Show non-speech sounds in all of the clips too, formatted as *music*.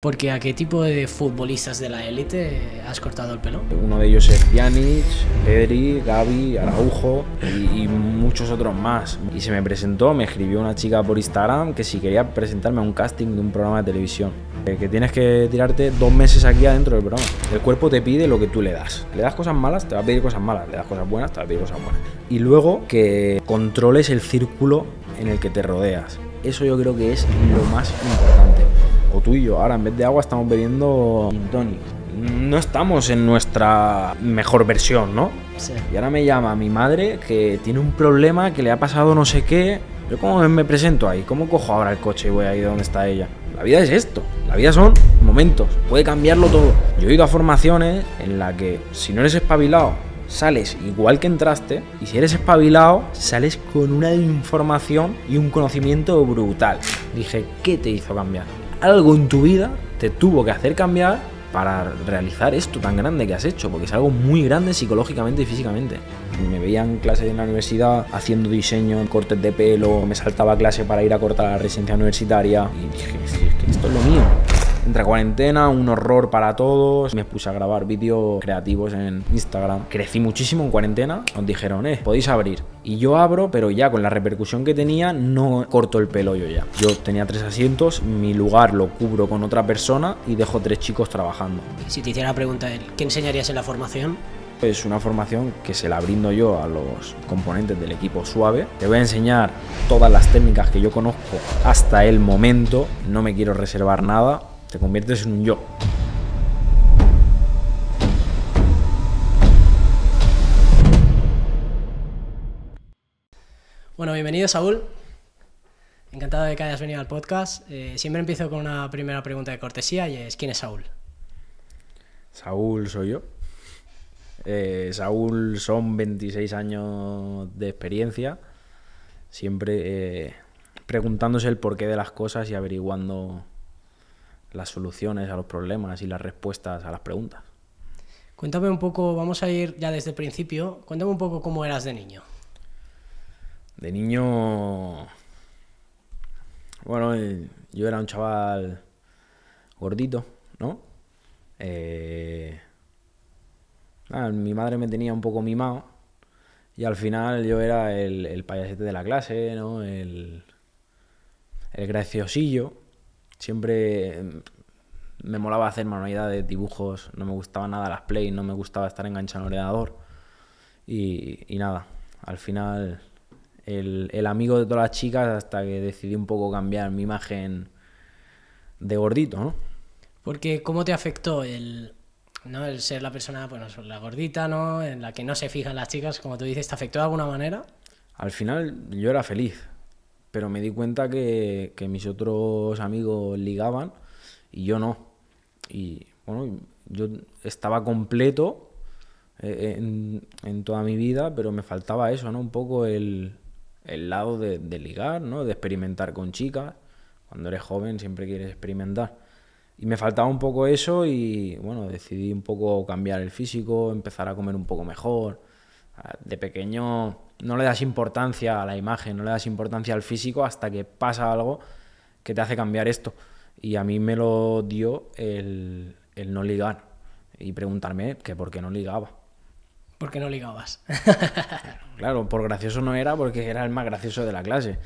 Porque ¿a qué tipo de futbolistas de la élite has cortado el pelo? Uno de ellos es Pjanic, Pedri, Gaby, Araujo y, y, muchos otros más. Y se me presentó, me escribió una chica por Instagram que si quería presentarme a un casting de un programa de televisión. Eh, que tienes que tirarte dos meses aquí adentro del programa. El cuerpo te pide lo que tú le das. Le das cosas malas, te va a pedir cosas malas. Le das cosas buenas, te va a pedir cosas buenas. Y luego que controles el círculo en el que te rodeas. Eso yo creo que es lo más importante o tú ahora en vez de agua estamos bebiendo Tonic. No estamos en nuestra mejor versión, ¿no? Sí. Y ahora me llama mi madre que tiene un problema, que le ha pasado no sé qué. ¿Yo cómo me presento ahí? ¿Cómo cojo ahora el coche y voy ahí donde está ella? La vida es esto. La vida son momentos. Puede cambiarlo todo. Yo he ido a formaciones en la que si no eres espabilado sales igual que entraste y si eres espabilado sales con una información y un conocimiento brutal. Dije, ¿qué te hizo cambiar? algo en tu vida te tuvo que hacer cambiar para realizar esto tan grande que has hecho, porque es algo muy grande psicológicamente y físicamente. Me veía en clase en la universidad haciendo diseño, cortes de pelo, me saltaba clase para ir a cortar la residencia universitaria y dije, esto es lo mío. Entre cuarentena, un horror para todos. Me puse a grabar vídeos creativos en Instagram. Crecí muchísimo en cuarentena. Nos dijeron, eh, podéis abrir. Y yo abro, pero ya con la repercusión que tenía, no corto el pelo yo ya. Yo tenía tres asientos, mi lugar lo cubro con otra persona y dejo tres chicos trabajando. Si te hiciera la pregunta él, ¿qué enseñarías en la formación? Es una formación que se la brindo yo a los componentes del equipo suave. Te voy a enseñar todas las técnicas que yo conozco hasta el momento. No me quiero reservar nada te conviertes en un yo. Bueno, bienvenido Saúl. Encantado de que hayas venido al podcast. Eh, siempre empiezo con una primera pregunta de cortesía y es ¿quién es Saúl? Saúl soy yo. Eh, Saúl son 26 años de experiencia, siempre eh, preguntándose el porqué de las cosas y averiguando las soluciones a los problemas y las respuestas a las preguntas. Cuéntame un poco, vamos a ir ya desde el principio, cuéntame un poco cómo eras de niño. De niño... Bueno, eh, yo era un chaval gordito, ¿no? Eh... mi madre me tenía un poco mimado y al final yo era el, payasete de la clase, ¿no? El, el graciosillo siempre mm, me molaba hacer manualidades, dibujos, no me gustaba nada las play, no me gustaba estar enganchado al ordenador. Y, nada, al final el, amigo de todas las chicas hasta que decidí un poco cambiar mi imagen de gordito, Porque ¿cómo te afectó el, ¿no? el ser la persona, pues, la gordita, ¿no? En la que no se fijan las chicas, como tú dices, ¿te afectó de alguna manera? Al final yo era feliz, pero me di cuenta que, mis otros amigos ligaban y yo no. Y bueno, yo estaba completo eh, en, toda mi vida, pero me faltaba eso, ¿no? Un poco el, lado de, de, ligar, ¿no? De experimentar con chicas. Cuando eres joven siempre quieres experimentar. Y me faltaba un poco eso y bueno, decidí un poco cambiar el físico, empezar a comer un poco mejor. Ah, de pequeño no le das importancia a la imagen, no le das importancia al físico hasta que pasa algo que te hace cambiar esto. Y a mí me lo dio el, no ligar y preguntarme que por qué no ligaba. ¿Por qué no ligabas? *laughs* claro, por gracioso no era porque era el más gracioso de la clase.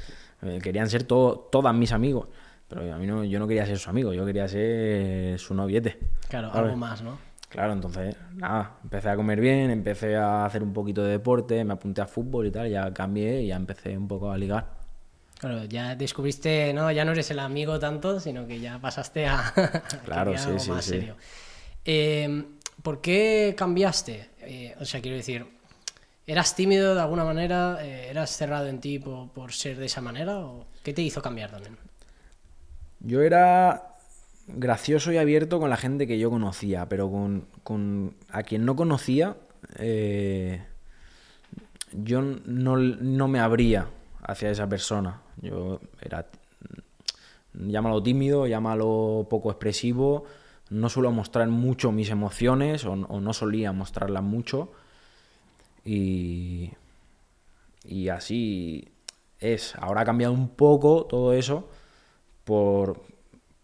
Eh, querían ser todas mis amigos. Pero a mí yo no quería ser su amigo, yo quería ser su noviete. Claro, algo más, ¿no? Claro, entonces, nada, empecé a comer bien, empecé a hacer un poquito de deporte, me apunté a fútbol y tal, ya cambié y ya empecé un poco a ligar. Claro, ya descubriste, no, ya no eres el amigo tanto, sino que ya pasaste a... *laughs* claro, sí, sí, sí. Serio. Em, ¿Por qué cambiaste? Eh, o sea, quiero decir, ¿eras tímido de alguna manera? Eh, ¿Eras cerrado en ti por, ser de esa manera? ¿O qué te hizo cambiar también? Yo era gracioso y abierto con la gente que yo conocía, pero con, a quien no conocía, eh, yo no, me abría hacia esa persona. Yo era, llámalo tímido, llámalo poco expresivo, no suelo mostrar mucho mis emociones o, no solía mostrarlas mucho. Y, y así es. Ahora ha cambiado un poco todo eso por,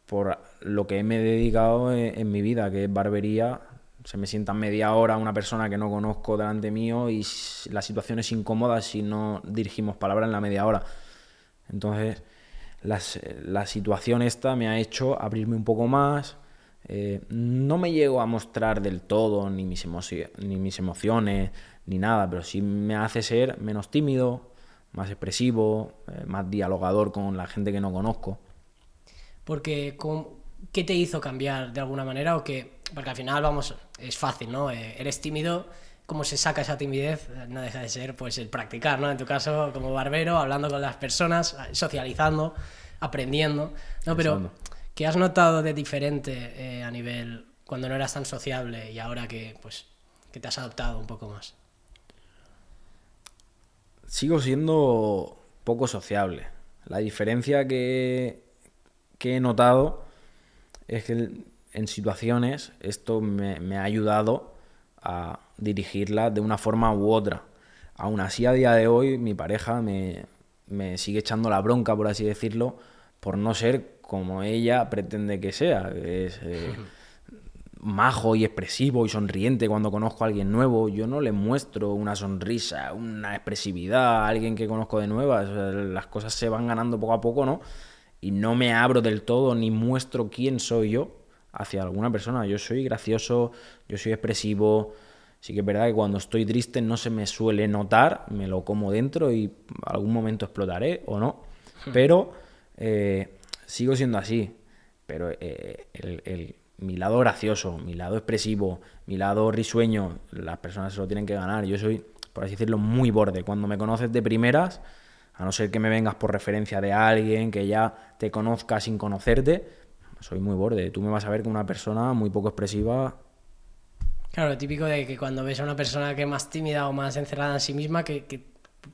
por lo que me he dedicado e, en, mi vida, que es barbería, se me sienta media hora una persona que no conozco delante mío y la situación es incómoda si no dirigimos palabra en la media hora. Entonces, la situación esta me ha hecho abrirme un poco más. Eh, no me llego a mostrar del todo ni mis, ni mis emociones ni nada, pero sí me hace ser menos tímido, más expresivo, eh, más dialogador con la gente que no conozco. Porque, ¿qué te hizo cambiar de alguna manera? O que, porque al final, vamos, es fácil, ¿no? Eh, eres tímido, ¿cómo se saca esa timidez? Eh, no deja de ser pues el practicar, ¿no? En tu caso, como barbero, hablando con las personas, socializando, aprendiendo, ¿no? Pero, ¿qué has notado de diferente eh, a nivel cuando no eras tan sociable y ahora que, pues, te has adaptado un poco más? Sigo siendo poco sociable. La diferencia que he notado es que en situaciones esto me, ha ayudado a dirigirla de una forma u otra. Aún así, a día de hoy, mi pareja me, me sigue echando la bronca, por así decirlo, por no ser como ella pretende que sea. Es eh, *laughs* majo y expresivo y sonriente cuando conozco a alguien nuevo. Yo no le muestro una sonrisa, una expresividad a alguien que conozco de nuevas. las cosas se van ganando poco a poco, ¿no? y no me abro del todo ni muestro quién soy yo hacia alguna persona. Yo soy gracioso, yo soy expresivo. Sí que es verdad que cuando estoy triste no se me suele notar, me lo como dentro y algún momento explotaré o no. Hmm. Pero eh, sigo siendo así. Pero eh, el, mi lado gracioso, mi lado expresivo, mi lado risueño, las personas se lo tienen que ganar. Yo soy, por así decirlo, muy borde. Cuando me conoces de primeras, a no ser que me vengas por referencia de alguien que ya te conozca sin conocerte, soy muy borde. Tú me vas a ver como una persona muy poco expresiva. Claro, típico de que cuando ves a una persona que es más tímida o más encerrada en sí misma, que,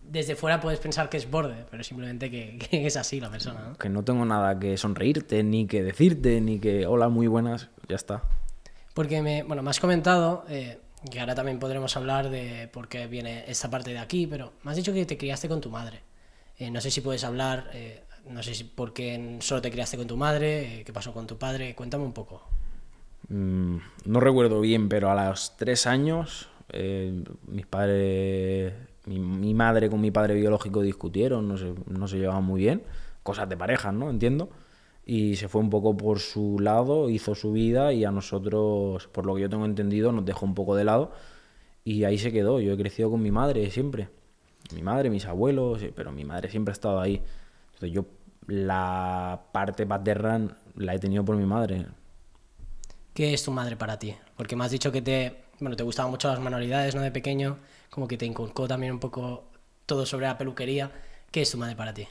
desde fuera puedes pensar que es borde, pero simplemente que, *laughs* es así la persona. Que no tengo nada que sonreírte, ni que decirte, ni que hola, muy buenas, ya está. Porque me, bueno, me has comentado, eh, y ahora también podremos hablar de por qué viene esta parte de aquí, pero me has dicho que te criaste con tu madre. Eh, no sé si puedes hablar eh, no sé si por qué solo te criaste con tu madre, qué pasó con tu padre, cuéntame un poco. Mm, no recuerdo bien, pero a los tres años eh, mis padres, mi, madre con mi padre biológico discutieron, no se, no se llevaban muy bien, cosas de pareja, ¿no? Entiendo. Y se fue un poco por su lado, hizo su vida y a nosotros, por lo que yo tengo entendido, nos dejó un poco de lado. Y ahí se quedó. Yo he crecido con mi madre siempre. Mi madre, mis abuelos, eh, pero mi madre siempre ha estado ahí. Entonces yo la parte paterna la he tenido por mi madre. ¿Qué es tu madre para ti? Porque me has dicho que te, bueno, te gustaban mucho las manualidades, ¿no? De pequeño, como que te inculcó también un poco todo sobre la peluquería. ¿Qué es tu madre para ti?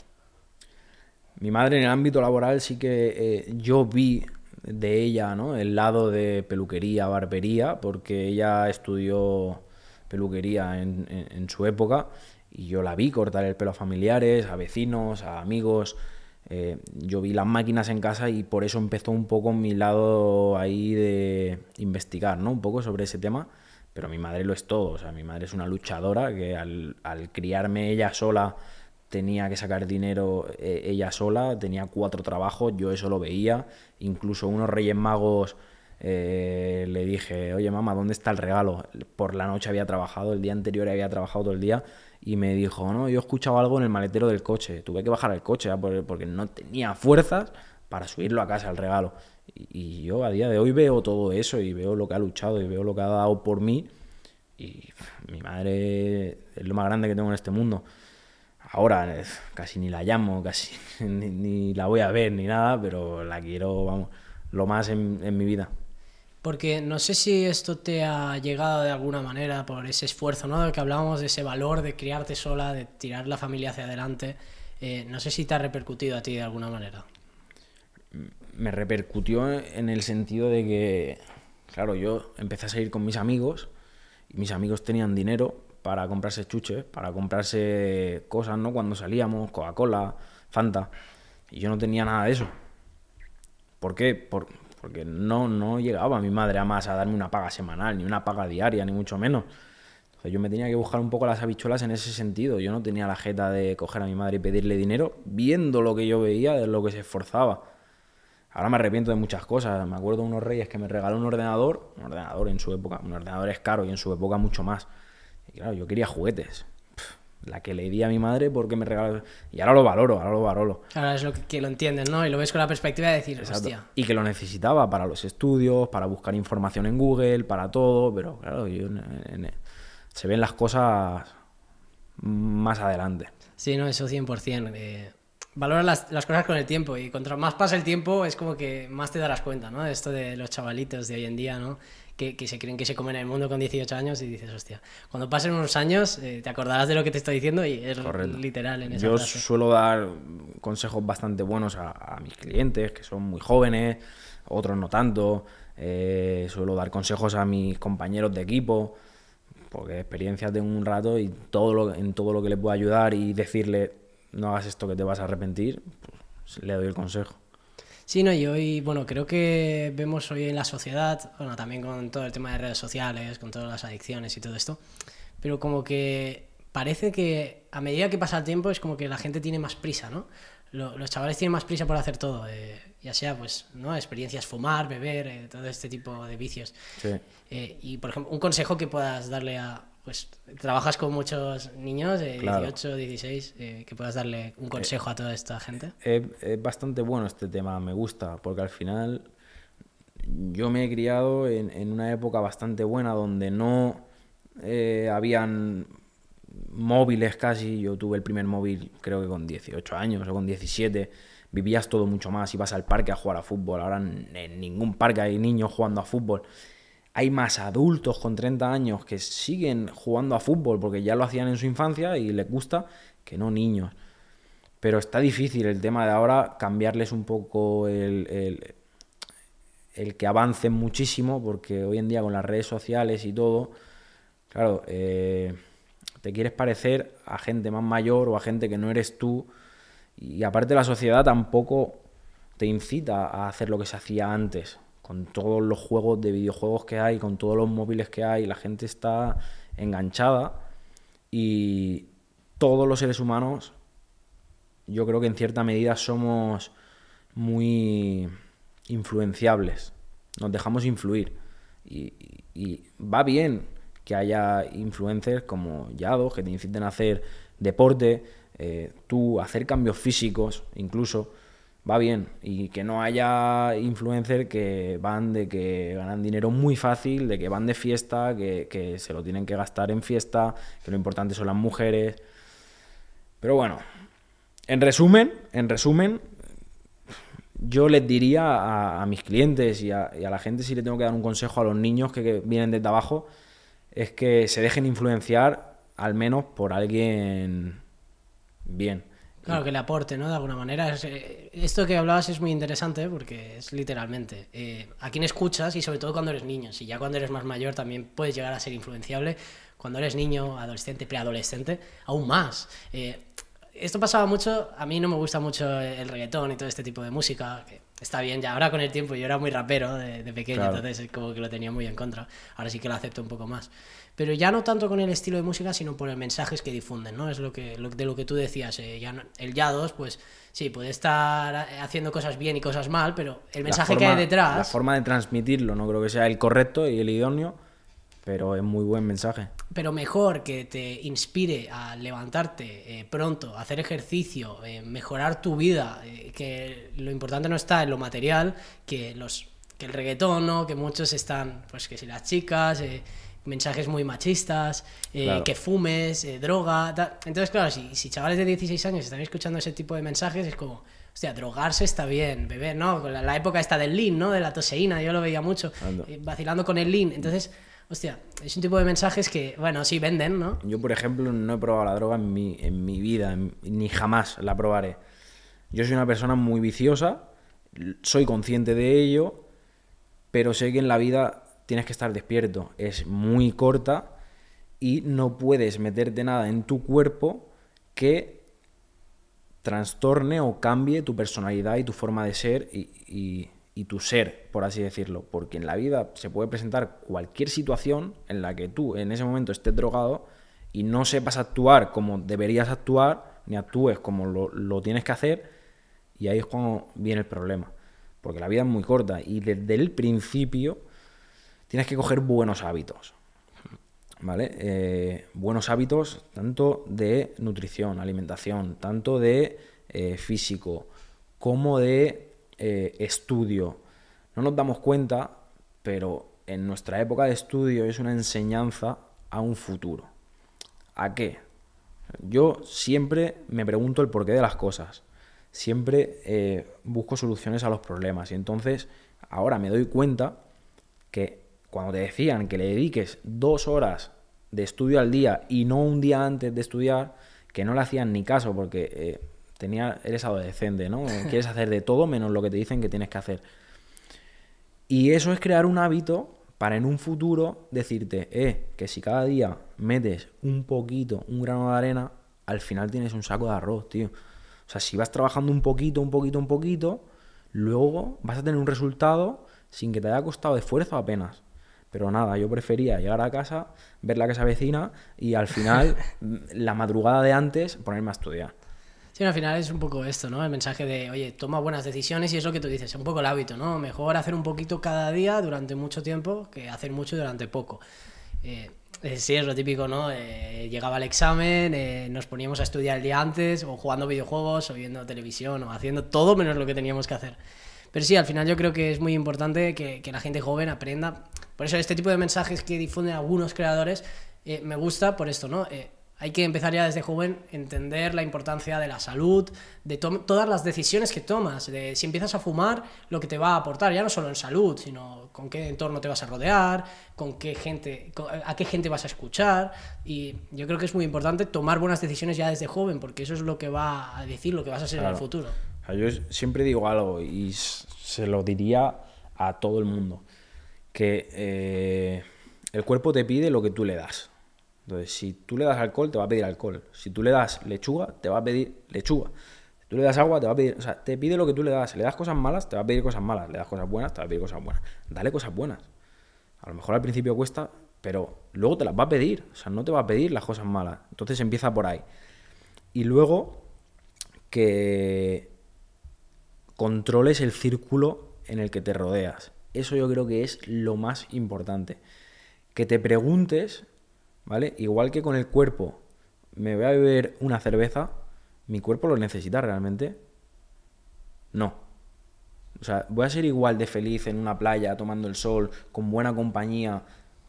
Mi madre en el ámbito laboral sí que eh, yo vi de ella, El lado de peluquería, barbería, porque ella estudió peluquería en su época y yo la vi cortar el pelo a familiares, a vecinos, a amigos. Eh, yo vi las máquinas en casa y por eso empezó un poco mi lado ahí de investigar, ¿no? Un poco sobre ese tema. Pero mi madre lo es todo. O sea, mi madre es una luchadora que al, criarme ella sola tenía que sacar dinero eh, ella sola, tenía cuatro trabajos, yo eso lo veía. Incluso unos Reyes Magos eh, le dije, oye mamá, ¿dónde está el regalo? Por la noche había trabajado, el día anterior había trabajado todo el día y me dijo, no, yo he escuchado algo en el maletero del coche, tuve que bajar el coche ah, porque no tenía fuerzas para subirlo a casa, el regalo. Y, yo a día de hoy veo todo eso y veo lo que ha luchado y veo lo que ha dado por mí. Y mi madre es lo más grande que tengo en este mundo. Ahora casi ni la llamo, casi *laughs* ni, la voy a ver ni nada, pero la quiero, vamos, lo más en mi vida. Porque no sé si esto te ha llegado de alguna manera por ese esfuerzo, ¿no? Del que hablábamos, de ese valor de criarte sola, de tirar la familia hacia adelante. Eh, no sé si te ha repercutido a ti de alguna manera. Me repercutió en el sentido de que, claro, yo empecé a salir con mis amigos y mis amigos tenían dinero para comprarse chuches, para comprarse cosas, ¿no? Cuando salíamos, Coca-Cola, Fanta. Y yo no tenía nada de eso. ¿Por qué? Por, porque no, no llegaba mi madre a más a darme una paga semanal, ni una paga diaria, ni mucho menos. Entonces yo me tenía que buscar un poco las habichuelas en ese sentido. Yo no tenía la jeta de coger a mi madre y pedirle dinero viendo lo que yo veía, de lo que se esforzaba. Ahora me arrepiento de muchas cosas. Me acuerdo de unos reyes que me regaló un ordenador, un ordenador en su época, un ordenador es caro y en su época mucho más. Y claro, yo quería juguetes la que le di a mi madre porque me regaló. Y ahora lo valoro, ahora lo valoro. Ahora es lo que, lo entiendes, ¿no? Y lo ves con la perspectiva de decir, hostia. Y que lo necesitaba para los estudios, para buscar información en Google, para todo, pero claro, se ven las cosas más adelante. Sí, no, eso 100%. Eh, las, las, cosas con el tiempo y cuanto más pasa el tiempo es como que más te darás cuenta, ¿no? Esto de los chavalitos de hoy en día, ¿no? que, se creen que se comen el mundo con 18 años y dices, hostia, cuando pasen unos años eh, te acordarás de lo que te estoy diciendo y es literal en esa Yo suelo dar consejos bastante buenos a, mis clientes que son muy jóvenes, otros no tanto. Eh, suelo dar consejos a mis compañeros de equipo porque experiencias de un rato y todo en todo lo que le puedo ayudar y decirle no hagas esto que te vas a arrepentir, pues, le doy el consejo. Sí, no, y hoy, bueno, creo que vemos hoy en la sociedad, bueno, también con todo el tema de redes sociales, con todas las adicciones y todo esto, pero como que parece que a medida que pasa el tiempo es como que la gente tiene más prisa, ¿no? los chavales tienen más prisa por hacer todo, eh, ya sea pues no experiencias fumar, beber, eh, todo este tipo de vicios. Sí. Eh, y por ejemplo, un consejo que puedas darle a, pues trabajas con muchos niños de 18, 16, eh, que puedas darle un eh, consejo a toda esta gente. Eh, es, bastante bueno este tema, me gusta, porque al final yo me he criado en, una época bastante buena donde no habían móviles casi, yo tuve el primer móvil creo que con 18 años o con 17, vivías todo mucho más, ibas al parque a jugar a fútbol, ahora en ningún parque hay niños jugando a fútbol. Hay más adultos con 30 años que siguen jugando a fútbol porque ya lo hacían en su infancia y les gusta que no niños. Pero está difícil el tema de ahora cambiarles un poco el, el, que avancen muchísimo porque hoy en día con las redes sociales y todo, claro, eh, te quieres parecer a gente más mayor o a gente que no eres tú. Y aparte la sociedad tampoco te incita a hacer lo que se hacía antes con todos los juegos de videojuegos que hay, con todos los móviles que hay, la gente está enganchada y todos los seres humanos, yo creo que en cierta medida somos muy influenciables, nos dejamos influir y, va bien que haya influencers como Yado que te inciten a hacer deporte, eh, tú hacer cambios físicos incluso, va bien y que no haya influencers que van de que ganan dinero muy fácil, de que van de fiesta, que, se lo tienen que gastar en fiesta, que lo importante son las mujeres. Pero bueno, en resumen, en resumen, yo les diría a, mis clientes y a, a, la gente, si le tengo que dar un consejo a los niños que, vienen desde abajo, es que se dejen influenciar al menos por alguien bien Claro, que le aporte, ¿no? De alguna manera. Eh, esto que hablabas es muy interesante porque es literalmente eh, a quien escuchas y sobre todo cuando eres niño. Si ya cuando eres más mayor también puedes llegar a ser influenciable. Cuando eres niño, adolescente, preadolescente, aún más. Eh, esto pasaba mucho, a mí no me gusta mucho el reggaetón y todo este tipo de música, está bien, ya ahora con el tiempo yo era muy rapero de, pequeño, entonces como que lo tenía muy en contra, ahora sí que lo acepto un poco más pero ya no tanto con el estilo de música, sino por el mensajes que difunden, ¿no? Es lo que, de lo que tú decías, eh, ya el ya pues sí, puede estar haciendo cosas bien y cosas mal, pero el mensaje que hay detrás... La forma de transmitirlo no creo que sea el correcto y el idóneo, pero es muy buen mensaje. Pero mejor que te inspire a levantarte eh, pronto, hacer ejercicio, eh, mejorar tu vida, que lo importante no está en lo material, que los que el reggaetón, ¿no? que muchos están, pues que si las chicas, mensajes muy machistas, eh, que fumes, eh, droga. Entonces, claro, si, chavales de 16 años están escuchando ese tipo de mensajes, es como, hostia, drogarse está bien, bebé, ¿no? La, época está del lean, ¿no? De la toseína, yo lo veía mucho, eh, vacilando con el lean. Entonces, hostia, es un tipo de mensajes que, bueno, sí venden, ¿no? Yo, por ejemplo, no he probado la droga en mi, en mi vida, ni jamás la probaré. Yo soy una persona muy viciosa, soy consciente de ello, pero sé que en la vida tienes que estar despierto. Es muy corta y no puedes meterte nada en tu cuerpo que trastorne o cambie tu personalidad y tu forma de ser y, tu ser, por así decirlo. Porque en la vida se puede presentar cualquier situación en la que tú en ese momento estés drogado y no sepas actuar como deberías actuar, ni actúes como lo, lo tienes que hacer, y ahí es cuando viene el problema. Porque la vida es muy corta y desde el principio Tienes que coger buenos hábitos. ¿Vale? Eh, buenos hábitos tanto de nutrición, alimentación, tanto de eh, físico, como de eh, estudio. No nos damos cuenta, pero en nuestra época de estudio es una enseñanza a un futuro. ¿A qué? Yo siempre me pregunto el porqué de las cosas. Siempre busco soluciones a los problemas. Y entonces ahora me doy cuenta que cuando te decían que le dediques dos horas de estudio al día y no un día antes de estudiar, que no le hacían ni caso porque eh, tenía, eres adolescente, ¿no? *laughs* Quieres hacer de todo menos lo que te dicen que tienes que hacer. Y eso es crear un hábito para en un futuro decirte, eh, que si cada día metes un poquito, un grano de arena, al final tienes un saco de arroz, tío. O sea, si vas trabajando un poquito, un poquito, un poquito, luego vas a tener un resultado sin que te haya costado esfuerzo apenas. Pero nada, yo prefería llegar a casa, ver la casa vecina y al final, *laughs* la madrugada de antes, ponerme a estudiar. Sí, al final es un poco esto, ¿no? El mensaje de, oye, toma buenas decisiones y es lo que tú dices, es un poco el hábito, ¿no? Mejor hacer un poquito cada día durante mucho tiempo que hacer mucho durante poco. Eh, eh, sí, es lo típico, ¿no? Eh, llegaba el examen, nos poníamos a estudiar el día antes, o jugando videojuegos, o viendo televisión, o haciendo todo menos lo que teníamos que hacer. Pero sí, al final yo creo que es muy importante que, la gente joven aprenda. Por eso este tipo de mensajes que difunden algunos creadores eh, me gusta por esto, ¿no? Eh, hay que empezar ya desde joven a entender la importancia de la salud, de todas las decisiones que tomas, de si empiezas a fumar, lo que te va a aportar, ya no solo en salud, sino con qué entorno te vas a rodear, con qué gente, a qué gente vas a escuchar. Y yo creo que es muy importante tomar buenas decisiones ya desde joven, porque eso es lo que va a decir lo que vas a ser en el futuro yo siempre digo algo y se lo diría a todo el mundo, que eh, el cuerpo te pide lo que tú le das. Entonces, si tú le das alcohol, te va a pedir alcohol. Si tú le das lechuga, te va a pedir lechuga. Si tú le das agua, te va a pedir... O sea, te pide lo que tú le das. Si le das cosas malas, te va a pedir cosas malas. Le das cosas buenas, te va a pedir cosas buenas. Dale cosas buenas. A lo mejor al principio cuesta, pero luego te las va a pedir. O sea, no te va a pedir las cosas malas. Entonces empieza por ahí. Y luego que controles el círculo en el que te rodeas. Eso yo creo que es lo más importante. Que te preguntes, ¿vale? Igual que con el cuerpo, ¿me voy a beber una cerveza? ¿Mi cuerpo lo necesita realmente? No. O sea, ¿voy a ser igual de feliz en una playa tomando el sol, con buena compañía,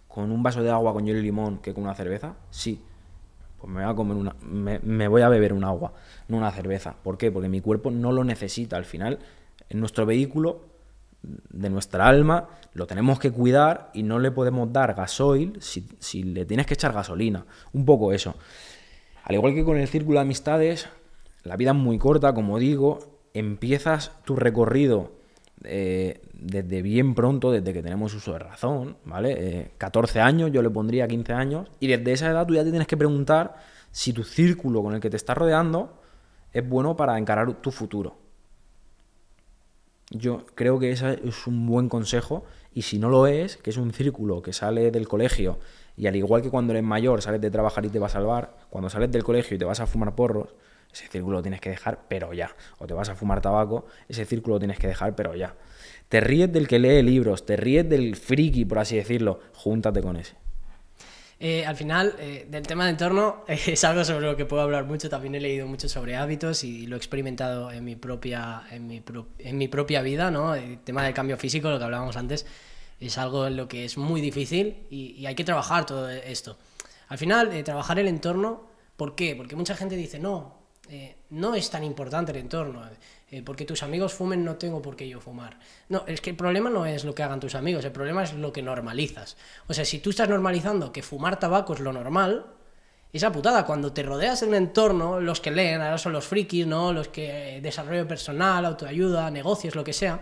con un vaso de agua con hielo y limón que con una cerveza? Sí. Pues me voy a comer una, me, voy a beber un agua, no una cerveza. ¿Por qué? Porque mi cuerpo no lo necesita. Al final, en nuestro vehículo de nuestra alma, lo tenemos que cuidar y no le podemos dar gasoil si, si, le tienes que echar gasolina. Un poco eso. Al igual que con el círculo de amistades, la vida es muy corta, como digo, empiezas tu recorrido eh, desde bien pronto, desde que tenemos uso de razón, ¿vale? 14 eh, años, yo le pondría 15 años, y desde esa edad tú ya te tienes que preguntar si tu círculo con el que te estás rodeando es bueno para encarar tu futuro. Yo creo que ese es un buen consejo y si no lo es, que es un círculo que sale del colegio y al igual que cuando eres mayor sales de trabajar y te va a salvar, cuando sales del colegio y te vas a fumar porros, ese círculo lo tienes que dejar, pero ya. O te vas a fumar tabaco, ese círculo lo tienes que dejar, pero ya. Te ríes del que lee libros, te ríes del friki, por así decirlo. Júntate con ese. Eh, al final, eh, del tema de entorno *laughs* es algo sobre lo que puedo hablar mucho. También he leído mucho sobre hábitos y, lo he experimentado en mi propia, en mi, propia vida. ¿no? El tema del cambio físico, lo que hablábamos antes, es algo en lo que es muy difícil y hay que trabajar todo esto. Al final, eh, trabajar el entorno, ¿por qué? Porque mucha gente dice, no, eh, no es tan importante el entorno. Eh, porque tus amigos fumen, no tengo por qué yo fumar. No, es que el problema no es lo que hagan tus amigos, el problema es lo que normalizas. O sea, si tú estás normalizando que fumar tabaco es lo normal, esa putada, cuando te rodeas en un entorno, los que leen, ahora son los frikis, ¿no? Los que eh, desarrollo personal, autoayuda, negocios, lo que sea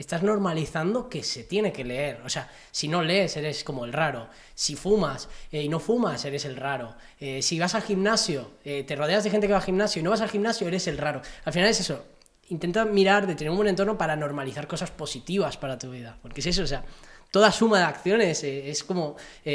estás normalizando que se tiene que leer. O sea, si no lees, eres como el raro. Si fumas eh, y no fumas, eres el raro. Eh, si vas al gimnasio, eh, te rodeas de gente que va al gimnasio y no vas al gimnasio, eres el raro. Al final es eso. Intenta mirar de tener un buen entorno para normalizar cosas positivas para tu vida. Porque es eso, o sea, toda suma de acciones es como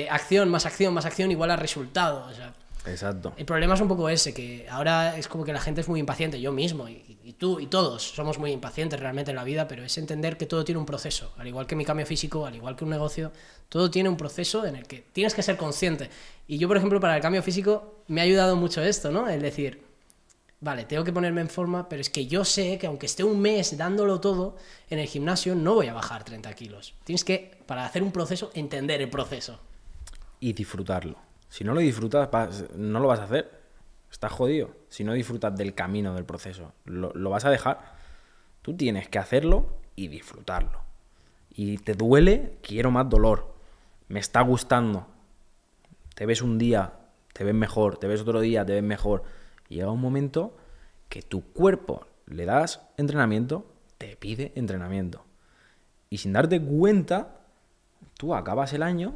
acción más acción más acción igual a resultado. O sea. Exacto. El problema es un poco ese, que ahora es como que la gente es muy impaciente, yo mismo, y, tú y todos somos muy impacientes realmente en la vida, pero es entender que todo tiene un proceso, al igual que mi cambio físico, al igual que un negocio, todo tiene un proceso en el que tienes que ser consciente. Y yo, por ejemplo, para el cambio físico me ha ayudado mucho esto, ¿no? Es decir, vale, tengo que ponerme en forma, pero es que yo sé que aunque esté un mes dándolo todo en el gimnasio, no voy a bajar 30 kilos. Tienes que, para hacer un proceso, entender el proceso. Y disfrutarlo. Si no lo disfrutas, no lo vas a hacer. Estás jodido. Si no disfrutas del camino, del proceso, lo, vas a dejar. Tú tienes que hacerlo y disfrutarlo. Y te duele, quiero más dolor. Me está gustando. Te ves un día, te ves mejor, te ves otro día, te ves mejor. y Llega un momento que tu cuerpo le das entrenamiento, te pide entrenamiento. Y sin darte cuenta, tú acabas el año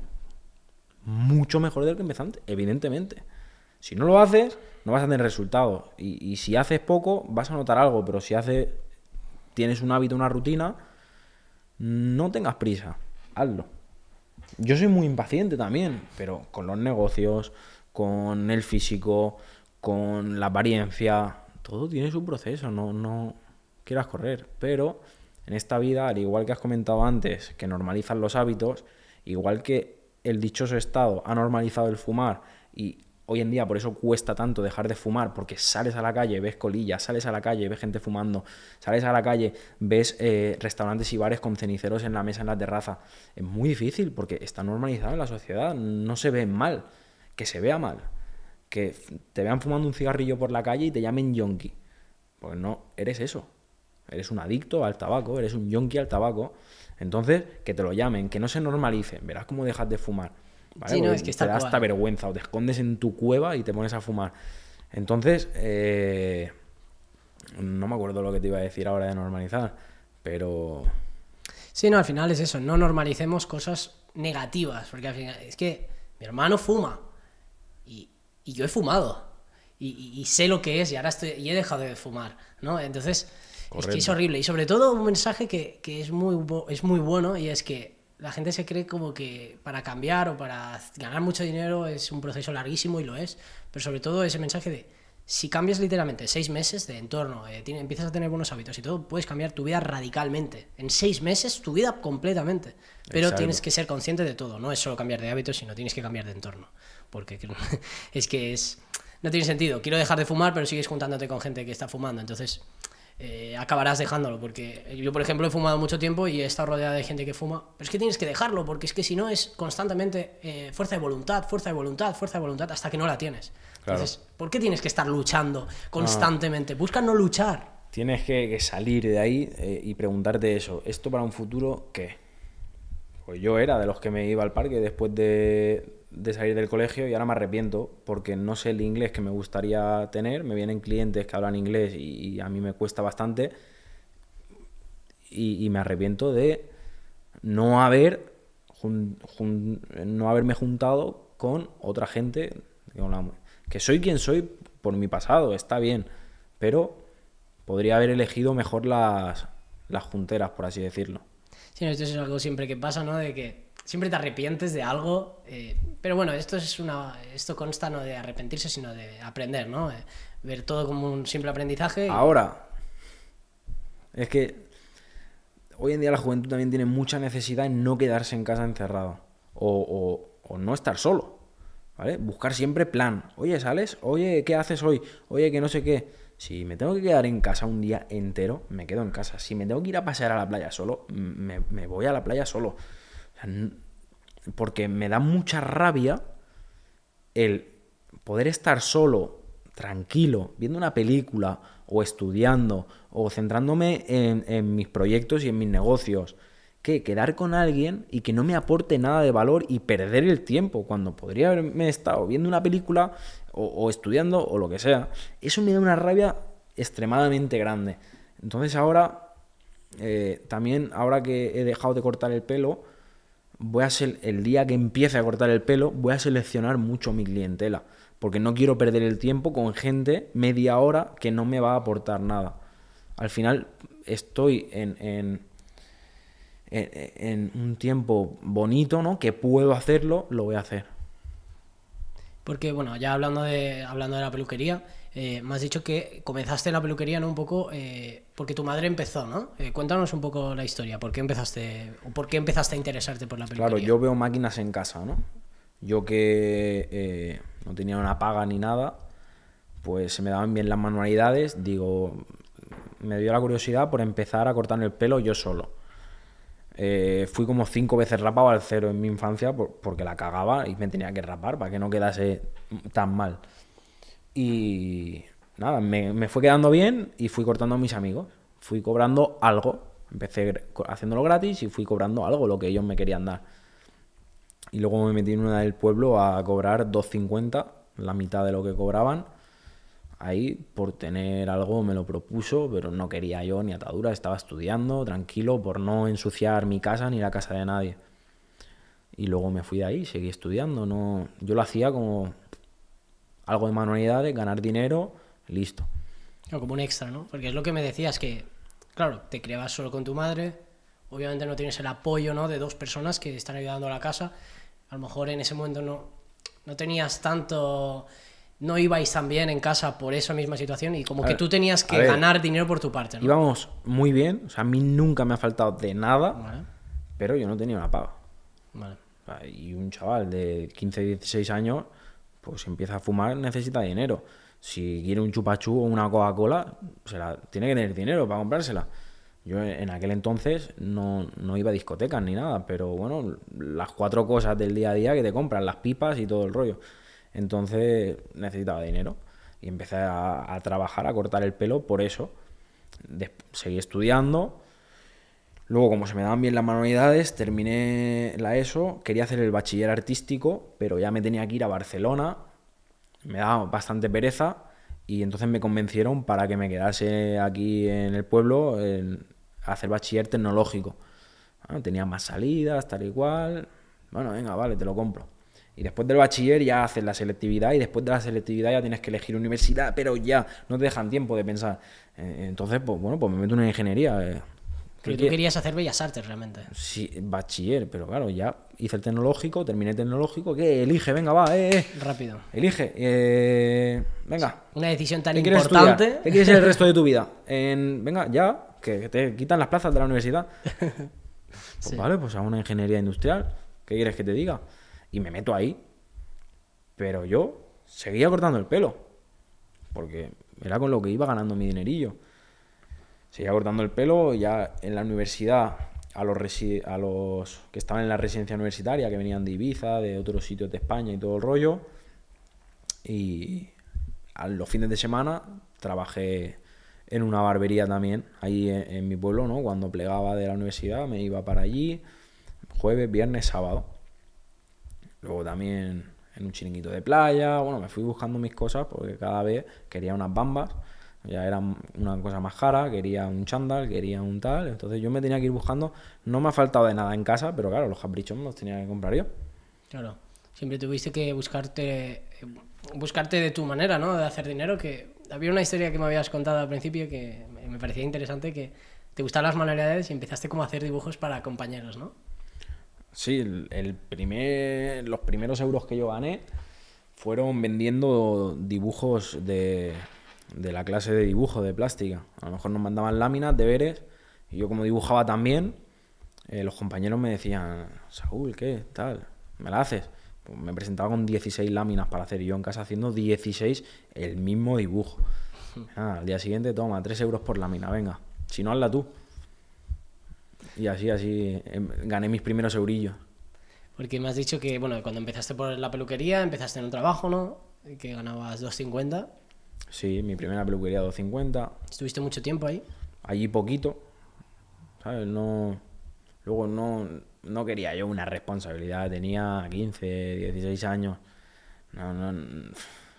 mucho mejor del que empezante, evidentemente. Si no lo haces, no vas a tener resultados. Y, si haces poco, vas a notar algo, pero si haces, tienes un hábito, una rutina, no tengas prisa, hazlo. Yo soy muy impaciente también, pero con los negocios, con el físico, con la apariencia, todo tiene su proceso, no, no quieras correr. Pero en esta vida, al igual que has comentado antes, que normalizan los hábitos, igual que el dichoso Estado ha normalizado el fumar y hoy en día por eso cuesta tanto dejar de fumar, porque sales a la calle, ves colillas, sales a la calle, ves gente fumando, sales a la calle, ves eh, restaurantes y bares con ceniceros en la mesa, en la terraza. Es muy difícil porque está normalizado en la sociedad, no se ve mal, que se vea mal, que te vean fumando un cigarrillo por la calle y te llamen yonki. Pues no, eres eso. Eres un adicto al tabaco, eres un yonki al tabaco entonces, que te lo llamen, que no se normalicen, verás cómo dejas de fumar. te da hasta vergüenza o te escondes en tu cueva y te pones a fumar. Entonces, eh, no me acuerdo lo que te iba a decir ahora de normalizar, pero... Sí, no, al final es eso, no normalicemos cosas negativas, porque al final es que mi hermano fuma y, yo he fumado y, sé lo que es y ahora he dejado de fumar, ¿no? Entonces es que es horrible. Y sobre todo un mensaje que, es, muy, es muy bueno y es que la gente se cree como que para cambiar o para ganar mucho dinero es un proceso larguísimo y lo es, pero sobre todo ese mensaje de si cambias literalmente seis meses de entorno, eh, empiezas a tener buenos hábitos y todo, puedes cambiar tu vida radicalmente. En seis meses, tu vida completamente. Pero tienes que ser consciente de todo. No es solo cambiar de hábitos, sino tienes que cambiar de entorno. Porque *laughs* es que es... No tiene sentido. Quiero dejar de fumar, pero sigues juntándote con gente que está fumando. Entonces, eh, acabarás dejándolo. Porque yo, por ejemplo, he fumado mucho tiempo y he estado rodeada de gente que fuma. Pero es que tienes que dejarlo, porque es que si no es constantemente eh, fuerza de voluntad, fuerza de voluntad, fuerza de voluntad, hasta que no la tienes. Entonces, ¿por qué tienes que estar luchando ah. constantemente? Busca no luchar. Tienes que, salir de ahí eh, y preguntarte eso. ¿Esto para un futuro qué? Pues yo era de los que me iba al parque después de, de salir del colegio y ahora me arrepiento porque no sé el inglés que me gustaría tener. Me vienen clientes que hablan inglés y, a mí me cuesta bastante. Y, me arrepiento de no haber no haberme juntado con otra gente que soy quien soy por mi pasado, está bien, pero podría haber elegido mejor las, las junteras, por así decirlo. Sí, esto es algo siempre que pasa, ¿no? De que siempre te arrepientes de algo, eh, pero bueno, esto, es una, esto consta no de arrepentirse, sino de aprender, ¿no? Eh, ver todo como un simple aprendizaje. Ahora, es que hoy en día la juventud también tiene mucha necesidad en no quedarse en casa encerrado o, no estar solo. ¿Vale? Buscar siempre plan. Oye, ¿sales? Oye, ¿qué haces hoy? Oye, que no sé qué. Si me tengo que quedar en casa un día entero, me quedo en casa. Si me tengo que ir a pasear a la playa solo, me voy a la playa solo. Porque me da mucha rabia el poder estar solo, tranquilo, viendo una película o estudiando o centrándome en, mis proyectos y en mis negocios que quedar con alguien y que no me aporte nada de valor y perder el tiempo cuando podría haberme estado viendo una película o, estudiando o lo que sea. Eso me da una rabia extremadamente grande. Entonces ahora, eh, también ahora que he dejado de cortar el pelo, voy a ser, el día que empiece a cortar el pelo, voy a seleccionar mucho mi clientela, porque no quiero perder el tiempo con gente media hora que no me va a aportar nada. Al final estoy en, en, en, en un tiempo bonito, ¿no? Que puedo hacerlo, lo voy a hacer. Porque, bueno, ya hablando de, hablando de la peluquería, eh, me has dicho que comenzaste la peluquería, ¿no? Un poco eh, porque tu madre empezó, ¿no? Eh, cuéntanos un poco la historia. ¿Por qué empezaste por qué empezaste a interesarte por la peluquería? Claro, yo veo máquinas en casa, ¿no? Yo que no tenía una paga ni nada, pues se me daban bien las manualidades. Digo, me dio la curiosidad por empezar a cortar el pelo yo solo. fui como cinco veces rapado al cero en mi infancia porque la cagaba y me tenía que rapar para que no quedase tan mal. Y nada, me, me fue quedando bien y fui cortando a mis amigos. Fui cobrando algo. Empecé haciéndolo gratis y fui cobrando algo, lo que ellos me querían dar. Y luego me metí en una del pueblo a cobrar 2.50, la mitad de lo que cobraban. Ahí, por tener algo, me lo propuso, pero no quería yo ni atadura, estaba estudiando, tranquilo, por no ensuciar mi casa ni la casa de nadie. Y luego me fui de ahí, seguí estudiando. No... Yo lo hacía como algo de manualidades, ganar dinero, listo. como un extra, ¿no? Porque es lo que me decías, que, claro, te criabas solo con tu madre, obviamente no tienes el apoyo, ¿no? De dos personas que están ayudando a la casa. A lo mejor en ese momento no, no tenías tanto no ibais tan bien en casa por esa misma situación y como que tú tenías que ganar dinero por tu parte. ¿no? Íbamos muy bien, o sea, a mí nunca me ha faltado de nada, pero yo no tenía una paga. Y un chaval de 15, 16 años pues si empieza a fumar necesita dinero. Si quiere un chupachú o una Coca-Cola, tiene que tener dinero para comprársela. Yo eh, en aquel entonces no, iba a discotecas ni nada, pero bueno, las cuatro cosas del día a día que te compran, las pipas y todo el rollo. Entonces necesitaba dinero y empecé a, trabajar, a cortar el pelo por eso. seguí estudiando Luego, como se me daban bien las manualidades, terminé la ESO, quería hacer el bachiller artístico, pero ya me tenía que ir a Barcelona, me daba bastante pereza y entonces me convencieron para que me quedase aquí en el pueblo en hacer bachiller tecnológico. no tenía más salidas, tal y cual. Bueno, venga, vale, te lo compro. Y después del bachiller ya haces la selectividad y después de la selectividad ya tienes que elegir universidad, pero ya no te dejan tiempo de pensar. Eh, entonces, pues bueno, pues me meto en una ingeniería. Eh. Pero tú querías hacer bellas artes realmente. Sí, bachiller, pero claro, ya hice el tecnológico, terminé el tecnológico, que elige, venga, va, eh, eh. Rápido. Elige, eh, venga. Una decisión tan importante. ¿Qué quieres el resto de tu vida? *laughs* venga, ya, que te quitan las plazas de la universidad. *laughs* Pues vale, pues a una ingeniería industrial, ¿qué quieres que te diga? Y me meto ahí. Pero yo seguía cortando el pelo, porque era con lo que iba ganando mi dinerillo seguía cortando el pelo, ya en la universidad a los, a los que estaban en la residencia universitaria, que venían de Ibiza, de otros sitios de España y todo el rollo. Y a los fines de semana trabajé en una barbería también, ahí en, en mi pueblo, ¿no? Cuando plegaba de la universidad me iba para allí, jueves, viernes, sábado. Luego también en un chiringuito de playa, bueno, me fui buscando mis cosas porque cada vez quería unas bambas ya era una cosa más cara, quería un chándal, quería un tal, entonces yo me tenía que ir buscando, no me ha faltado de nada en casa, pero claro, los caprichos los tenía que comprar yo. Claro, siempre tuviste que buscarte, buscarte de tu manera, ¿no? De hacer dinero, que había una historia que me habías contado al principio que me parecía interesante, que te gustaban las manualidades y empezaste como a hacer dibujos para compañeros, ¿no? Sí, el, primer, los primeros euros que yo gané fueron vendiendo dibujos de de la clase de dibujo, de plástica. A lo mejor nos mandaban láminas, deberes, y yo como dibujaba también, eh, los compañeros me decían, Saúl, ¿qué? Tal, ¿me la haces? Pues me presentaba con 16 láminas para hacer, yo en casa haciendo 16 el mismo dibujo. *laughs* Ah, al día siguiente, toma, 3 euros por lámina, venga, si no, hazla tú. Y así, así, em, gané mis primeros eurillos. Porque me has dicho que, bueno, cuando empezaste por la peluquería, empezaste en un trabajo, ¿no? Que ganabas 2.50 Sí, mi primera peluquería 250. ¿Estuviste mucho tiempo ahí? Allí poquito. ¿Sabes? No. Luego no, no quería yo una responsabilidad. Tenía 15, 16 años.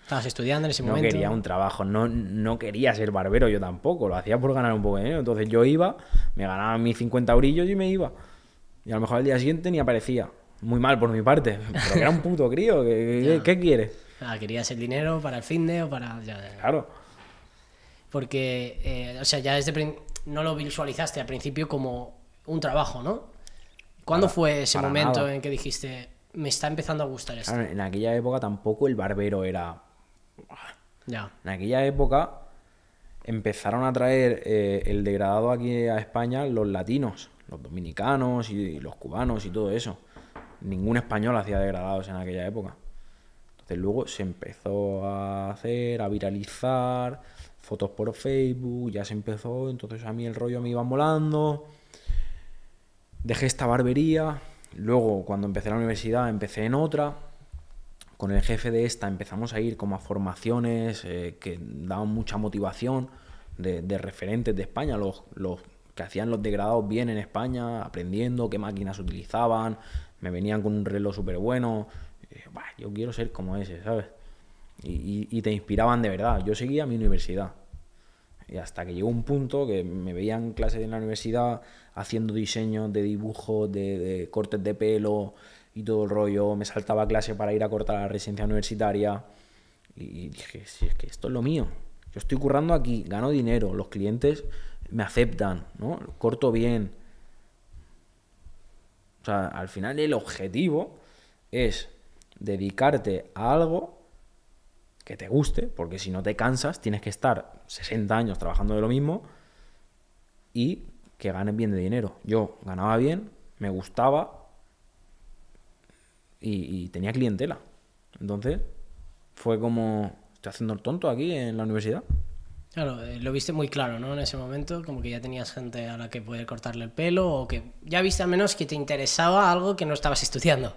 Estabas estudiando en ese momento. No quería un trabajo, no, no quería ser barbero yo tampoco, lo hacía por ganar un poco de dinero. Entonces yo iba, me ganaba mis 50 eurillos y me iba. Y a lo mejor al día siguiente ni aparecía. Muy mal por mi parte, *laughs* pero era un puto crío, ¿qué quieres? Ah, querías el dinero para el fin o para... Claro. Porque, eh, o sea, ya desde... No lo visualizaste al principio como un trabajo, ¿no? ¿Cuándo fue ese momento en que dijiste, me está empezando a gustar esto? en aquella época tampoco el barbero era... Ya. En aquella época empezaron a traer eh, el degradado aquí a España los latinos, los dominicanos y los cubanos y todo eso. Ningún español hacía degradados en aquella época luego se empezó a hacer, a viralizar, fotos por Facebook, ya se empezó, entonces a mí el rollo me iba molando. Dejé esta barbería, luego cuando empecé la universidad empecé en otra. Con el jefe de esta empezamos a ir como a formaciones eh, que daban mucha motivación de, referentes de España, los, los que hacían los degradados bien en España, aprendiendo qué máquinas utilizaban, me venían con un reloj súper bueno, yo quiero ser como ese, ¿sabes? Y, te inspiraban de verdad. Yo seguía mi universidad. Y hasta que llegó un punto que me veían clases en la universidad haciendo diseños de dibujos, de, cortes de pelo y todo el rollo. Me saltaba clase para ir a cortar la residencia universitaria. Y dije, si es que esto es lo mío. Yo estoy currando aquí, gano dinero, los clientes me aceptan, ¿no? Corto bien. O sea, al final el objetivo es dedicarte a algo que te guste, porque si no te cansas, tienes que estar 60 años trabajando de lo mismo y que ganes bien de dinero. Yo ganaba bien, me gustaba y, tenía clientela. Entonces fue como, estoy haciendo el tonto aquí en la universidad. Claro, eh, lo viste muy claro, ¿no? En ese momento, como que ya tenías gente a la que poder cortarle el pelo o que ya viste al menos que te interesaba algo que no estabas estudiando.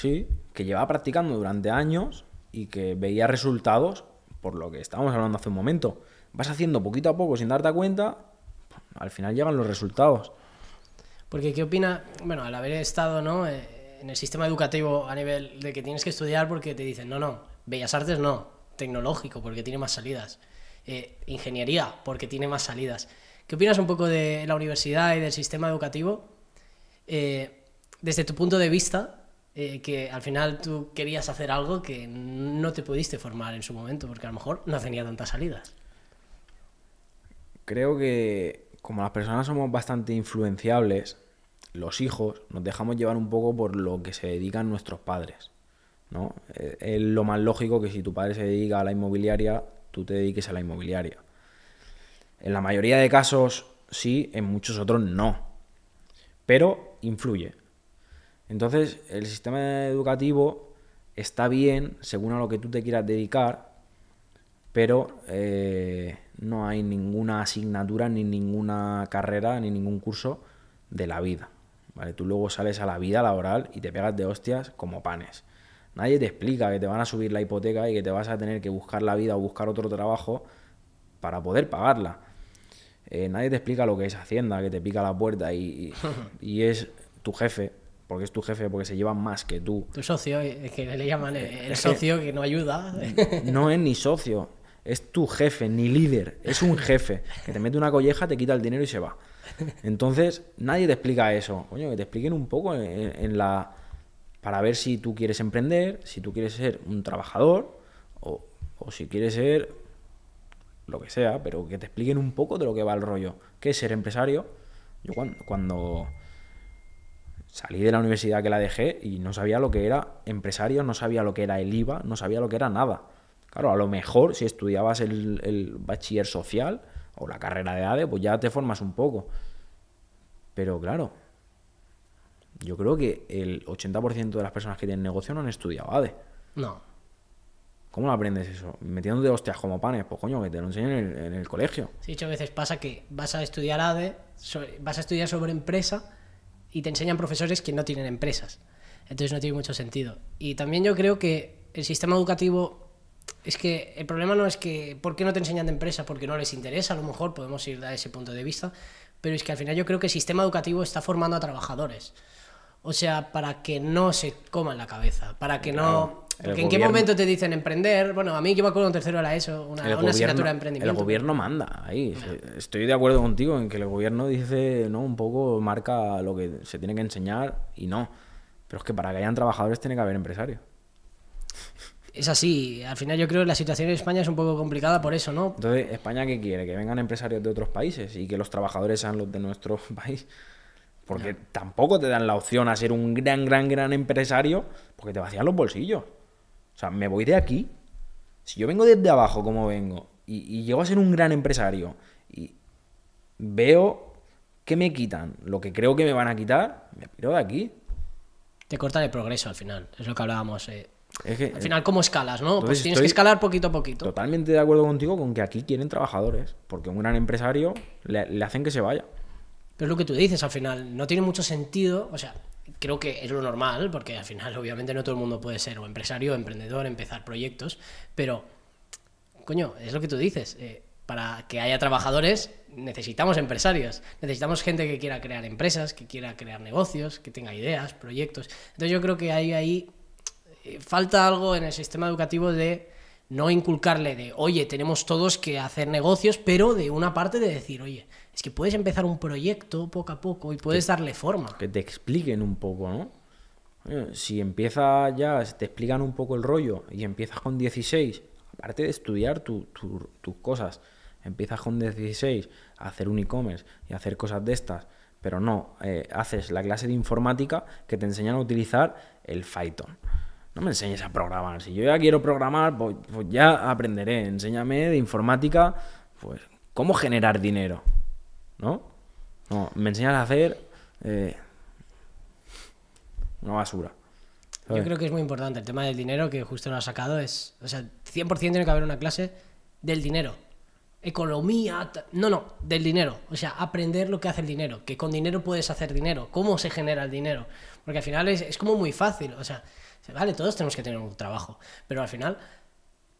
Sí, que llevaba practicando durante años y que veía resultados por lo que estábamos hablando hace un momento. Vas haciendo poquito a poco sin darte cuenta, al final llegan los resultados. Porque, ¿qué opina? Bueno, al haber estado ¿no? Eh, en el sistema educativo a nivel de que tienes que estudiar porque te dicen, no, no, bellas artes no, tecnológico porque tiene más salidas, eh, ingeniería porque tiene más salidas. ¿Qué opinas un poco de la universidad y del sistema educativo? Eh, desde tu punto de vista, eh, que al final tú querías hacer algo que no te pudiste formar en su momento, porque a lo mejor no tenía tantas salidas. Creo que como las personas somos bastante influenciables, los hijos nos dejamos llevar un poco por lo que se dedican nuestros padres. ¿no? Eh, es lo más lógico que si tu padre se dedica a la inmobiliaria, tú te dediques a la inmobiliaria. En la mayoría de casos sí, en muchos otros no. Pero influye. Entonces, el sistema educativo está bien según a lo que tú te quieras dedicar, pero eh, no hay ninguna asignatura, ni ninguna carrera, ni ningún curso de la vida. ¿vale? Tú luego sales a la vida laboral y te pegas de hostias como panes. Nadie te explica que te van a subir la hipoteca y que te vas a tener que buscar la vida o buscar otro trabajo para poder pagarla. Eh, nadie te explica lo que es Hacienda, que te pica la puerta y *laughs* es tu jefe porque es tu jefe, porque se lleva más que tú. Tu socio, es que le llaman el, socio que, no ayuda. *laughs* No es ni socio, es tu jefe, ni líder, es un jefe que te mete una colleja, te quita el dinero y se va. Entonces, nadie te explica eso. Coño, que te expliquen un poco en, la. para ver si tú quieres emprender, si tú quieres ser un trabajador o, si quieres ser lo que sea, pero que te expliquen un poco de lo que va el rollo. ¿Qué es ser empresario? Yo cuando Salí de la universidad que la dejé y no sabía lo que era empresario, no sabía lo que era el IVA, no sabía lo que era nada. Claro, a lo mejor si estudiabas el, bachiller social o la carrera de ADE, pues ya te formas un poco. Pero claro, yo creo que el 80% de las personas que tienen negocio no han estudiado ADE. No. ¿Cómo lo aprendes eso? Metiéndote hostias como panes, pues coño, que te lo enseñen en el, en el colegio. Sí, muchas veces pasa que vas a estudiar ADE, vas a estudiar sobre empresa y te enseñan profesores que no tienen empresas. Entonces no tiene mucho sentido. Y también yo creo que el sistema educativo es que el problema no es que por qué no te enseñan de empresas porque no les interesa, a lo mejor podemos ir a ese punto de vista, pero es que al final yo creo que el sistema educativo está formando a trabajadores. O sea, para que no se coman la cabeza, para que no ¿En qué momento te dicen emprender? Bueno, a mí yo me acuerdo un tercero era eso, una, asignatura de emprendimiento. El gobierno manda ahí. Estoy de acuerdo contigo en que el gobierno dice, ¿no? Un poco marca lo que se tiene que enseñar y no. Pero es que para que hayan trabajadores tiene que haber empresarios. Es así, al final yo creo que la situación en España es un poco complicada por eso, ¿no? Entonces, ¿España qué quiere? Que vengan empresarios de otros países y que los trabajadores sean los de nuestro *laughs* país. Porque tampoco te dan la opción a ser un gran, gran, gran empresario porque te vacían los bolsillos. O sea, me voy de aquí. Si yo vengo desde abajo como vengo y, llego a ser un gran empresario y veo que me quitan lo que creo que me van a quitar, me piro de aquí. Te cortan el progreso al final, es lo que hablábamos. Eh. al eh, final, ¿cómo escalas? ¿no? Pues tienes que escalar poquito a poquito. Totalmente de acuerdo contigo con que aquí quieren trabajadores, porque un gran empresario le, le hacen que se vaya. Pero es lo que tú dices, al final, no tiene mucho sentido, o sea, creo que es lo normal, porque al final *laughs* obviamente no todo el mundo puede ser o empresario, o emprendedor, empezar proyectos, pero, coño, es lo que tú dices. Eh, para que haya trabajadores necesitamos empresarios, necesitamos gente que quiera crear empresas, que quiera crear negocios, que tenga ideas, proyectos. Entonces yo creo que hay ahí eh, falta algo en el sistema educativo de no inculcarle de, oye, tenemos todos que hacer negocios, pero de una parte de decir, oye, es que puedes empezar un proyecto poco a poco y puedes darle forma. Que te expliquen un poco, ¿no? Si empiezas ya, te explican un poco el rollo y empiezas con 16, aparte de estudiar tus cosas, empiezas con 16 a hacer un e-commerce y hacer cosas de estas, pero no, eh, haces la clase de informática que te enseñan a utilizar el Python. No me enseñes a programar. Si yo ya quiero programar, pues, pues ya aprenderé. Enséñame de informática, pues, cómo generar dinero. ¿no? No, me enseñas a hacer eh, una basura. Yo creo que es muy importante el tema del dinero que justo lo has sacado. Es, o sea, 100% tiene que haber una clase del dinero. Economía, no, no, del dinero. O sea, aprender lo que hace el dinero, que con dinero puedes hacer dinero, cómo se genera el dinero. Porque al final es, como muy fácil. O sea, vale, todos tenemos que tener un trabajo, pero al final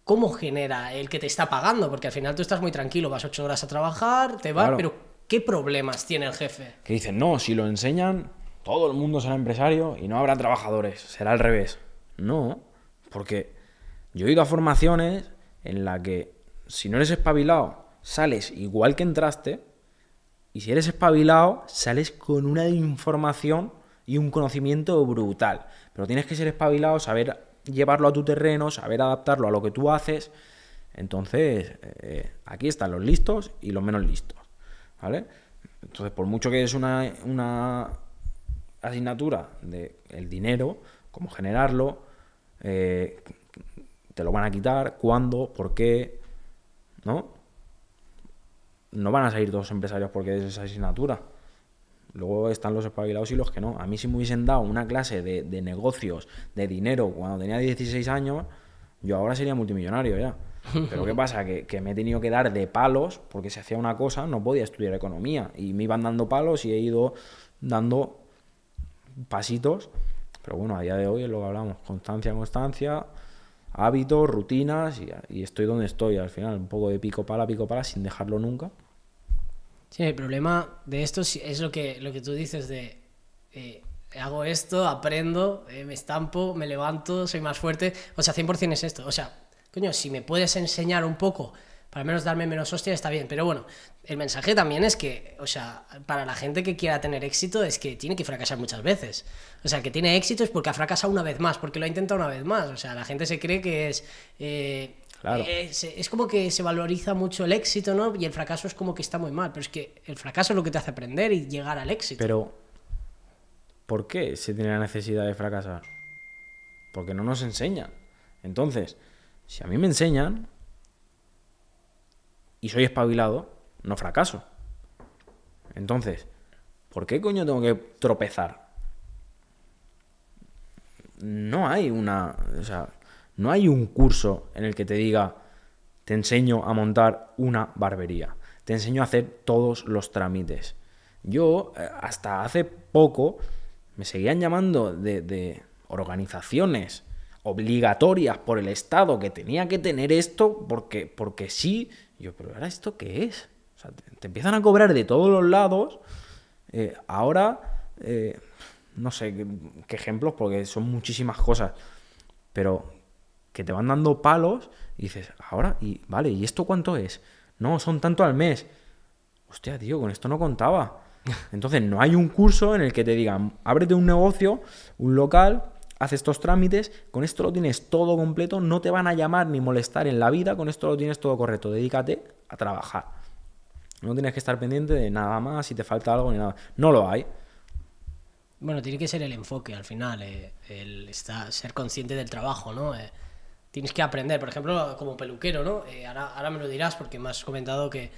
cómo genera el que te está pagando, porque al final tú estás muy tranquilo, vas ocho horas a trabajar, te va pero ¿Qué problemas tiene el jefe? Que dicen, no, si lo enseñan, todo el mundo será empresario y no habrá trabajadores, será al revés. No, porque yo he ido a formaciones en la que si no eres espabilado, sales igual que entraste, y si eres espabilado, sales con una información y un conocimiento brutal. Pero tienes que ser espabilado, saber llevarlo a tu terreno, saber adaptarlo a lo que tú haces. Entonces, eh, aquí están los listos y los menos listos. ¿vale? Entonces, por mucho que es una, asignatura de el dinero, cómo generarlo, eh, te lo van a quitar, cuándo, por qué, ¿no? No van a salir dos empresarios porque es esa asignatura. Luego están los espabilados y los que no. A mí si me hubiesen dado una clase de, de negocios, de dinero, cuando tenía 16 años, yo ahora sería multimillonario ya. Pero ¿qué pasa? Que, que, me he tenido que dar de palos, porque si hacía una cosa no podía estudiar economía. Y me iban dando palos y he ido dando pasitos. Pero bueno, a día de hoy es lo que hablamos. Constancia, constancia, hábitos, rutinas y, estoy donde estoy al final. Un poco de pico pala, pico pala, sin dejarlo nunca. Sí, el problema de esto es lo que, lo que tú dices de... hago esto, aprendo, eh, me estampo, me levanto, soy más fuerte. O sea, 100% es esto. O sea, coño, si me puedes enseñar un poco para menos darme menos hostia está bien, pero bueno, el mensaje también es que, o sea, para la gente que quiera tener éxito es que tiene que fracasar muchas veces. O sea, que tiene éxito es porque ha fracasado una vez más, porque lo ha intentado una vez más. O sea, la gente se cree que es... Eh, eh, es, como que se valoriza mucho el éxito, ¿no? Y el fracaso es como que está muy mal, pero es que el fracaso es lo que te hace aprender y llegar al éxito. Pero, ¿por qué se tiene la necesidad de fracasar? Porque no nos enseña Entonces, si a mí me enseñan y soy espabilado, no fracaso. Entonces, ¿por qué coño tengo que tropezar? No hay una. O sea, no hay un curso en el que te diga, te enseño a montar una barbería, te enseño a hacer todos los trámites. Yo, eh, hasta hace poco, me seguían llamando de, de organizaciones obligatorias por el Estado, que tenía que tener esto porque, porque sí. yo, pero ahora esto qué es? O sea, te, empiezan a cobrar de todos los lados. Eh, ahora, eh, no sé qué, ejemplos, porque son muchísimas cosas, pero que te van dando palos y dices, ahora, y vale, ¿y esto cuánto es? No, son tanto al mes. Hostia, tío, con esto no contaba. *laughs* Entonces, no hay un curso en el que te digan, ábrete un negocio, un local, haces estos trámites, con esto lo tienes todo completo, no te van a llamar ni molestar en la vida, con esto lo tienes todo correcto, dedícate a trabajar. No tienes que estar pendiente de nada más, si te falta algo ni nada. No lo hay. Bueno, tiene que ser el enfoque al final, eh, el estar, ser consciente del trabajo, ¿no? Eh, tienes que aprender, por ejemplo, como peluquero, ¿no? Eh, ahora, ahora, me lo dirás porque me has comentado que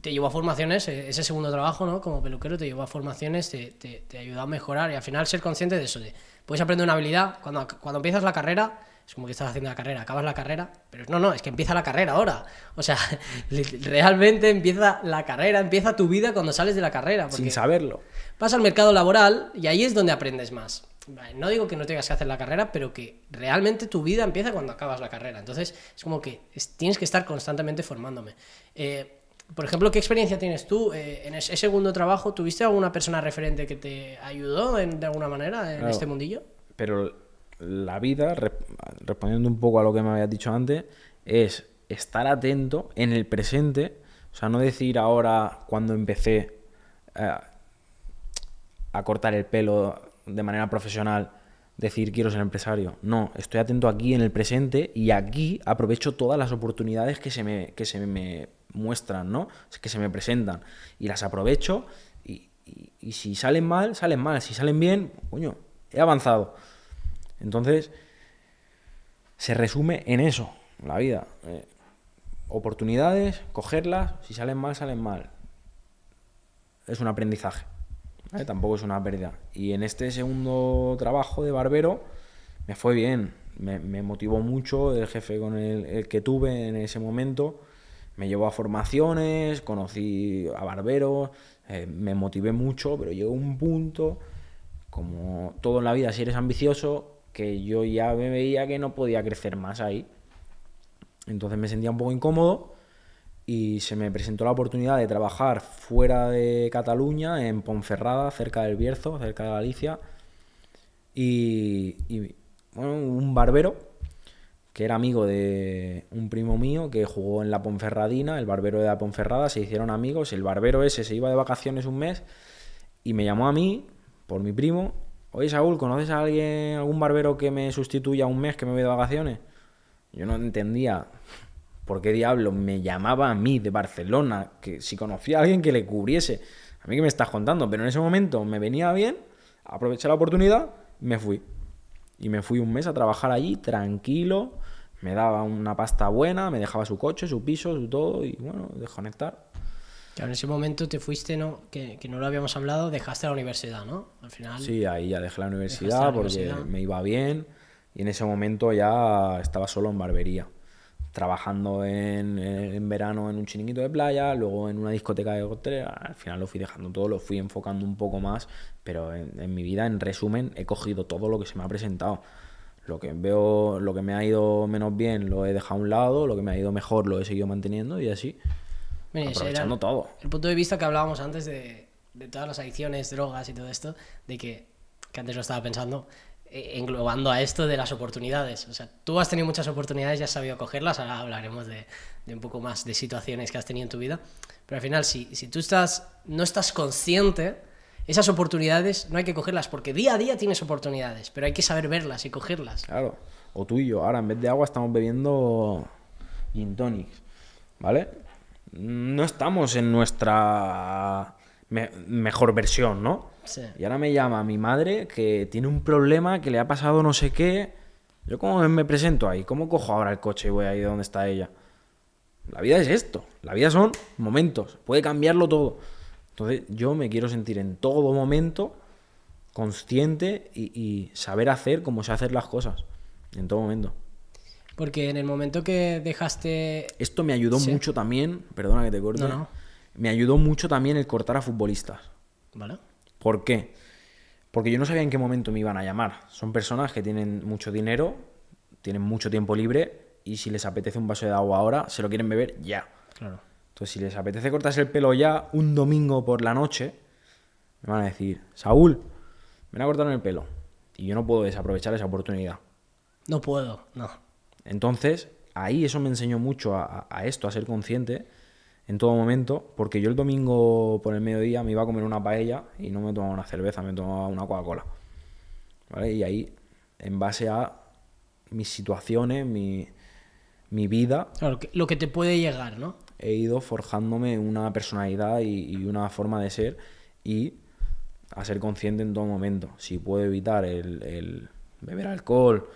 te llevó a formaciones, e, ese segundo trabajo, ¿no? Como peluquero te llevó a formaciones, te, te, a mejorar y al final ser consciente de eso. puedes aprender una habilidad, cuando, cuando empiezas la carrera, es como que estás haciendo la carrera, acabas la carrera, pero no, no, es que empieza la carrera ahora. O sea, *laughs* realmente empieza la carrera, empieza tu vida cuando sales de la carrera. Sin saberlo. Vas al mercado laboral y ahí es donde aprendes más. No digo que no tengas que hacer la carrera, pero que realmente tu vida empieza cuando acabas la carrera. Entonces, es como que tienes que estar constantemente formándome. Eh, por ejemplo, ¿qué experiencia tienes tú eh, en ese segundo trabajo? ¿Tuviste alguna persona referente que te ayudó de alguna manera en este mundillo? Pero la vida, respondiendo un poco a lo que me habías dicho antes, es estar atento en el presente, o sea, no decir ahora cuando empecé eh, a cortar el pelo de manera profesional, decir quiero ser empresario. No, estoy atento aquí en el presente y aquí aprovecho todas las oportunidades que se me, que se me muestran, ¿no? Que se me presentan y las aprovecho y, si salen mal, salen mal, si salen bien, coño, he avanzado. Entonces, se resume en eso, la vida. Eh, oportunidades, cogerlas, si salen mal, salen mal. Es un aprendizaje, tampoco es una pérdida. Y en este segundo trabajo de barbero me fue bien, me, motivó mucho el jefe con el que tuve en ese momento me llevó a formaciones, conocí a barberos, eh, me motivé mucho, pero llegó un punto, como todo en la vida, si eres ambicioso, que yo ya me veía que no podía crecer más ahí. Entonces me sentía un poco incómodo y se me presentó la oportunidad de trabajar fuera de Cataluña, en Ponferrada, cerca del Bierzo, cerca de Galicia, y, un barbero que era amigo de un primo mío que jugó en la Ponferradina, el barbero de la Ponferrada, se hicieron amigos, el barbero ese se iba de vacaciones un mes y me llamó a mí, por mi primo, oye Saúl, ¿conoces a alguien, algún barbero que me sustituya un mes que me voy de vacaciones? Yo no entendía por qué diablo me llamaba a mí de Barcelona, que si conocía a alguien que le cubriese, a mí que me estás contando, pero en ese momento me venía bien, aproveché la oportunidad, me fui. Y me fui un mes a trabajar allí, tranquilo, me daba una pasta buena, me dejaba su coche, su piso, su todo y bueno, desconectar. Claro, en ese momento te fuiste, ¿no? Que, no lo habíamos hablado, dejaste la universidad, ¿no? Al final. Sí, ahí ya dejé la universidad porque me iba bien y en ese momento ya estaba solo en barbería. Trabajando en, verano en un chiringuito de playa, luego en una discoteca de hotel. al final lo fui dejando todo, lo fui enfocando un poco más, pero en mi vida, en resumen, he cogido todo lo que se me ha presentado lo que veo, lo que me ha ido menos bien lo he dejado a un lado, lo que me ha ido mejor lo he seguido manteniendo y así. aprovechando todo. El punto de vista que hablábamos antes de, todas las adicciones, drogas y todo esto, de que, antes lo estaba pensando, eh, englobando a esto de las oportunidades. O sea, tú has tenido muchas oportunidades, ya has sabido cogerlas, ahora hablaremos de, un poco más de situaciones que has tenido en tu vida, pero al final si, si tú estás, no estás consciente esas oportunidades no hay que cogerlas porque día a día tienes oportunidades, pero hay que saber verlas y cogerlas. Claro. O tú y yo, ahora en vez de agua estamos bebiendo gin ¿vale? No estamos en nuestra mejor versión, ¿no? Sí. Y ahora me llama mi madre que tiene un problema, que le ha pasado no sé qué. ¿Yo cómo me presento ahí? ¿Cómo cojo ahora el coche y voy ahí donde está ella? La vida es esto. La vida son momentos. Puede cambiarlo todo. Entonces yo me quiero sentir en todo momento consciente y, saber hacer como se hacen las cosas, en todo momento. Porque en el momento que dejaste... Esto me ayudó mucho también, perdona que te corto. me ayudó mucho también el cortar a futbolistas. ¿Vale? ¿Por qué? Porque yo no sabía en qué momento me iban a llamar. Son personas que tienen mucho dinero, tienen mucho tiempo libre y si les apetece un vaso de agua ahora, se lo quieren beber ya. Claro. Entonces, si les apetece cortarse el pelo ya un domingo por la noche, me van a decir, Saúl, ven a cortarme el pelo. Y yo no puedo desaprovechar esa oportunidad. No puedo, no. Entonces, ahí eso me enseñó mucho a, esto, a ser consciente en todo momento, porque yo el domingo por el mediodía me iba a comer una paella y no me tomaba una cerveza, me tomaba una Coca-Cola. ¿Vale? Y ahí, en base a mis situaciones, mi, mi vida. Claro, lo que te puede llegar, ¿no? he ido forjándome una personalidad y, una forma de ser y a ser consciente en todo momento. Si puedo evitar el, beber alcohol,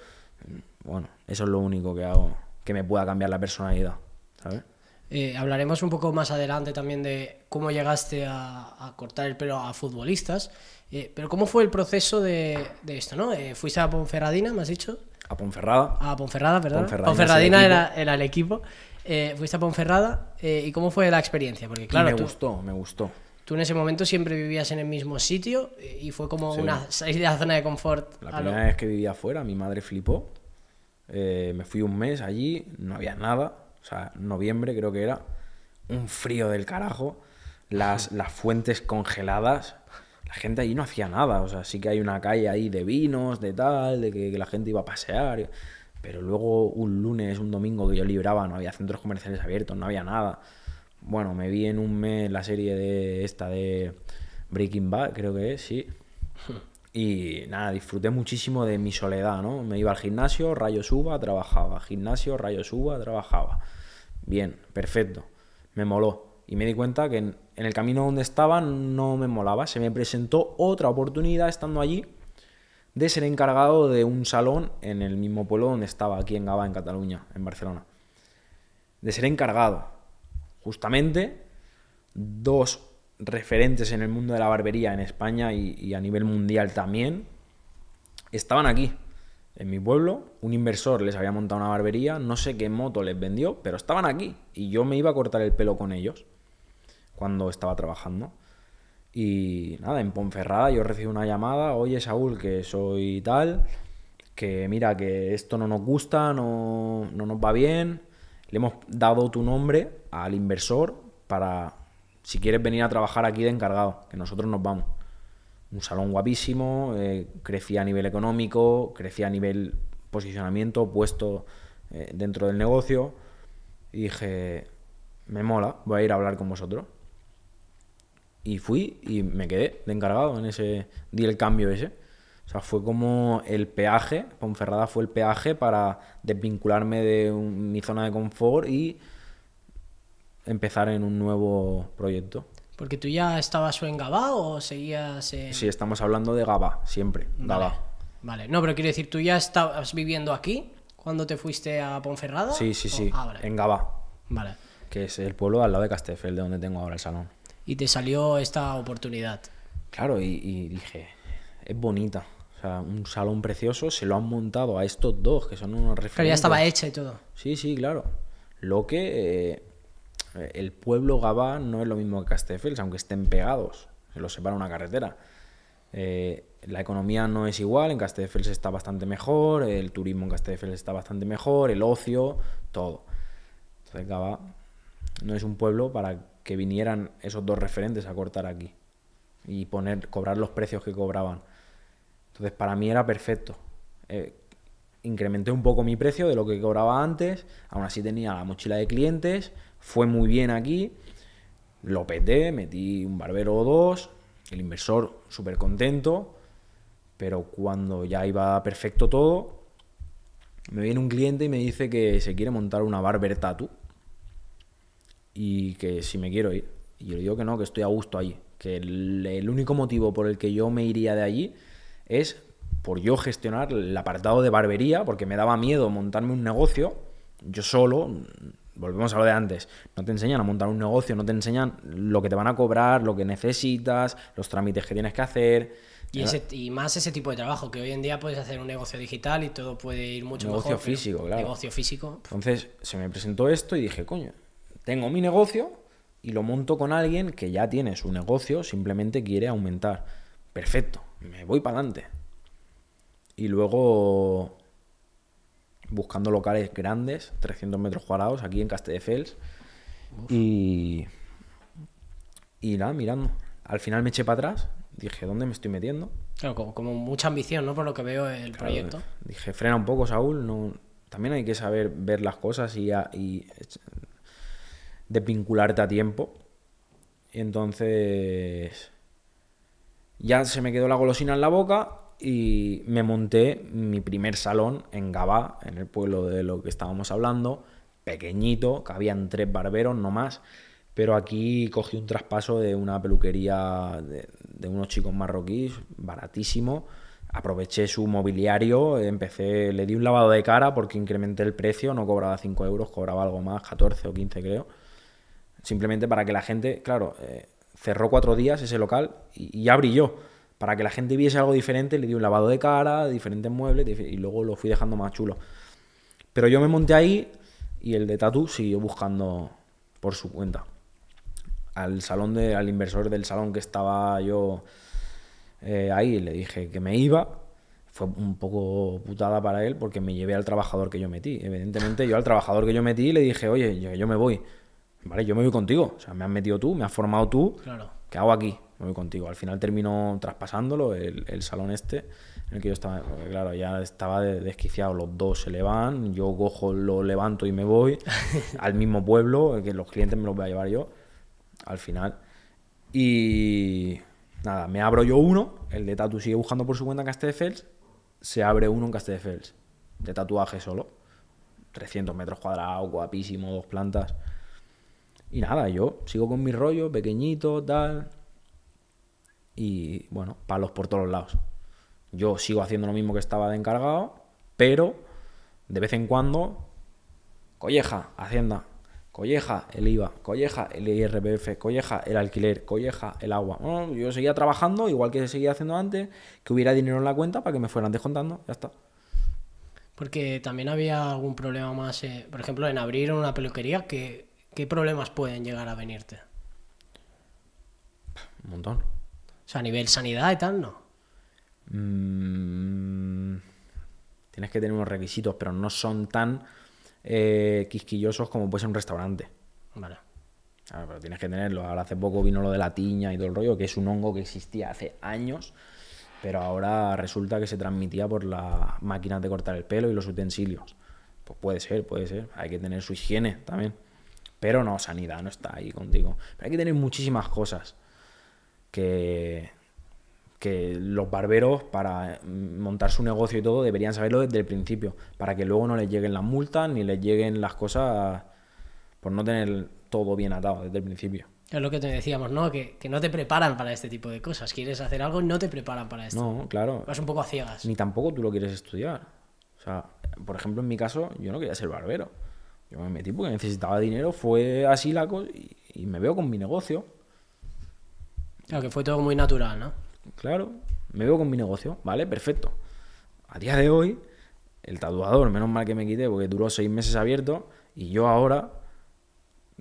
bueno, eso es lo único que hago que me pueda cambiar la personalidad, ¿sabes? Eh, hablaremos un poco más adelante también de cómo llegaste a, cortar el pelo a futbolistas, eh, pero ¿cómo fue el proceso de, esto? ¿no? Eh, ¿Fuiste a Ponferradina, me has dicho? A Ponferrada. A Ponferrada, perdón. Ponferradina, era, era, el equipo. Eh, fuiste a Ponferrada eh, y cómo fue la experiencia, porque claro. me gustó, me gustó. Tú en ese momento siempre vivías en el mismo sitio eh, y fue como una salida de zona de confort. La primera vez que vivía afuera, mi madre flipó. Eh, me fui un mes allí, no había nada. O sea, noviembre creo que era. Un frío del carajo. Las, *laughs* las fuentes congeladas. La gente allí no hacía nada. O sea, sí que hay una calle ahí de vinos, de tal, de que la gente iba a pasear. Pero luego un lunes, un domingo que yo libraba, no había centros comerciales abiertos, no había nada. Bueno, me vi en un mes la serie de esta de Breaking Bad, creo que es, sí. Y nada, disfruté muchísimo de mi soledad, ¿no? Me iba al gimnasio, rayo suba, trabajaba. Gimnasio, rayo suba, trabajaba. Bien, perfecto. Me moló. Y me di cuenta que en, en el camino donde estaba no me molaba. Se me presentó otra oportunidad estando allí de ser encargado de un salón en el mismo pueblo donde estaba, aquí en Gaba, en Cataluña, en Barcelona. De ser encargado. Justamente, dos referentes en el mundo de la barbería en España y, y a nivel mundial también, estaban aquí, en mi pueblo. Un inversor les había montado una barbería, no sé qué moto les vendió, pero estaban aquí y yo me iba a cortar el pelo con ellos cuando estaba trabajando. Y nada, en Ponferrada yo recibí una llamada, oye Saúl, que soy tal, que mira, que esto no nos gusta, no, nos va bien, le hemos dado tu nombre al inversor para, si quieres venir a trabajar aquí de encargado, que nosotros nos vamos. Un salón guapísimo, eh, crecía a nivel económico, crecía a nivel posicionamiento, puesto eh, dentro del negocio. Y dije, me mola, voy a ir a hablar con vosotros. Y fui y me quedé de encargado en ese. Di el cambio ese. O sea, fue como el peaje. Ponferrada fue el peaje para desvincularme de mi zona de confort y empezar en un nuevo proyecto. Porque tú ya estabas en Gaba o seguías. Sí, estamos hablando de Gaba, siempre. Vale, Vale. No, pero quiero decir, tú ya estabas viviendo aquí cuando te fuiste a Ponferrada. Sí, sí, sí. Ah, en Gaba Vale. Que es el pueblo al lado de Castelfel de donde tengo ahora el salón y te salió esta oportunidad. Claro, y, dije, es bonita. O sea, un salón precioso, se lo han montado a estos dos, que son unos referentes. Pero ya estaba hecha y todo. Sí, sí, claro. Lo que eh, el pueblo Gabá no es lo mismo que Castelfels, aunque estén pegados, se los separa una carretera. Eh, la economía no es igual, en Castelfels está bastante mejor, el turismo en Castelfels está bastante mejor, el ocio, todo. Entonces Gabá no es un pueblo para que vinieran esos dos referentes a cortar aquí y poner, cobrar los precios que cobraban. Entonces, para mí era perfecto. Eh, incrementé un poco mi precio de lo que cobraba antes, aún así tenía la mochila de clientes, fue muy bien aquí, lo peté, metí un barbero o dos, el inversor súper contento, pero cuando ya iba perfecto todo, me viene un cliente y me dice que se quiere montar una barber tattoo y que si me quiero ir. Y yo le digo que no, que estoy a gusto ahí Que el, único motivo por el que yo me iría de allí es por yo gestionar el apartado de barbería, porque me daba miedo montarme un negocio, yo solo, volvemos a lo de antes, no te enseñan a montar un negocio, no te enseñan lo que te van a cobrar, lo que necesitas, los trámites que tienes que hacer. Y, y más ese tipo de trabajo, que hoy en día puedes hacer un negocio digital y todo puede ir mucho mejor. Negocio físico, claro. Negocio físico. Entonces se me presentó esto y dije, coño, tengo mi negocio y lo monto con alguien que ya tiene su negocio, simplemente quiere aumentar. Perfecto, me voy para adelante. Y luego buscando locales grandes, 300 metros cuadrados, aquí en Castelldefels. Y, y nada, mirando. Al final me eché para atrás, dije, ¿dónde me estoy metiendo? como, mucha ambición, ¿no? Por lo que veo el proyecto. Dije, frena un poco, Saúl. No, también hay que saber ver las cosas y, y vincularte a tiempo. Entonces, ya se me quedó la golosina en la boca y me monté mi primer salón en Gabá, en el pueblo de lo que estábamos hablando, pequeñito, cabían tres barberos no más, pero aquí cogí un traspaso de una peluquería de, unos chicos marroquíes, baratísimo, aproveché su mobiliario, empecé, le di un lavado de cara porque incrementé el precio, no cobraba 5 euros, cobraba algo más, 14 o 15 creo, Simplemente para que la gente, claro, eh, cerró cuatro días ese local y, y, ya Para que la gente viese algo diferente, le di un lavado de cara, diferentes muebles y luego lo fui dejando más chulo. Pero yo me monté ahí y el de Tatu siguió buscando por su cuenta. Al salón de, inversor del salón que estaba yo eh, ahí, le dije que me iba. Fue un poco putada para él porque me llevé al trabajador que yo metí. Evidentemente, yo al trabajador que yo metí le dije, oye, yo me voy Vale, yo me voy contigo. O sea, me has metido tú, me has formado tú. Claro. ¿Qué hago aquí? Me voy contigo. Al final termino traspasándolo el, el salón este en el que yo estaba. Claro, ya estaba desquiciado. Los dos se le van. Yo cojo, lo levanto y me voy *laughs* al mismo pueblo, que los clientes me los voy a llevar yo. Al final. Y nada, me abro yo uno. El de Tatu sigue buscando por su cuenta en Castelldefels. Se abre uno en Castelldefels. De tatuaje solo. 300 metros cuadrados, guapísimo, dos plantas. Y nada, yo sigo con mi rollo, pequeñito, tal. Y bueno, palos por todos lados. Yo sigo haciendo lo mismo que estaba de encargado, pero de vez en cuando, colleja, Hacienda, colleja, el IVA, colleja, el IRPF, colleja, el alquiler, colleja, el agua. yo seguía trabajando, igual que seguía haciendo antes, que hubiera dinero en la cuenta para que me fueran descontando, ya está. Porque también había algún problema más, eh, por ejemplo, en abrir una peluquería que ¿Qué problemas pueden llegar a venirte? Un montón. O sea, a nivel sanidad y tal, ¿no? Mm, tienes que tener unos requisitos, pero no son tan eh, quisquillosos como puede ser un restaurante. Vale. pero tienes que tenerlo. Ahora hace poco vino lo de la tiña y todo el rollo, que es un hongo que existía hace años, pero ahora resulta que se transmitía por las máquinas de cortar el pelo y los utensilios. Pues puede ser, puede ser. Hay que tener su higiene también. Pero no, sanidad no está ahí contigo. hay que tener muchísimas cosas que, que los barberos para montar su negocio y todo deberían saberlo desde el principio, para que luego no les lleguen las multas ni les lleguen las cosas por no tener todo bien atado desde el principio. Es lo que te decíamos, ¿no? Que, que, no te preparan para este tipo de cosas. Quieres hacer algo y no te preparan para esto. No, claro. Vas un poco a ciegas. Ni tampoco tú lo quieres estudiar. O sea, por ejemplo, en mi caso, yo no quería ser barbero. Yo me metí porque necesitaba dinero, fue así la cosa y, me veo con mi negocio. Claro, que fue todo muy natural, ¿no? Claro, me veo con mi negocio, ¿vale? Perfecto. A día de hoy, el tatuador, menos mal que me quité porque duró seis meses abierto y yo ahora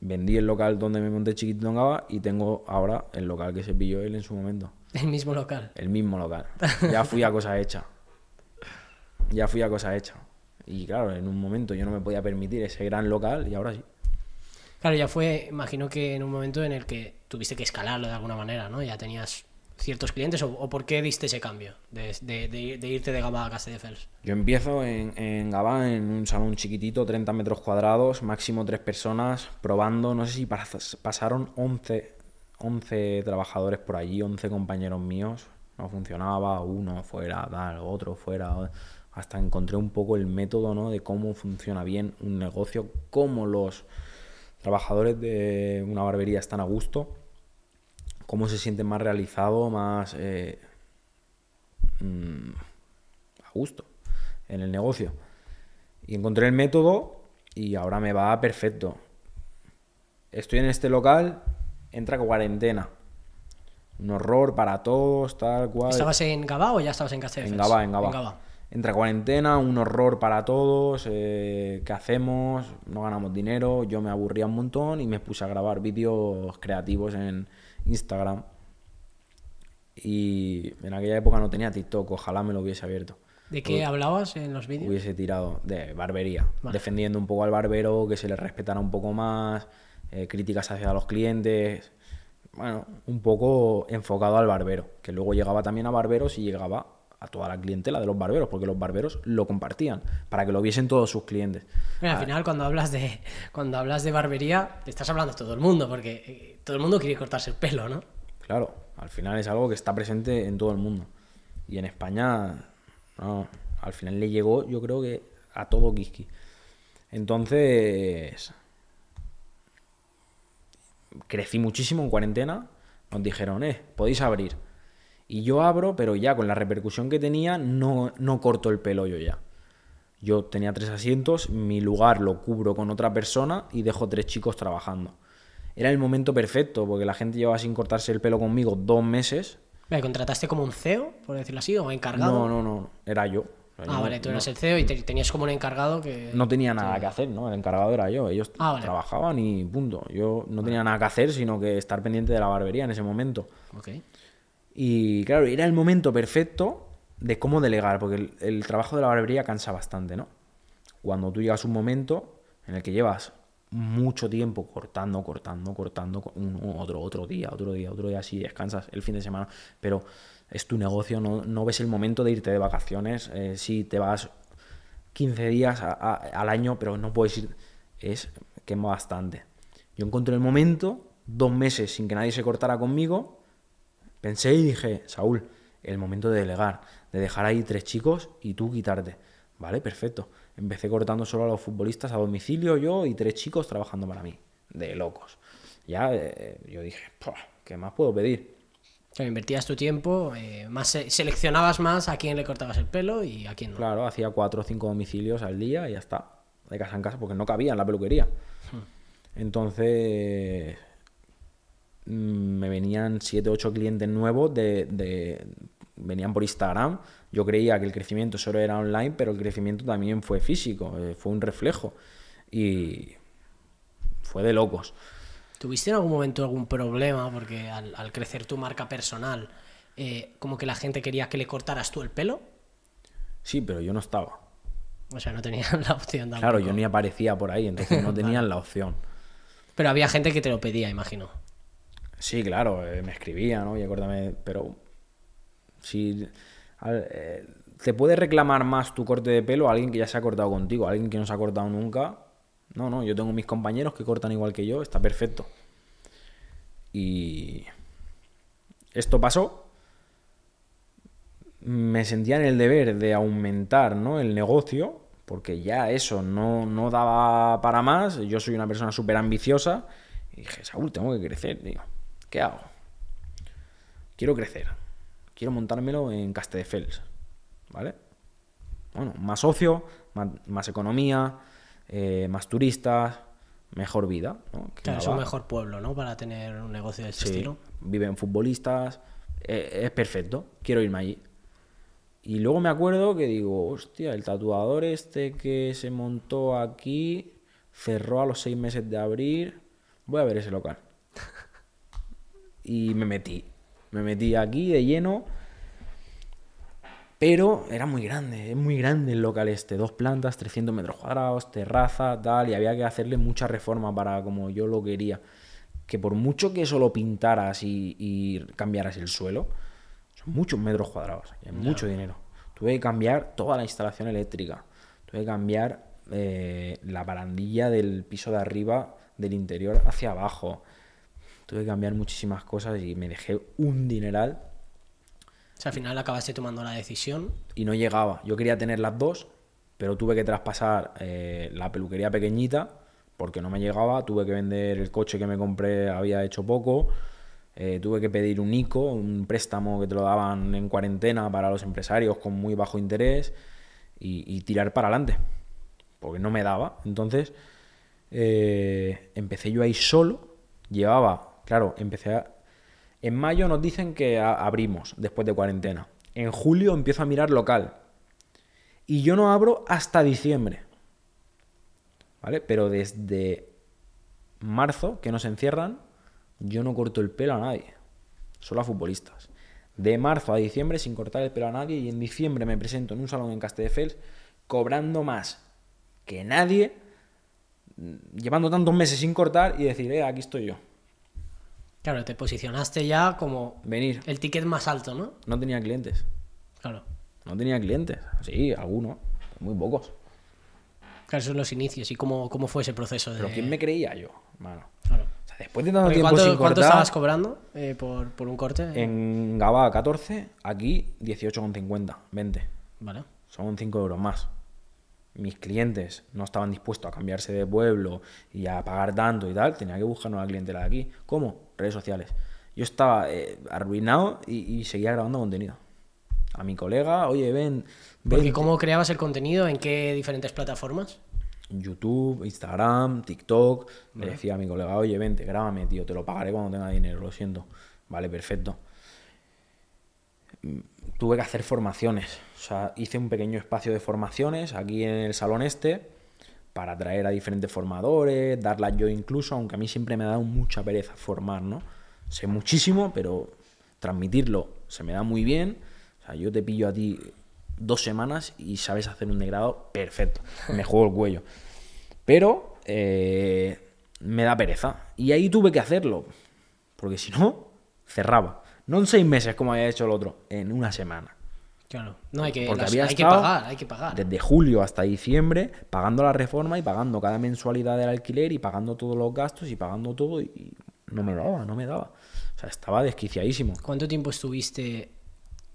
vendí el local donde me monté Chiquitongaba y tengo ahora el local que se pilló él en su momento. El mismo local. El mismo local. *laughs* Ya fui a cosa hecha. Ya fui a cosa hecha. Y claro, en un momento yo no me podía permitir ese gran local y ahora sí. Claro, ya fue, imagino que en un momento en el que tuviste que escalarlo de alguna manera, ¿no? Ya tenías ciertos clientes o, por qué diste ese cambio de, irte de Gaba a Castelldefels? Yo empiezo en, en en un salón chiquitito, 30 metros cuadrados, máximo tres personas, probando, no sé si pasaron 11, 11 trabajadores por allí, 11 compañeros míos, no funcionaba, uno fuera, otro fuera, hasta encontré un poco el método ¿no? de cómo funciona bien un negocio, cómo los trabajadores de una barbería están a gusto, cómo se sienten más realizados, más eh, mm, a gusto en el negocio. Y encontré el método y ahora me va perfecto. Estoy en este local, entra cuarentena. Un horror para todos, tal cual. ¿Estabas en Gabá o ya estabas en Castellón. En Gabá, en Gaba entra cuarentena, un horror para todos, eh, ¿qué hacemos? No ganamos dinero, yo me aburría un montón y me puse a grabar vídeos creativos en Instagram. Y en aquella época no tenía TikTok, ojalá me lo hubiese abierto. ¿De qué hablabas en los vídeos? Hubiese tirado de barbería, defendiendo un poco al barbero, que se le respetara un poco más, eh, críticas hacia los clientes, bueno, un poco enfocado al barbero, que luego llegaba también a barberos y llegaba a toda la clientela de los barberos, porque los barberos lo compartían para que lo viesen todos sus clientes. al ah, final, cuando hablas, de, cuando hablas de barbería, te estás hablando a todo el mundo, porque eh, todo el mundo quiere cortarse el pelo, ¿no? Claro, al final es algo que está presente en todo el mundo. Y en España, al final le llegó, yo creo que a todo Kiski. Entonces, crecí muchísimo en cuarentena. Nos dijeron, eh, podéis abrir y yo abro, pero ya con la repercusión que tenía, no, no corto el pelo yo ya. Yo tenía tres asientos, mi lugar lo cubro con otra persona y dejo tres chicos trabajando. Era el momento perfecto, porque la gente llevaba sin cortarse el pelo conmigo dos meses. ¿Me contrataste como un CEO, por decirlo así, o encargado? No, no, no, era yo. ah, vale, tú eras el CEO y tenías como un encargado que... No tenía nada que hacer, ¿no? El encargado era yo, ellos ah, trabajaban y punto. Yo no tenía nada que hacer, sino que estar pendiente de la barbería en ese momento. Okay. Y claro, era el momento perfecto de cómo delegar, porque el, trabajo de la barbería cansa bastante, ¿no? Cuando tú llegas a un momento en el que llevas mucho tiempo cortando, cortando, cortando, un, otro, otro día, otro día, otro día, así descansas el fin de semana, pero es tu negocio, no, ves el momento de irte de vacaciones, eh, si te vas 15 días al año, pero no puedes ir, es quema bastante. Yo encontré el momento, dos meses sin que nadie se cortara conmigo, Pensé y dije, Saúl, el momento de delegar, de dejar ahí tres chicos y tú quitarte. Vale, perfecto. Empecé cortando solo a los futbolistas a domicilio yo y tres chicos trabajando para mí. De locos. Ya eh, eh, yo dije, ¿qué más puedo pedir? invertías tu tiempo, eh, más seleccionabas más a quién le cortabas el pelo y a quién no. Claro, hacía cuatro o cinco domicilios al día y ya está. De casa en casa, porque no cabía en la peluquería. Hmm. Entonces, me venían 7, 8 clientes nuevos de, venían por Instagram. Yo creía que el crecimiento solo era online, pero el crecimiento también fue físico, eh, fue un reflejo. Y fue de locos. ¿Tuviste en algún momento algún problema? Porque al, crecer tu marca personal, eh, como que la gente quería que le cortaras tú el pelo. Sí, pero yo no estaba. O sea, no tenían *laughs* la opción Claro, yo ni aparecía por ahí, entonces no *laughs* tenían la opción. Pero había gente que te lo pedía, imagino. Sí, claro, eh, me escribía, ¿no? Y acuérdame, pero si eh, te puede reclamar más tu corte de pelo a alguien que ya se ha cortado contigo, a alguien que no se ha cortado nunca. No, no, yo tengo mis compañeros que cortan igual que yo, está perfecto. Y esto pasó. Me sentía en el deber de aumentar ¿no? el negocio, porque ya eso no, no daba para más. Yo soy una persona súper ambiciosa. Y dije, Saúl, tengo que crecer, digo. ¿qué hago? Quiero crecer. Quiero montármelo en Castelldefels. ¿Vale? Bueno, más ocio más, economía, eh, más turistas, mejor vida. claro, es un mejor pueblo, ¿no? Para tener un negocio de ese estilo. Viven futbolistas, e-, es perfecto, quiero irme allí. Y luego me acuerdo que digo, hostia, el tatuador este que se montó aquí cerró a los seis meses de abrir. Voy a ver ese local y me metí. Me metí aquí de lleno. Pero era muy grande, es muy grande el local este. Dos plantas, 300 metros cuadrados, terraza, tal. Y había que hacerle mucha reforma para como yo lo quería. Que por mucho que solo pintaras y, cambiaras el suelo, son muchos metros cuadrados, es mucho dinero. Tuve que cambiar toda la instalación eléctrica. Tuve que cambiar eh, la barandilla del piso de arriba del interior hacia abajo tuve que cambiar muchísimas cosas y me dejé un dineral. O sea, al final acabaste tomando la decisión. Y no llegaba. Yo quería tener las dos, pero tuve que traspasar eh, la peluquería pequeñita porque no me llegaba. Tuve que vender el coche que me compré, había hecho poco. Eh, tuve que pedir un ICO, un préstamo que te lo daban en cuarentena para los empresarios con muy bajo interés y, tirar para adelante, porque no me daba. Entonces eh, empecé yo ahí solo, llevaba Claro, empecé a... En mayo nos dicen que abrimos después de cuarentena. En julio empiezo a mirar local. Y yo no abro hasta diciembre. ¿Vale? Pero desde marzo, que nos encierran, yo no corto el pelo a nadie. Solo a futbolistas. De marzo a diciembre sin cortar el pelo a nadie. Y en diciembre me presento en un salón en Castelldefels cobrando más que nadie. Llevando tantos meses sin cortar y decir, eh, aquí estoy yo. Claro, te posicionaste ya como el ticket más alto, ¿no? No tenía clientes. Claro. No tenía clientes. Sí, algunos, muy pocos. Claro, esos son los inicios. ¿Y cómo, cómo fue ese proceso? De... Pero ¿quién me creía yo, Claro. O sea, después de tanto tiempo ¿cuánto, sin cortar... ¿Cuánto estabas cobrando eh, por, un corte? En Gaba 14, aquí 18,50, 20. Vale. Son 5 euros más mis clientes no estaban dispuestos a cambiarse de pueblo y a pagar tanto y tal, tenía que buscar nueva clientela de aquí. ¿Cómo? Redes sociales. Yo estaba eh, arruinado y, seguía grabando contenido. A mi colega, oye, ven. ¿Y cómo creabas el contenido? ¿En qué diferentes plataformas? YouTube, Instagram, TikTok. Me Le decía a mi colega, oye, vente, grábame, tío, te lo pagaré cuando tenga dinero, lo siento. Vale, perfecto. Mm, tuve que hacer formaciones o sea, hice un pequeño espacio de formaciones aquí en el salón este para atraer a diferentes formadores, darlas yo incluso, aunque a mí siempre me ha dado mucha pereza formar, ¿no? Sé muchísimo, pero transmitirlo se me da muy bien. O sea, yo te pillo a ti dos semanas y sabes hacer un degrado perfecto. Me juego el cuello. Pero eh, me da pereza. Y ahí tuve que hacerlo. Porque si no, cerraba. No en seis meses como había hecho el otro, en una semana. Claro, no hay que, hay que pagar, hay que pagar. Desde julio hasta diciembre pagando la reforma y pagando cada mensualidad del alquiler y pagando todos los gastos y pagando todo y no me daba, no me daba. O sea, estaba desquiciadísimo. ¿Cuánto tiempo estuviste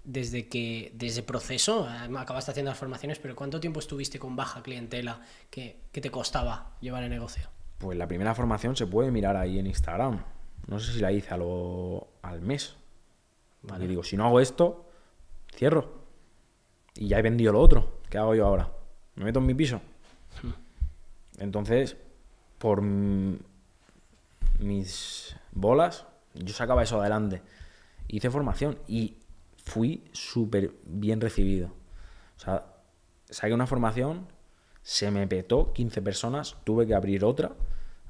desde que desde proceso ah, acabaste haciendo las formaciones, pero ¿cuánto tiempo estuviste con baja clientela que, te costaba llevar el negocio? Pues la primera formación se puede mirar ahí en Instagram. No sé si la hice a lo, al mes. Y digo, si no hago esto, cierro y ya he vendido lo otro. ¿Qué hago yo ahora? Me meto en mi piso. Hmm. Entonces, por mis bolas, yo sacaba eso adelante. Hice formación y fui súper bien recibido. O sea, saqué una formación, se me petó 15 personas, tuve que abrir otra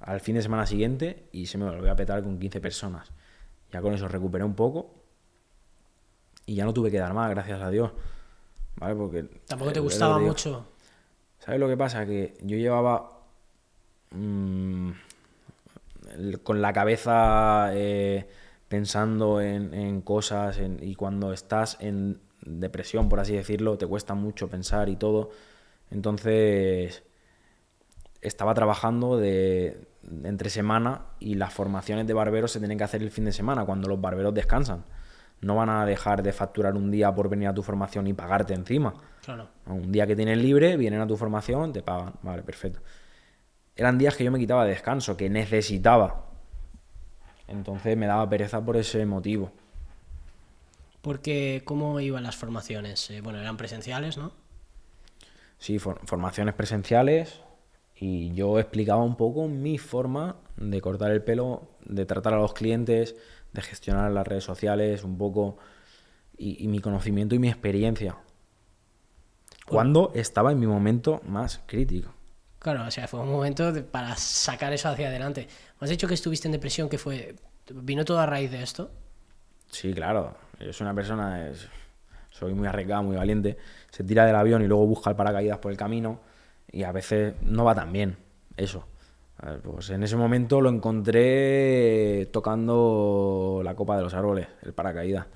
al fin de semana siguiente y se me volvió a petar con 15 personas. Ya con eso recuperé un poco y ya no tuve que dar más, gracias a Dios. Tampoco te gustaba mucho. ¿Sabes lo que pasa? Que yo llevaba mm, con la cabeza eh, pensando en, cosas y cuando estás en depresión, por así decirlo, te cuesta mucho pensar y todo. Entonces, estaba trabajando entre semana y las formaciones de barberos se tienen que hacer el fin de semana, cuando los barberos descansan no van a dejar de facturar un día por venir a tu formación y pagarte encima. Claro. Un día que tienes libre, vienen a tu formación, te pagan. Vale, perfecto. Eran días que yo me quitaba descanso, que necesitaba. Entonces me daba pereza por ese motivo. Porque, ¿cómo iban las formaciones? Eh, bueno, eran presenciales, ¿no? Sí, formaciones presenciales. Y yo explicaba un poco mi forma de cortar el pelo, de tratar a los clientes, de gestionar las redes sociales, un poco, y, mi conocimiento y mi experiencia. Cuando estaba en mi momento más crítico. Claro, o sea, fue un momento para sacar eso hacia adelante. has dicho que estuviste en depresión, que fue. ¿Vino todo a raíz de esto? Sí, claro. Yo soy una persona. soy muy arriesgada, muy valiente. Se tira del avión y luego busca el paracaídas por el camino. Y a veces no va tan bien eso. Pues en ese momento lo encontré tocando la copa de los árboles, el paracaídas.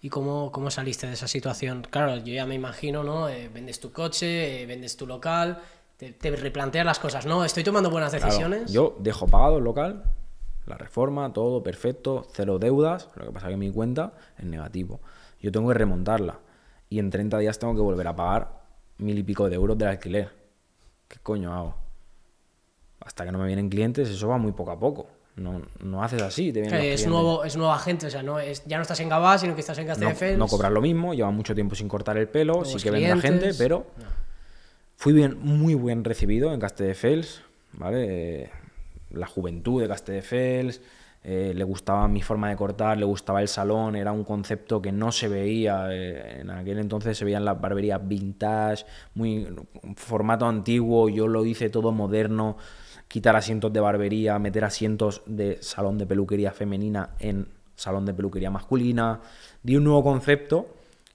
¿Y cómo, saliste de esa situación? Claro, yo ya me imagino, ¿no? Eh, vendes tu coche, eh, vendes tu local, te, replanteas las cosas, ¿no? Estoy tomando buenas decisiones. yo dejo pagado el local, la reforma, todo perfecto, cero deudas, lo que pasa es que mi cuenta es negativo. Yo tengo que remontarla y en 30 días tengo que volver a pagar mil y pico de euros del alquiler. ¿Qué coño hago? hasta que no me vienen clientes, eso va muy poco a poco. No, haces así. es, nuevo, es nueva gente, o sea, ya no estás en Gabá, sino que estás en de No, no cobras lo mismo, lleva mucho tiempo sin cortar el pelo, sí que vende la gente, pero fui bien, muy bien recibido en Castelldefels, ¿vale? La juventud de Castelldefels, eh, le gustaba mi forma de cortar, le gustaba el salón, era un concepto que no se veía, eh, en aquel entonces se veían las barberías vintage, muy formato antiguo, yo lo hice todo moderno, quitar asientos de barbería, meter asientos de salón de peluquería femenina en salón de peluquería masculina, di un nuevo concepto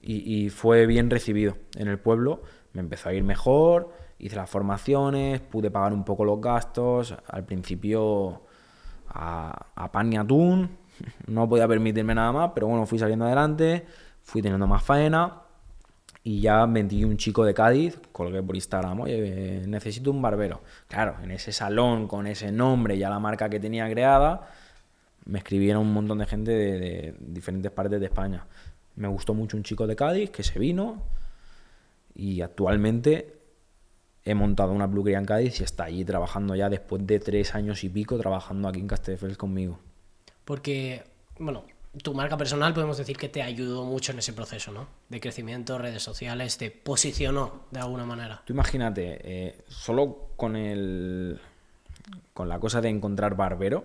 y, y fue bien recibido en el pueblo, me empezó a ir mejor, hice las formaciones, pude pagar un poco los gastos, al principio a, a pan y atún. No podía permitirme nada más, pero bueno, fui saliendo adelante, fui teniendo más faena y ya vendí un chico de Cádiz, colgué por Instagram, oye, eh, necesito un barbero. Claro, en ese salón, con ese nombre, y a la marca que tenía creada, me escribieron un montón de gente de diferentes partes de España. Me gustó mucho un chico de Cádiz que se vino y actualmente he montado una peluquería en Cádiz y está allí trabajando ya después de tres años y pico trabajando aquí en Castelldefels conmigo. Porque, bueno, tu marca personal podemos decir que te ayudó mucho en ese proceso, ¿no? De crecimiento, redes sociales, te posicionó de alguna manera. Tú imagínate, eh, solo con el... con la cosa de encontrar barbero,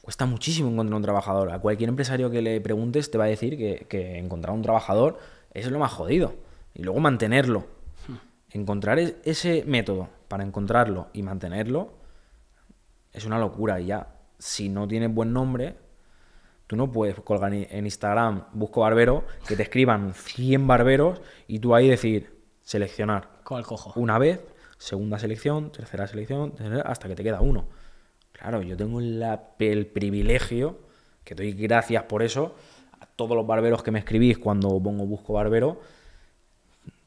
cuesta muchísimo encontrar un trabajador. A cualquier empresario que le preguntes te va a decir que encontrar un trabajador es lo más jodido. Y luego mantenerlo encontrar e-, ese método para encontrarlo y mantenerlo es una locura. Y ya, si no tienes buen nombre, tú no puedes colgar en Instagram, busco barbero, que te escriban 100 barberos y tú ahí decir, seleccionar. cojo? Una vez, segunda selección, tercera selección, hasta que te queda uno. Claro, yo tengo el privilegio, que doy gracias por eso, a todos los barberos que me escribís cuando pongo busco barbero,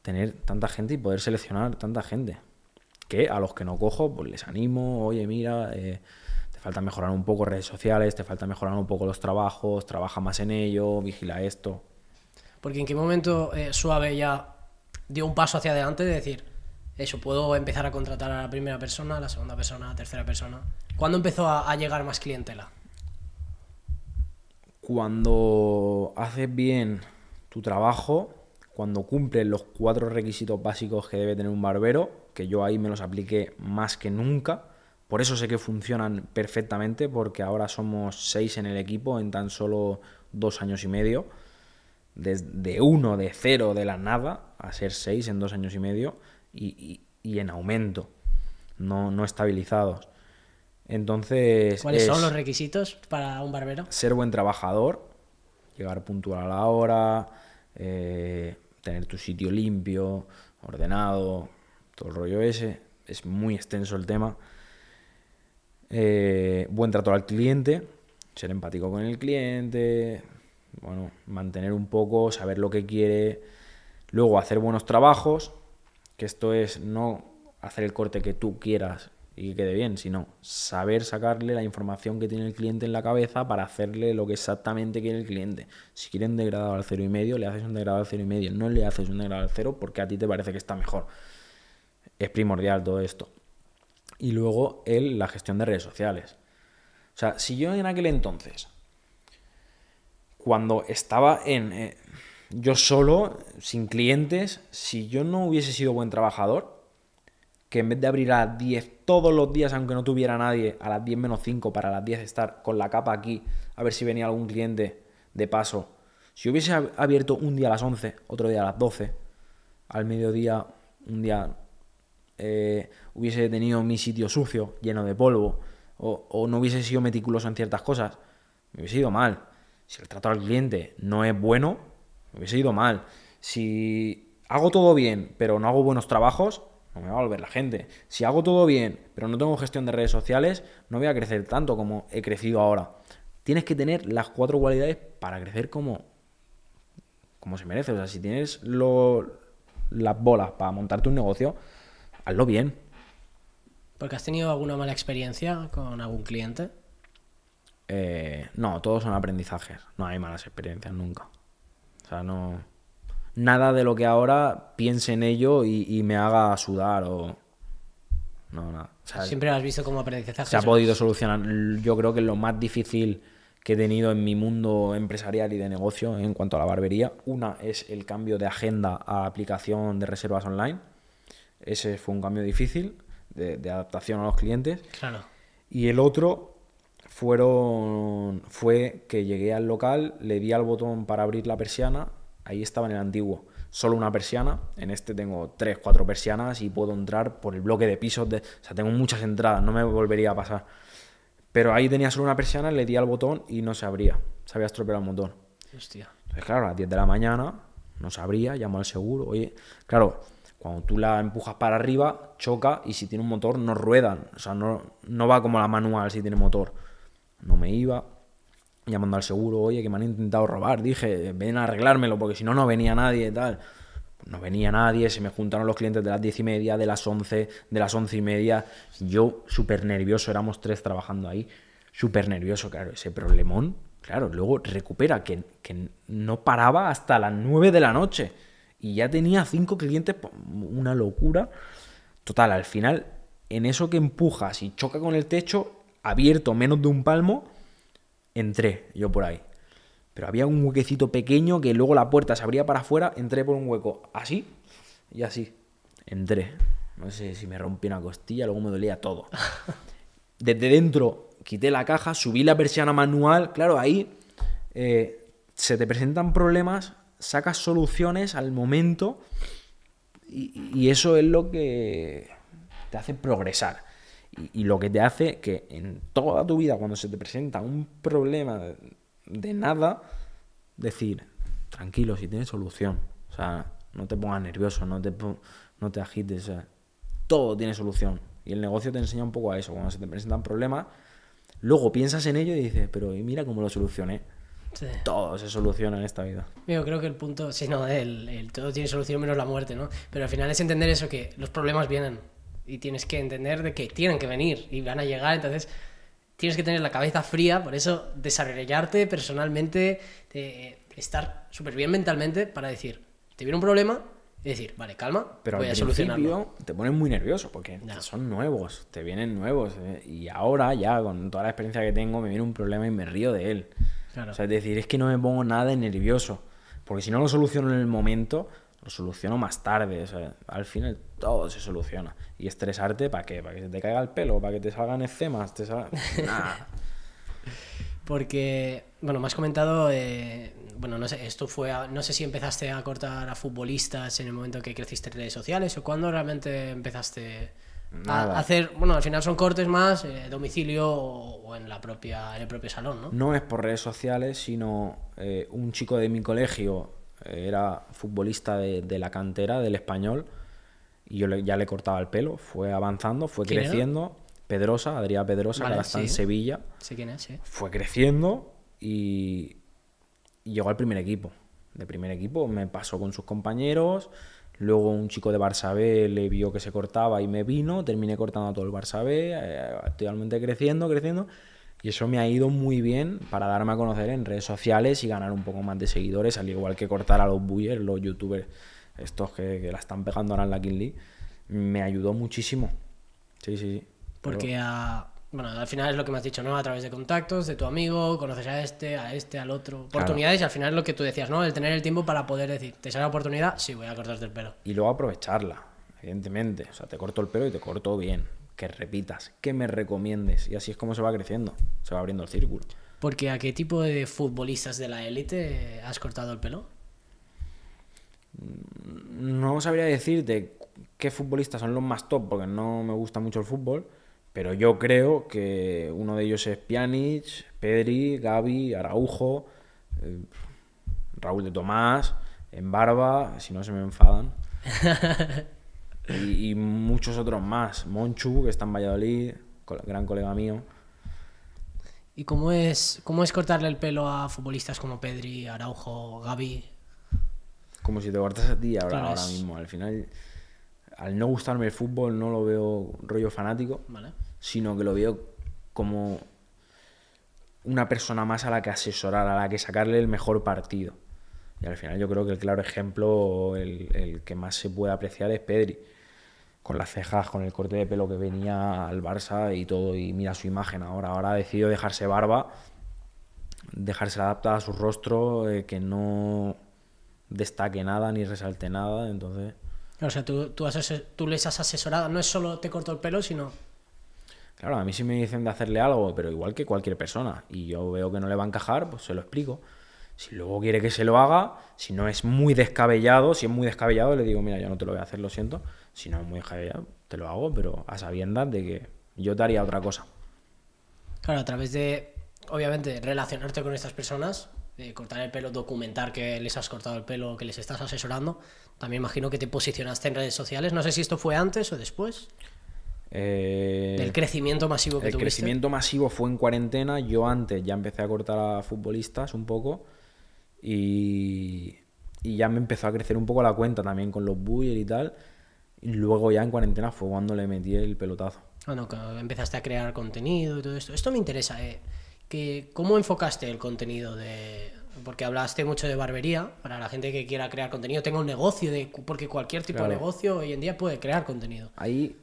tener tanta gente y poder seleccionar tanta gente. Que a los que no cojo, pues les animo, oye, mira, eh, te falta mejorar un poco redes sociales, te falta mejorar un poco los trabajos, trabaja más en ello, vigila esto. Porque en qué momento eh, Suave ya dio un paso hacia adelante de decir, eso, puedo empezar a contratar a la primera persona, a la segunda persona, a la tercera persona. ¿Cuándo empezó a, a llegar más clientela? Cuando haces bien tu trabajo, cuando cumple los cuatro requisitos básicos que debe tener un barbero, que yo ahí me los apliqué más que nunca. Por eso sé que funcionan perfectamente, porque ahora somos seis en el equipo en tan solo dos años y medio. Desde uno, de cero, de la nada, a ser seis en dos años y medio y, en aumento, no, no estabilizados. Entonces. ¿Cuáles son los requisitos para un barbero? Ser buen trabajador, llegar puntual a la hora, eh, tener tu sitio limpio, ordenado, todo el rollo ese. Es muy extenso el tema. Eh, buen trato al cliente, ser empático con el cliente, bueno, mantener un poco, saber lo que quiere, luego hacer buenos trabajos, que esto es no hacer el corte que tú quieras, y que quede bien, sino saber sacarle la información que tiene el cliente en la cabeza para hacerle lo que exactamente quiere el cliente. Si quieren degradado al cero y medio le haces un degradado al cero y medio, no le haces un degradado al cero porque a ti te parece que está mejor. Es primordial todo esto. Y luego el, la gestión de redes sociales. O sea, si yo en aquel entonces, cuando estaba en eh, yo solo, sin clientes, si yo no hubiese sido buen trabajador, que en vez de abrir a las 10 todos los días, aunque no tuviera nadie, a las 10 menos 5 para las 10 estar con la capa aquí, a ver si venía algún cliente de paso. Si hubiese abierto un día a las 11, otro día a las 12, al mediodía, un día eh, hubiese tenido mi sitio sucio, lleno de polvo, o, o, no hubiese sido meticuloso en ciertas cosas, me hubiese ido mal. Si el trato al cliente no es bueno, me hubiese ido mal. Si hago todo bien, pero no hago buenos trabajos, no me va a volver la gente. Si hago todo bien, pero no tengo gestión de redes sociales, no voy a crecer tanto como he crecido ahora. Tienes que tener las cuatro cualidades para crecer como, como se merece. O sea, si tienes las bolas para montarte un negocio, hazlo bien. ¿Porque has tenido alguna mala experiencia con algún cliente? Eh, no, todos son aprendizajes. No hay malas experiencias nunca. O sea, no nada de lo que ahora piense en ello y, me haga sudar o... No, nada. Siempre lo has visto como aprendizaje. Se ha podido solucionar. Yo creo que es lo más difícil que he tenido en mi mundo empresarial y de negocio en cuanto a la barbería. Una es el cambio de agenda a aplicación de reservas online. Ese fue un cambio difícil de, adaptación a los clientes. Claro. Y el otro fueron, fue que llegué al local, le di al botón para abrir la persiana Ahí estaba en el antiguo solo una persiana, en este tengo tres, cuatro persianas y puedo entrar por el bloque de pisos, de, o sea, tengo muchas entradas, no me volvería a pasar. Pero ahí tenía solo una persiana, le di al botón y no se abría, se había estropeado el motor. Hostia. Entonces, claro, a las 10 de la mañana no se abría, llamo al seguro, oye, claro, cuando tú la empujas para arriba, choca y si tiene un motor no ruedan, o sea, no, no va como la manual si tiene motor. No me iba, llamando al seguro, oye, que me han intentado robar, dije, ven a arreglármelo, porque si no, no venía nadie y tal. Pues no venía nadie, se me juntaron los clientes de las diez y media, de las once, de las once y media. Yo súper nervioso, éramos tres trabajando ahí, súper nervioso, claro, ese problemón. Claro, luego recupera, que, que no paraba hasta las nueve de la noche. Y ya tenía cinco clientes, pues, una locura. Total, al final, en eso que empujas y choca con el techo, abierto menos de un palmo, entré yo por ahí. Pero había un huequecito pequeño que luego la puerta se abría para afuera, entré por un hueco así y así. Entré. No sé si me rompí una costilla, luego me dolía todo. *laughs* Desde dentro quité la caja, subí la persiana manual. Claro, ahí eh, se te presentan problemas, sacas soluciones al momento y eso es lo que te hace progresar. Y, lo que te hace que en toda tu vida, cuando se te presenta un problema de, nada, decir, tranquilo, si tienes solución. O sea, no te pongas nervioso, no te, no te agites. todo tiene solución. Y el negocio te enseña un poco a eso. Cuando se te presentan problemas, luego piensas en ello y dices, pero mira cómo lo solucioné. Todo se soluciona en esta vida. Yo creo que el punto, si no, el, todo tiene solución menos la muerte, ¿no? Pero al final es entender eso, que los problemas vienen y tienes que entender de que tienen que venir y van a llegar, entonces tienes que tener la cabeza fría, por eso desarrollarte personalmente, de estar súper bien mentalmente para decir, te viene un problema, y decir, vale, calma, Pero voy a solucionarlo. Te pones muy nervioso porque son nuevos, te vienen nuevos. Eh, y ahora ya, con toda la experiencia que tengo, me viene un problema y me río de él. O sea, es decir, es que no me pongo nada nervioso. Porque si no lo soluciono en el momento, lo soluciono más tarde. al final todo se soluciona. Y estresarte, ¿para qué? ¿Para que se te caiga el pelo? ¿Para que te salgan eczemas? ¿Te *laughs* Porque, bueno, me has comentado, eh, bueno, no sé, esto fue, no sé si empezaste a cortar a futbolistas en el momento que creciste en redes sociales o cuándo realmente empezaste a hacer, bueno, al final son cortes más eh, domicilio o, en, la propia, el propio salón, ¿no? No es por redes sociales, sino eh, un chico de mi colegio era futbolista de la cantera del español y yo ya le cortaba el pelo, fue avanzando, fue creciendo. Pedrosa, Adrián Pedrosa, que ahora está en Sevilla. Fue creciendo y... llegó al primer equipo. De primer equipo me pasó con sus compañeros. Luego un chico de Barça B le vio que se cortaba y me vino. Terminé cortando a todo el Barça B, eh, actualmente creciendo, creciendo. Y eso me ha ido muy bien para darme a conocer en redes sociales y ganar un poco más de seguidores, al igual que cortar a los buyers, los youtubers estos que, la están pegando ahora en la King me ayudó muchísimo. Sí, sí, sí. Porque bueno, al final es lo que me has dicho, ¿no? A través de contactos, de tu amigo, conoces a este, a este, al otro. Oportunidades, y al final es lo que tú decías, ¿no? El tener el tiempo para poder decir, ¿te sale la oportunidad? Sí, voy a cortarte el pelo. Y luego aprovecharla, evidentemente. O sea, te corto el pelo y te corto bien. Que repitas, que me recomiendes. Y así es como se va creciendo, se va abriendo el círculo. Porque ¿a qué tipo de futbolistas de la élite has cortado el pelo? No sabría decirte qué futbolistas son los más top, porque no me gusta mucho el fútbol, pero yo creo que uno de ellos es Pjanic, Pedri, Gaby, Araujo, eh, Raúl de Tomás, en barba, si no se me enfadan. *laughs* y, muchos otros más. Monchu, que está en Valladolid, gran colega mío. ¿Y cómo es, cómo es cortarle el pelo a futbolistas como Pedri, Araujo, Gaby? como si te guardas a ti ahora, ahora mismo. Al final, al no gustarme el fútbol, no lo veo rollo fanático, sino que lo veo como una persona más a la que asesorar, a la que sacarle el mejor partido. Y al final yo creo que el claro ejemplo, el, que más se puede apreciar es Pedri, con las cejas, con el corte de pelo que venía al Barça y todo, y mira su imagen ahora, ahora ha decidido dejarse barba, dejarse adaptada a su rostro, eh, que no destaque nada ni resalte nada, entonces... O sea, tú, tú, tú les has asesorado, no es solo te corto el pelo, sino... Claro, a mí sí me dicen de hacerle algo, pero igual que cualquier persona, y yo veo que no le va a encajar, pues se lo explico. Si luego quiere que se lo haga, si no es muy descabellado, si es muy descabellado, le digo, mira, yo no te lo voy a hacer, lo siento. Si no es muy descabellado, te lo hago, pero a sabiendas de que yo te haría otra cosa. Claro, a través de, obviamente, relacionarte con estas personas, de cortar el pelo, documentar que les has cortado el pelo, que les estás asesorando. También imagino que te posicionaste en redes sociales. No sé si esto fue antes o después. El eh, del crecimiento masivo que el tuviste. El crecimiento masivo fue en cuarentena. Yo antes ya empecé a cortar a futbolistas un poco y, y ya me empezó a crecer un poco la cuenta también con los buyer y tal. Y luego ya en cuarentena fue cuando le metí el pelotazo. Bueno, empezaste a crear contenido y todo esto. Esto me interesa. Eh. ¿cómo enfocaste el contenido de...? Porque hablaste mucho de barbería, para la gente que quiera crear contenido, Tengo un negocio, de, porque cualquier tipo de negocio hoy en día puede crear contenido. Ahí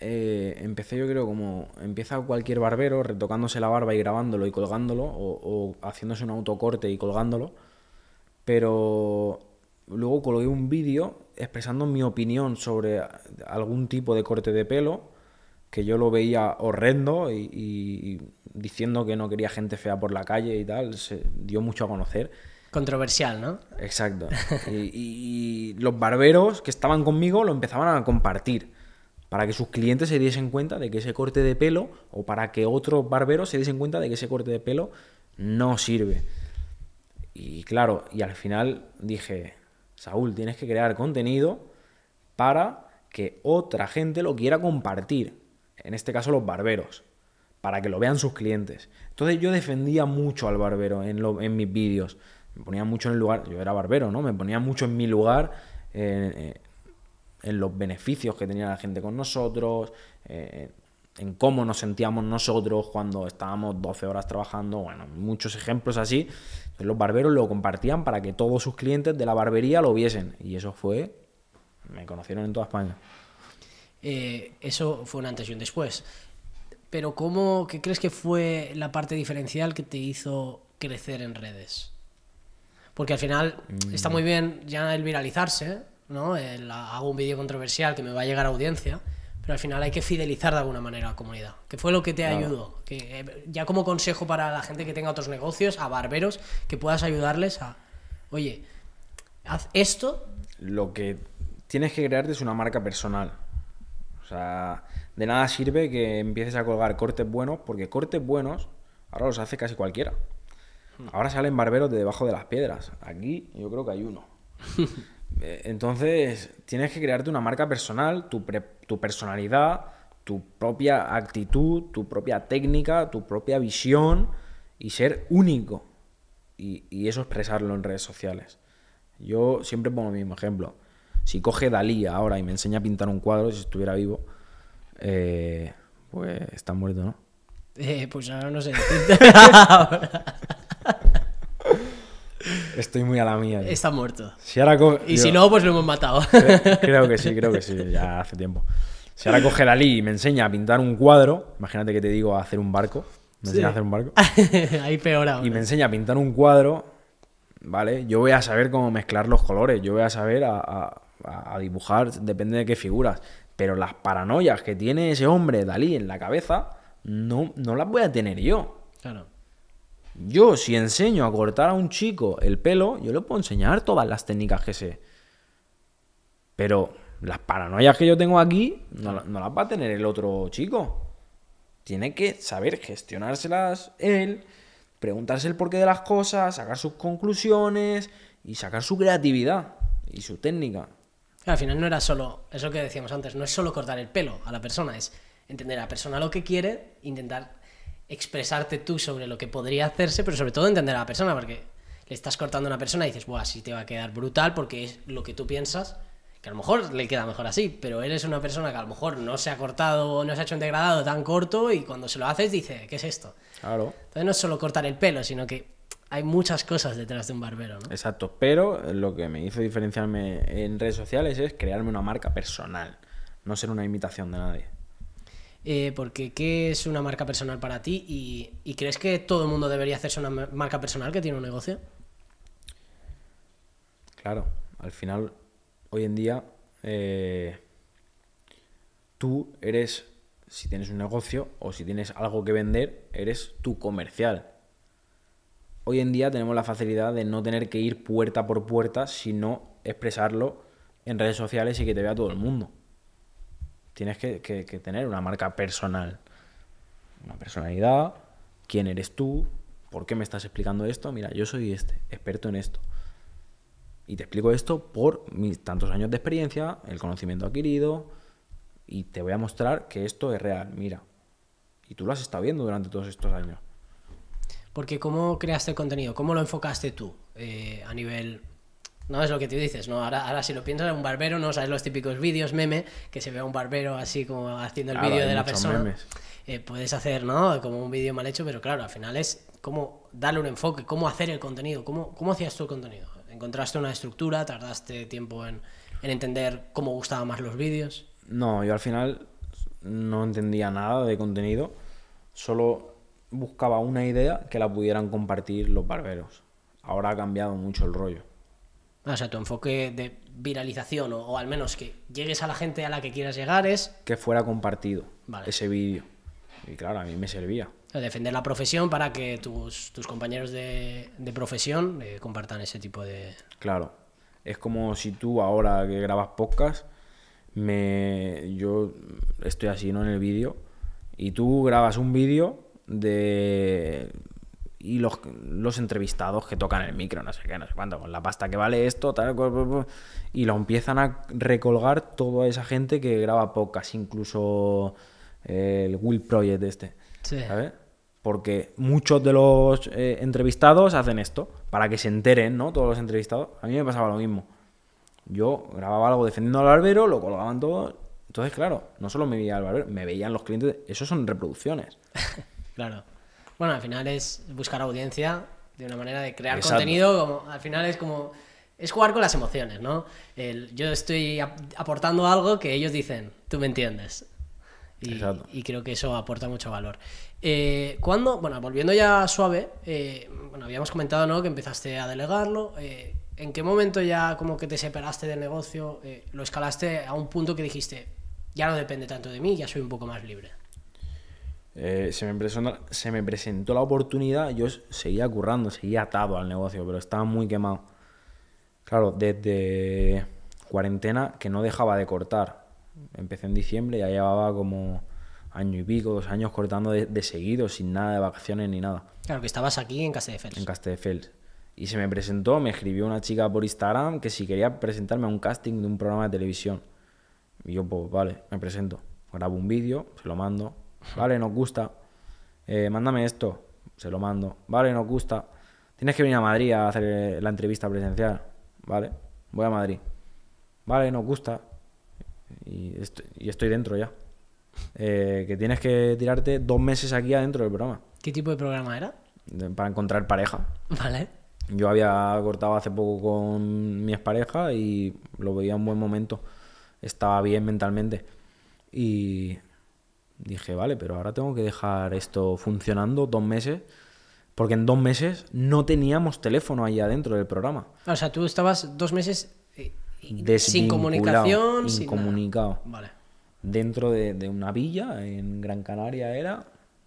eh, empecé yo creo como empieza cualquier barbero retocándose la barba y grabándolo y colgándolo o, haciéndose un autocorte y colgándolo pero luego colgué un vídeo expresando mi opinión sobre algún tipo de corte de pelo que yo lo veía horrendo y, diciendo que no quería gente fea por la calle y tal, se dio mucho a conocer. Controversial, ¿no? Exacto. y, los barberos que estaban conmigo lo empezaban a compartir para que sus clientes se diesen cuenta de que ese corte de pelo o para que otros barberos se diesen cuenta de que ese corte de pelo no sirve. Y claro, y al final dije, Saúl, tienes que crear contenido para que otra gente lo quiera compartir. En este caso los barberos para que lo vean sus clientes. Entonces yo defendía mucho al barbero en, mis vídeos. Me ponía mucho en el lugar, yo era barbero, ¿no? Me ponía mucho en mi lugar, en los beneficios que tenía la gente con nosotros, eh, en cómo nos sentíamos nosotros cuando estábamos 12 horas trabajando, bueno, muchos ejemplos así. Entonces los barberos lo compartían para que todos sus clientes de la barbería lo viesen. Y eso fue, me conocieron en toda España. Eh, eso fue un antes y un después. Pero ¿cómo, ¿qué crees que fue la parte diferencial que te hizo crecer en redes? Porque al final mm. está muy bien ya el viralizarse, ¿no? hago un vídeo controversial que me va a llegar a audiencia, pero al final hay que fidelizar de alguna manera a la comunidad. ¿Qué fue lo que te ayudó? Que, eh, ya como consejo para la gente que tenga otros negocios, a barberos, que puedas ayudarles a, oye, haz esto. Lo que tienes que crearte es una marca personal. O sea, de nada sirve que empieces a colgar cortes buenos, porque cortes buenos ahora los hace casi cualquiera. Hmm. Ahora salen barberos de debajo de las piedras. Aquí yo creo que hay uno. *laughs* Eh, entonces, tienes que crearte una marca personal, tu, personalidad, tu propia actitud, tu propia técnica, tu propia visión y ser único. Y, y, eso expresarlo en redes sociales. Yo siempre pongo el mismo ejemplo. Si coge Dalí ahora y me enseña a pintar un cuadro, si estuviera vivo, eh, pues está muerto, ¿no? Eh, pues ahora no sé. *laughs* Estoy muy a la mía. Está muerto. Si ahora y si no, pues lo hemos matado. *laughs* creo, que sí, creo que sí, ya hace tiempo. Si ahora coge la y me enseña a pintar un cuadro, imagínate que te digo a hacer un barco. Me enseña a hacer un barco. *laughs* Ahí peor Y me enseña a pintar un cuadro, ¿vale? Yo voy a saber cómo mezclar los colores, yo voy a saber a, a dibujar, depende de qué figuras. Pero las paranoias que tiene ese hombre Dalí en la cabeza, no, no las voy a tener yo. Claro. Yo, si enseño a cortar a un chico el pelo, yo le puedo enseñar todas las técnicas que sé. Pero las paranoias que yo tengo aquí, no, no las va a tener el otro chico. Tiene que saber gestionárselas él, preguntarse el porqué de las cosas, sacar sus conclusiones y sacar su creatividad y su técnica. Al final no era solo, eso que decíamos antes, no es solo cortar el pelo a la persona, es entender a la persona lo que quiere, intentar expresarte tú sobre lo que podría hacerse, pero sobre todo entender a la persona, porque le estás cortando a una persona y dices, buah, si te va a quedar brutal porque es lo que tú piensas, que a lo mejor le queda mejor así, pero eres una persona que a lo mejor no se ha cortado no se ha hecho un degradado tan corto y cuando se lo haces dice, ¿qué es esto? Entonces no es solo cortar el pelo, sino que hay muchas cosas detrás de un barbero, ¿no? Exacto, pero lo que me hizo diferenciarme en redes sociales es crearme una marca personal, no ser una imitación de nadie. Eh, porque ¿qué es una marca personal para ti? ¿Y, crees que todo el mundo debería hacerse una marca personal que tiene un negocio? Claro, al final, hoy en día, eh, tú eres, si tienes un negocio o si tienes algo que vender, eres tu comercial hoy en día tenemos la facilidad de no tener que ir puerta por puerta, sino expresarlo en redes sociales y que te vea todo el mundo. Tienes que, tener una marca personal, una personalidad, quién eres tú, por qué me estás explicando esto. Mira, yo soy este, experto en esto. Y te explico esto por mis tantos años de experiencia, el conocimiento adquirido, y te voy a mostrar que esto es real. Mira, y tú lo has estado viendo durante todos estos años. Porque ¿cómo creaste el contenido? ¿Cómo lo enfocaste tú eh, a nivel... No es lo que tú dices, ¿no? Ahora, ahora si lo piensas, un barbero, ¿no? Sabes los típicos vídeos meme, que se ve a un barbero así como haciendo el ah, vídeo de la persona. Eh, puedes hacer, ¿no? Como un vídeo mal hecho, pero claro, al final es cómo darle un enfoque, cómo hacer el contenido, cómo, cómo hacías tú el contenido. ¿Encontraste una estructura? ¿Tardaste tiempo en, en entender cómo gustaban más los vídeos? No, yo al final no entendía nada de contenido, solo buscaba una idea que la pudieran compartir los barberos. Ahora ha cambiado mucho el rollo. O sea, tu enfoque de viralización, o, al menos que llegues a la gente a la que quieras llegar, es... Que fuera compartido vale. ese vídeo. Y claro, a mí me servía. Defender la profesión para que tus, compañeros de, profesión eh, compartan ese tipo de... Claro. Es como si tú ahora que grabas podcast, me, yo estoy así ¿no? en el vídeo, y tú grabas un vídeo de y los, los, entrevistados que tocan el micro, no sé qué, no sé cuánto, con la pasta que vale esto, tal, y lo empiezan a recolgar toda esa gente que graba pocas incluso eh, el Will Project este. ¿sabes? Porque muchos de los eh, entrevistados hacen esto, para que se enteren, ¿no? Todos los entrevistados. A mí me pasaba lo mismo. Yo grababa algo defendiendo al barbero, lo colgaban todo. Entonces, claro, no solo me veía al barbero, me veían los clientes. Eso son reproducciones. *laughs* Claro. Bueno, al final es buscar audiencia de una manera de crear contenido, al final es como... Es jugar con las emociones, ¿no? yo estoy aportando algo que ellos dicen, tú me entiendes. Y, creo que eso aporta mucho valor. Eh, cuando, bueno, volviendo ya a suave, eh, bueno, habíamos comentado, ¿no? Que empezaste a delegarlo. Eh, ¿En qué momento ya como que te separaste del negocio? Eh, ¿Lo escalaste a un punto que dijiste, ya no depende tanto de mí, ya soy un poco más libre? Eh, se, me presentó, la oportunidad, yo seguía currando, seguía atado al negocio, pero estaba muy quemado. Claro, desde cuarentena que no dejaba de cortar. Empecé en diciembre, ya llevaba como año y pico, dos años cortando de, seguido, sin nada de vacaciones ni nada. Claro, que estabas aquí en Castelldefels. En Castelldefels. Y se me presentó, me escribió una chica por Instagram que si quería presentarme a un casting de un programa de televisión. Y yo, pues vale, me presento. Grabo un vídeo, se lo mando, Vale, nos gusta. Eh, mándame esto. Se lo mando. Vale, nos gusta. Tienes que venir a Madrid a hacer eh, la entrevista presencial. Vale, voy a Madrid. Vale, nos gusta. Y estoy, dentro ya. Eh, que tienes que tirarte dos meses aquí adentro del programa. ¿Qué tipo de programa era? para encontrar pareja. Vale. Yo había cortado hace poco con mi expareja y lo veía en buen momento. Estaba bien mentalmente. Y dije, vale, pero ahora tengo que dejar esto funcionando dos meses, porque en dos meses no teníamos teléfono ahí adentro del programa. O sea, tú estabas dos meses eh, sin comunicación, sin comunicado. Dentro de, una villa en Gran Canaria era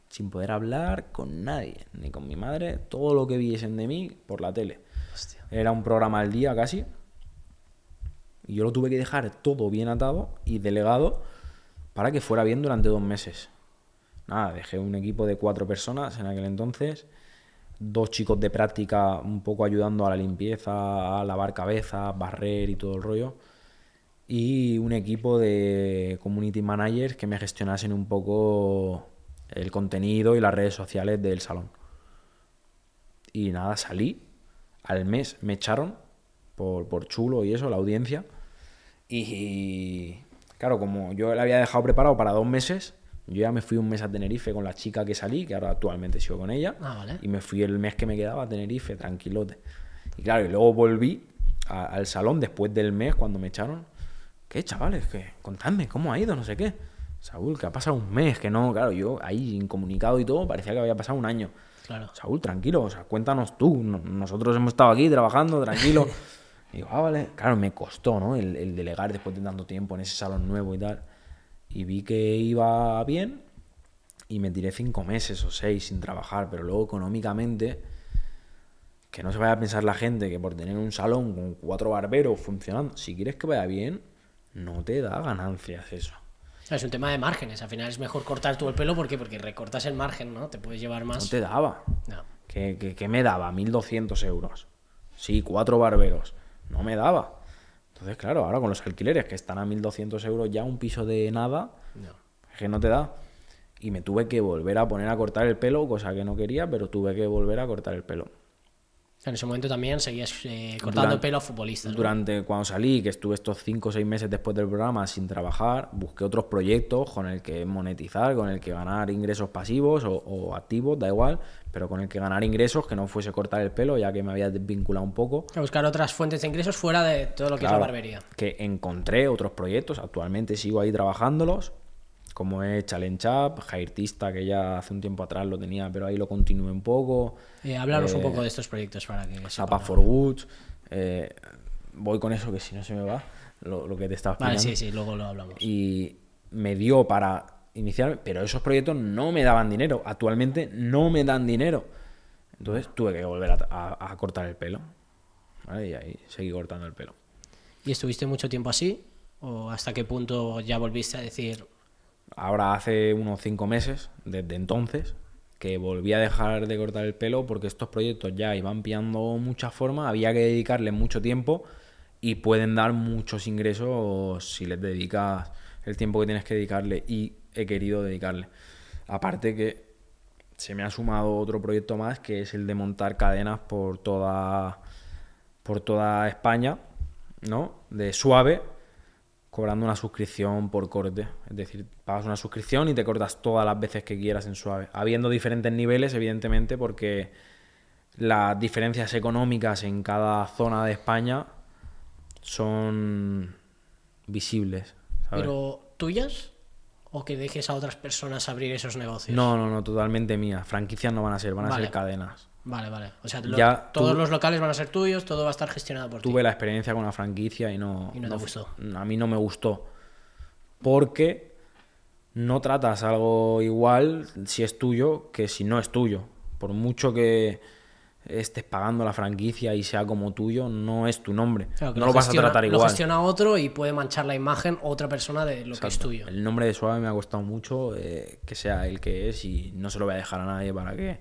sin poder hablar con nadie, ni con mi madre, todo lo que viesen de mí por la tele. Era un programa al día casi. Y yo lo tuve que dejar todo bien atado y delegado para que fuera bien durante dos meses. Nada, dejé un equipo de cuatro personas en aquel entonces, dos chicos de práctica un poco ayudando a la limpieza, a lavar cabeza barrer y todo el rollo, y un equipo de community managers que me gestionasen un poco el contenido y las redes sociales del salón. Y nada, salí, al mes me echaron por, por chulo y eso, la audiencia, y Claro, como yo la había dejado preparado para dos meses, yo ya me fui un mes a Tenerife con la chica que salí, que ahora actualmente sigo con ella. Ah, y me fui el mes que me quedaba a Tenerife, tranquilote. Y claro, y luego volví al salón después del mes cuando me echaron. ¿Qué, chavales? ¿Qué? Contadme, ¿cómo ha ido? No sé qué. Saúl, que ha pasado un mes, que no, claro, yo ahí incomunicado y todo, parecía que había pasado un año. Claro. Saúl, tranquilo, o sea, cuéntanos tú. nosotros hemos estado aquí trabajando, tranquilo. *laughs* Y digo, ah, vale. Claro, me costó, ¿no? El, delegar después de tanto tiempo en ese salón nuevo y tal. Y vi que iba bien y me tiré cinco meses o seis sin trabajar, pero luego económicamente, que no se vaya a pensar la gente que por tener un salón con cuatro barberos funcionando, si quieres que vaya bien, no te da ganancias eso. Es un tema de márgenes, al final es mejor cortar tú el pelo porque porque recortas el margen, ¿no? Te puedes llevar más. No te daba. No. ¿Qué, qué me daba? 1.200 euros. Sí, cuatro barberos no me daba. Entonces, claro, ahora con los alquileres que están a 1.200 euros ya un piso de nada, es que no te da. Y me tuve que volver a poner a cortar el pelo, cosa que no quería, pero tuve que volver a cortar el pelo. En ese momento también seguías eh, cortando el pelo a futbolistas. Durante cuando salí, que estuve estos 5 o 6 meses después del programa sin trabajar, busqué otros proyectos con el que monetizar, con el que ganar ingresos pasivos o activos, da igual, pero con el que ganar ingresos, que no fuese cortar el pelo, ya que me había desvinculado un poco. A buscar otras fuentes de ingresos fuera de todo lo que es la barbería. Que encontré otros proyectos, actualmente sigo ahí trabajándolos, como es Challenge Up, Jairtista, que ya hace un tiempo atrás lo tenía, pero ahí lo continúo un poco. Eh, hablaros un eh, poco de estos proyectos para que... Sapa for Woods, eh, voy con eso que si no se me va, lo, que te estaba Vale, sí, sí, luego lo hablamos. Y me dio para inicialmente, pero esos proyectos no me daban dinero. Actualmente no me dan dinero. Entonces tuve que volver a, cortar el pelo. Y ahí seguí cortando el pelo. ¿Y estuviste mucho tiempo así? ¿O hasta qué punto ya volviste a decir... Ahora hace unos cinco meses, desde entonces, que volví a dejar de cortar el pelo porque estos proyectos ya iban pillando muchas formas había que dedicarle mucho tiempo y pueden dar muchos ingresos si les dedicas el tiempo que tienes que dedicarle. Y he querido dedicarle. Aparte que se me ha sumado otro proyecto más que es el de montar cadenas por toda, por toda España, ¿no? De suave, cobrando una suscripción por corte. Es decir, pagas una suscripción y te cortas todas las veces que quieras en suave. Habiendo diferentes niveles, evidentemente, porque las diferencias económicas en cada zona de España son visibles. Pero tuyas, o que dejes a otras personas abrir esos negocios. No, no, no, totalmente mía. Franquicias no van a ser, van a ser cadenas. Vale, vale. O sea, todos los locales van a ser tuyos, todo va a estar gestionado por ti. Tuve la experiencia con la franquicia y no. Y no te gustó. A mí no me gustó. Porque no tratas algo igual si es tuyo que si no es tuyo. Por mucho que estés pagando la franquicia y sea como tuyo, no es tu nombre. no lo, vas a tratar igual. Lo gestiona otro y puede manchar la imagen otra persona de lo que es tuyo. El nombre de Suave me ha costado mucho eh, que sea el que es y no se lo voy a dejar a nadie para que,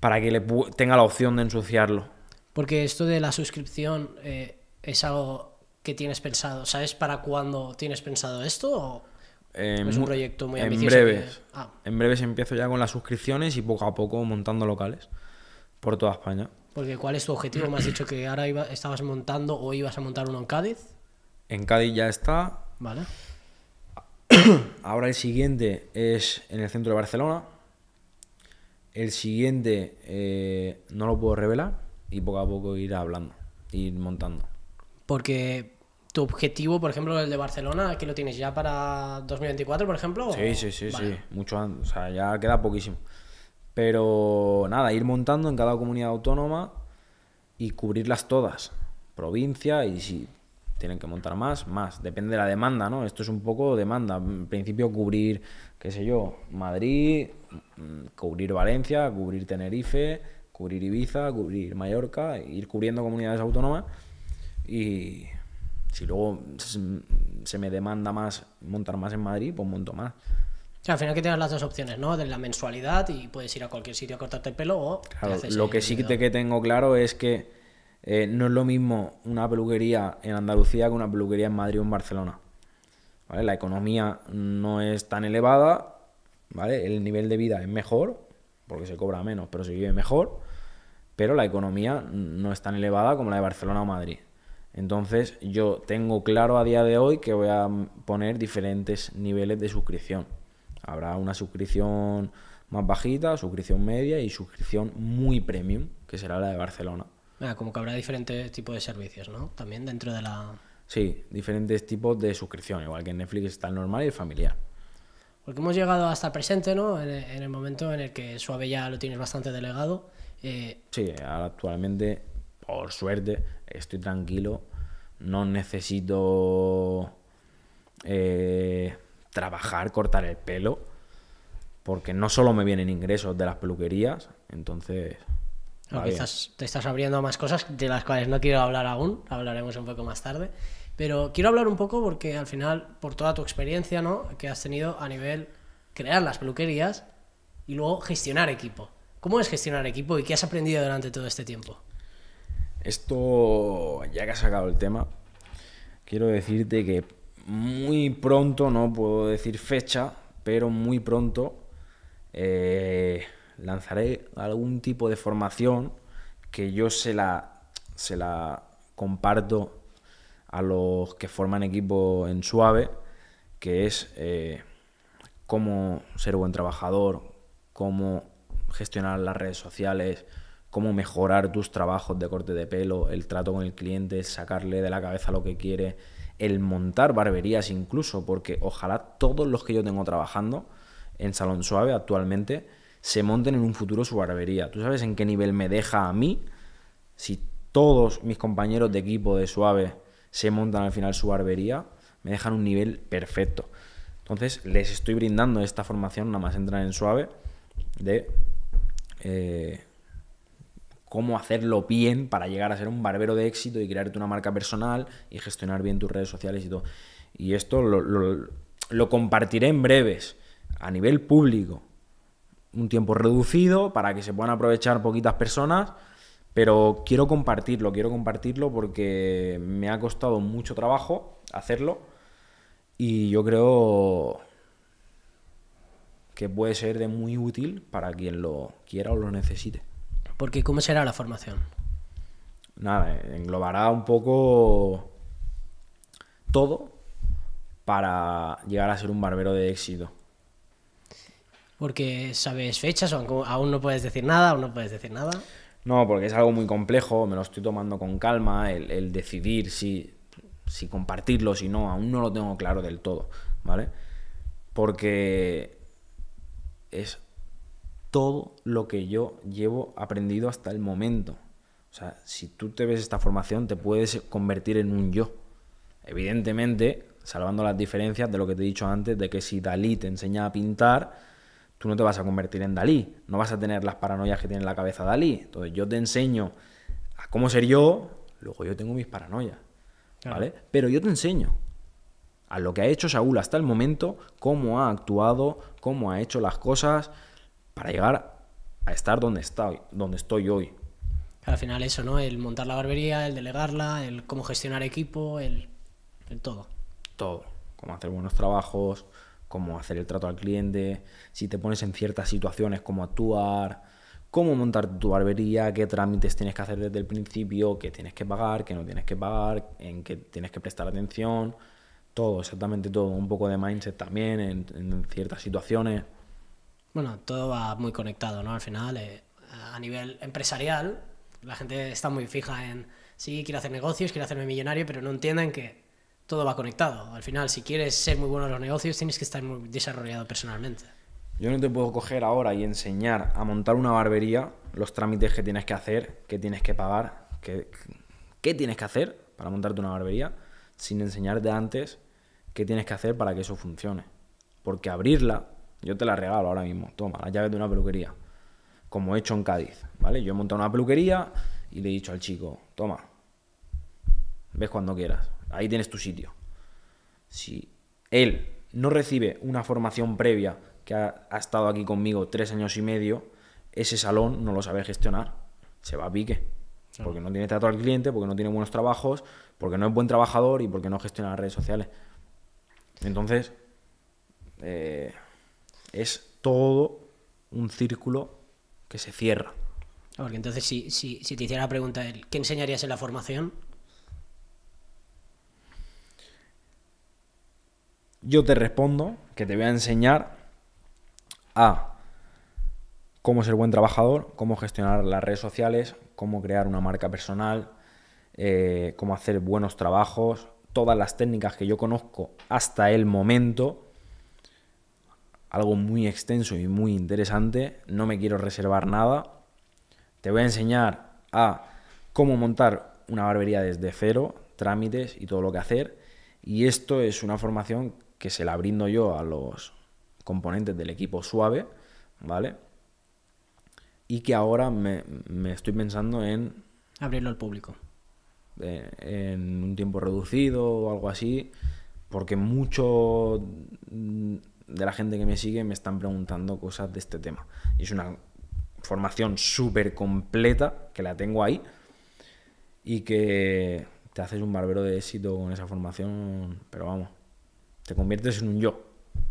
para que le tenga la opción de ensuciarlo. Porque esto de la suscripción eh, es algo que tienes pensado. ¿Sabes para cuándo tienes pensado esto? Em, es un proyecto muy ambicioso. En breve Ah. En breves empiezo ya con las suscripciones y poco a poco montando locales por toda España. Porque ¿cuál es tu objetivo? Me has dicho que ahora estabas montando o ibas a montar uno en Cádiz. En Cádiz ya está. Vale. *clears throat* Ahora el siguiente es en el centro de Barcelona. El siguiente eh, no lo puedo revelar y poco a poco ir hablando, ir montando. Porque tu objetivo, por ejemplo, el de Barcelona, que lo tienes ya para 2024, por ejemplo? Sí, sí, sí, sí. Mucho antes. O sea, ya queda poquísimo. Pero nada, ir montando en cada comunidad autónoma y cubrirlas todas. Provincia y si tienen que montar más, más. Depende de la demanda, ¿no? Esto es un poco demanda. En principio cubrir, qué sé yo, Madrid, mm, cubrir Valencia, cubrir Tenerife, cubrir Ibiza, cubrir Mallorca, ir cubriendo comunidades autónomas y si luego se me demanda más montar más en Madrid, pues monto más al final que tienes las dos opciones, ¿no? De la mensualidad y puedes ir a cualquier sitio a cortarte el pelo o... lo que sí que tengo claro es que eh, no es lo mismo una peluquería en Andalucía que una peluquería en Madrid o en Barcelona. ¿Vale? La economía no es tan elevada, ¿vale? El nivel de vida es mejor, porque se cobra menos, pero se vive mejor, pero la economía no es tan elevada como la de Barcelona o Madrid. Entonces yo tengo claro a día de hoy que voy a poner diferentes niveles de suscripción. Habrá una suscripción más bajita, suscripción media y suscripción muy premium, que será la de Barcelona. Ah, como que habrá diferentes tipos de servicios, ¿no? También dentro de la... Sí, diferentes tipos de suscripción, igual que en Netflix está el normal y el familiar. Porque hemos llegado hasta el presente, ¿no? E, en, el momento en el que Suave ya lo tienes bastante delegado. Eh, sí, actualmente, por suerte, estoy tranquilo. No necesito eh, trabajar, cortar el pelo, porque no solo me vienen ingresos de las peluquerías, entonces... quizás te estás abriendo a más cosas de las cuales no quiero hablar aún, hablaremos un poco más tarde, pero quiero hablar un poco porque al final, por toda tu experiencia ¿no? que has tenido a nivel crear las peluquerías y luego gestionar equipo. ¿Cómo es gestionar equipo y qué has aprendido durante todo este tiempo? Esto, ya que has sacado el tema, quiero decirte que muy pronto, no puedo decir fecha, pero muy pronto eh, lanzaré algún tipo de formación que yo se la, comparto a los que forman equipo en Suave, que es eh, cómo ser buen trabajador, cómo gestionar las redes sociales, cómo mejorar tus trabajos de corte de pelo, el trato con el cliente, sacarle de la cabeza lo que quiere, el montar barberías incluso, porque ojalá todos los que yo tengo trabajando en Salón Suave actualmente se monten en un futuro su barbería. ¿Tú sabes en qué nivel me deja a mí si todos mis compañeros de equipo de Suave se montan al final su barbería? Me dejan un nivel perfecto. Entonces les estoy brindando esta formación, nada más entran en Suave, de... Eh, cómo hacerlo bien para llegar a ser un barbero de éxito y crearte una marca personal y gestionar bien tus redes sociales y todo. Y esto lo, compartiré en breves, a nivel público, un tiempo reducido para que se puedan aprovechar poquitas personas, pero quiero compartirlo, quiero compartirlo porque me ha costado mucho trabajo hacerlo y yo creo que puede ser de muy útil para quien lo quiera o lo necesite. Porque ¿cómo será la formación? Nada, englobará un poco todo para llegar a ser un barbero de éxito. Porque sabes fechas aún no puedes decir nada, aún no puedes decir nada. No, porque es algo muy complejo, me lo estoy tomando con calma, el, decidir si, si compartirlo, si no, aún no lo tengo claro del todo, ¿vale? Porque es todo lo que yo llevo aprendido hasta el momento. O sea, si tú te ves esta formación, te puedes convertir en un yo. Evidentemente, salvando las diferencias de lo que te he dicho antes, de que si Dalí te enseña a pintar, tú no te vas a convertir en Dalí, no vas a tener las paranoias que tiene en la cabeza Dalí. Entonces yo te enseño a cómo ser yo, luego yo tengo mis paranoias, ¿vale? Pero yo te enseño a lo que ha hecho Saúl hasta el momento, cómo ha actuado, cómo ha hecho las cosas, para llegar a estar donde, estoy, donde estoy hoy. Al final eso, ¿no? El montar la barbería, el delegarla, el cómo gestionar equipo, el, todo. Todo. Cómo hacer buenos trabajos, cómo hacer el trato al cliente, si te pones en ciertas situaciones, cómo actuar, cómo montar tu barbería, qué trámites tienes que hacer desde el principio, qué tienes que pagar, qué no tienes que pagar, en qué tienes que prestar atención, todo, exactamente todo, un poco de mindset también en ciertas situaciones. Bueno, todo va muy conectado, ¿no? Al final, eh, a nivel empresarial, la gente está muy fija en, si quiero hacer negocios, quiero hacerme millonario, pero no entienden que todo va conectado. Al final, si quieres ser muy bueno en los negocios, tienes que estar muy desarrollado personalmente. Yo no te puedo coger ahora y enseñar a montar una barbería, los trámites que tienes que hacer, que tienes que pagar, que, qué tienes que hacer para montarte una barbería, sin enseñarte antes qué tienes que hacer para que eso funcione. Porque abrirla yo te la regalo ahora mismo. Toma, la llave de una peluquería. Como he hecho en Cádiz, ¿vale? Yo he montado una peluquería y le he dicho al chico, toma, ves cuando quieras. Ahí tienes tu sitio. Si él no recibe una formación previa que ha, estado aquí conmigo tres años y medio, ese salón no lo sabe gestionar. Se va a pique. Porque no tiene trato al cliente, porque no tiene buenos trabajos, porque no es buen trabajador y porque no gestiona las redes sociales. Entonces, eh, es todo un círculo que se cierra. Porque entonces, si, te hiciera la pregunta, ¿qué enseñarías en la formación? Yo te respondo que te voy a enseñar a cómo ser buen trabajador, cómo gestionar las redes sociales, cómo crear una marca personal, eh, cómo hacer buenos trabajos, todas las técnicas que yo conozco hasta el momento algo muy extenso y muy interesante. No me quiero reservar nada. Te voy a enseñar a cómo montar una barbería desde cero, trámites y todo lo que hacer. Y esto es una formación que se la brindo yo a los componentes del equipo suave, ¿vale? Y que ahora me, estoy pensando en... Abrirlo al público. Eh, en un tiempo reducido o algo así, porque mucho de la gente que me sigue me están preguntando cosas de este tema. Y es una formación súper completa que la tengo ahí y que te haces un barbero de éxito con esa formación, pero vamos, te conviertes en un yo,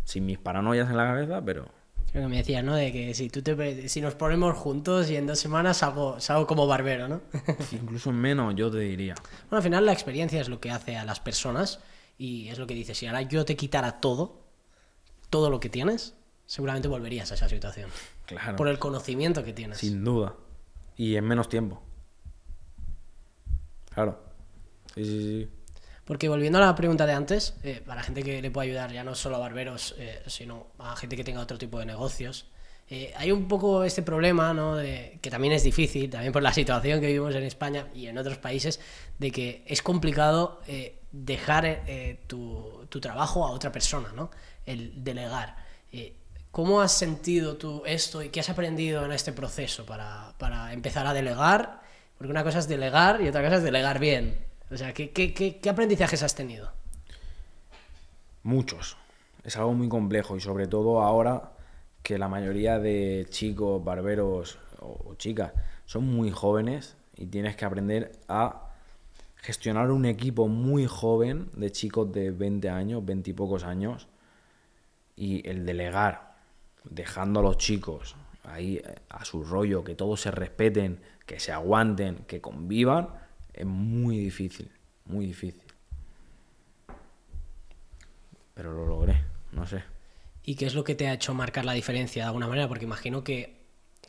sin mis paranoias en la cabeza, pero... Creo que me decías, ¿no? De que si, tú te, si nos ponemos juntos y en dos semanas salgo, salgo como barbero, ¿no? *laughs* Incluso menos, yo te diría. Bueno, al final la experiencia es lo que hace a las personas y es lo que dices, si ahora yo te quitara todo, todo lo que tienes, seguramente volverías a esa situación. Claro. Por el conocimiento que tienes. Sin duda. Y en menos tiempo. Claro. Sí, sí, sí. Porque volviendo a la pregunta de antes, eh, para gente que le pueda ayudar ya no solo a barberos, eh, sino a gente que tenga otro tipo de negocios, eh, hay un poco este problema, ¿no? que también es difícil, también por la situación que vivimos en España y en otros países, de que es complicado dejar tu, tu, trabajo a otra persona, ¿no? el delegar. Eh, ¿Cómo has sentido tú esto y qué has aprendido en este proceso para, empezar a delegar? Porque una cosa es delegar y otra cosa es delegar bien. O sea, ¿qué, qué aprendizajes has tenido? Muchos. Es algo muy complejo y sobre todo ahora que la mayoría de chicos, barberos o chicas son muy jóvenes y tienes que aprender a gestionar un equipo muy joven de chicos de 20 años, 20 y pocos años, y el delegar, dejando a los chicos ahí eh, a su rollo, que todos se respeten, que se aguanten, que convivan, es muy difícil, muy difícil. Pero lo logré, no sé. ¿Y qué es lo que te ha hecho marcar la diferencia de alguna manera? Porque imagino que,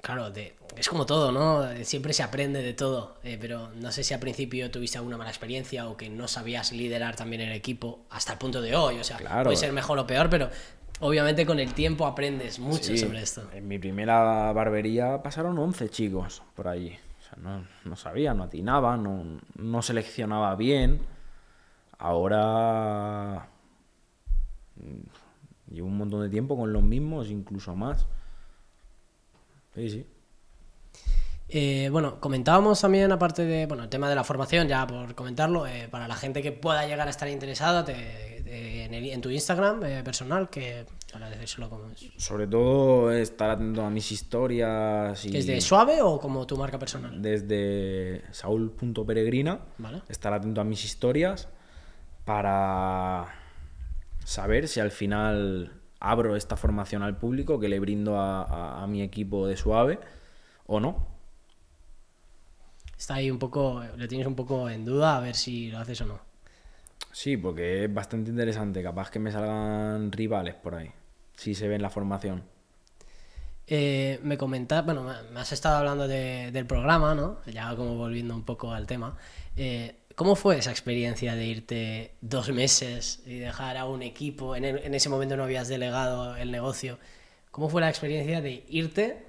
claro, es como todo, ¿no? Siempre se aprende de todo, eh, pero no sé si al principio tuviste alguna mala experiencia o que no sabías liderar también el equipo hasta el punto de hoy. O sea, puede ser mejor o peor, pero obviamente con el tiempo aprendes mucho sobre esto. En mi primera barbería pasaron 11 chicos por allí. O sea, no, sabía, no atinaba, no, no seleccionaba bien. Ahora mm, llevo un montón de tiempo con los mismos, incluso más. Sí, sí. Eh, bueno, comentábamos también, aparte de, el tema de la formación, ya por comentarlo, eh, para la gente que pueda llegar a estar interesada en, tu Instagram eh, personal, que para solo como es. Sobre todo estar atento a mis historias. ¿Desde suave o como tu marca personal? Desde saúl.peregrina. Estar atento a mis historias para saber si al final abro esta formación al público que le brindo a mi equipo de suave o no está ahí un poco, lo tienes un poco en duda a ver si lo haces o no. Sí, porque es bastante interesante. Capaz que me salgan rivales por ahí, si se ve en la formación. Eh, me comentas, bueno, me has estado hablando del programa, ¿no? Ya como volviendo un poco al tema. Eh, ¿Cómo fue esa experiencia de irte dos meses y dejar a un equipo? En, en, ese momento no habías delegado el negocio. ¿Cómo fue la experiencia de irte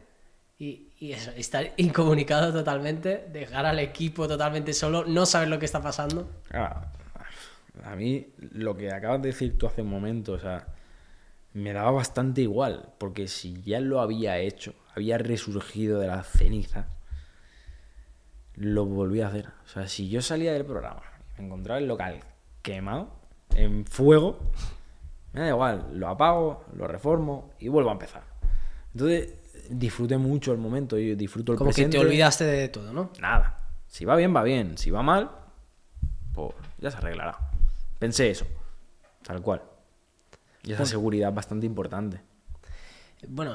y, y estar *laughs* incomunicado totalmente, dejar al equipo totalmente solo, no saber lo que está pasando. Ah, a mí lo que acabas de decir tú hace un momento, o sea, me daba bastante igual, porque si ya lo había hecho, había resurgido de la ceniza, lo volví a hacer. O sea, si yo salía del programa y me encontraba el local quemado, en fuego, me da igual, lo apago, lo reformo y vuelvo a empezar. Entonces, disfrute mucho el momento, y disfruto el Como Como que te olvidaste de todo, ¿no? Nada. Si va bien, va bien. Si va mal, pues ya se arreglará. Pensé eso, tal cual. Y esa seguridad es bastante importante. Bueno,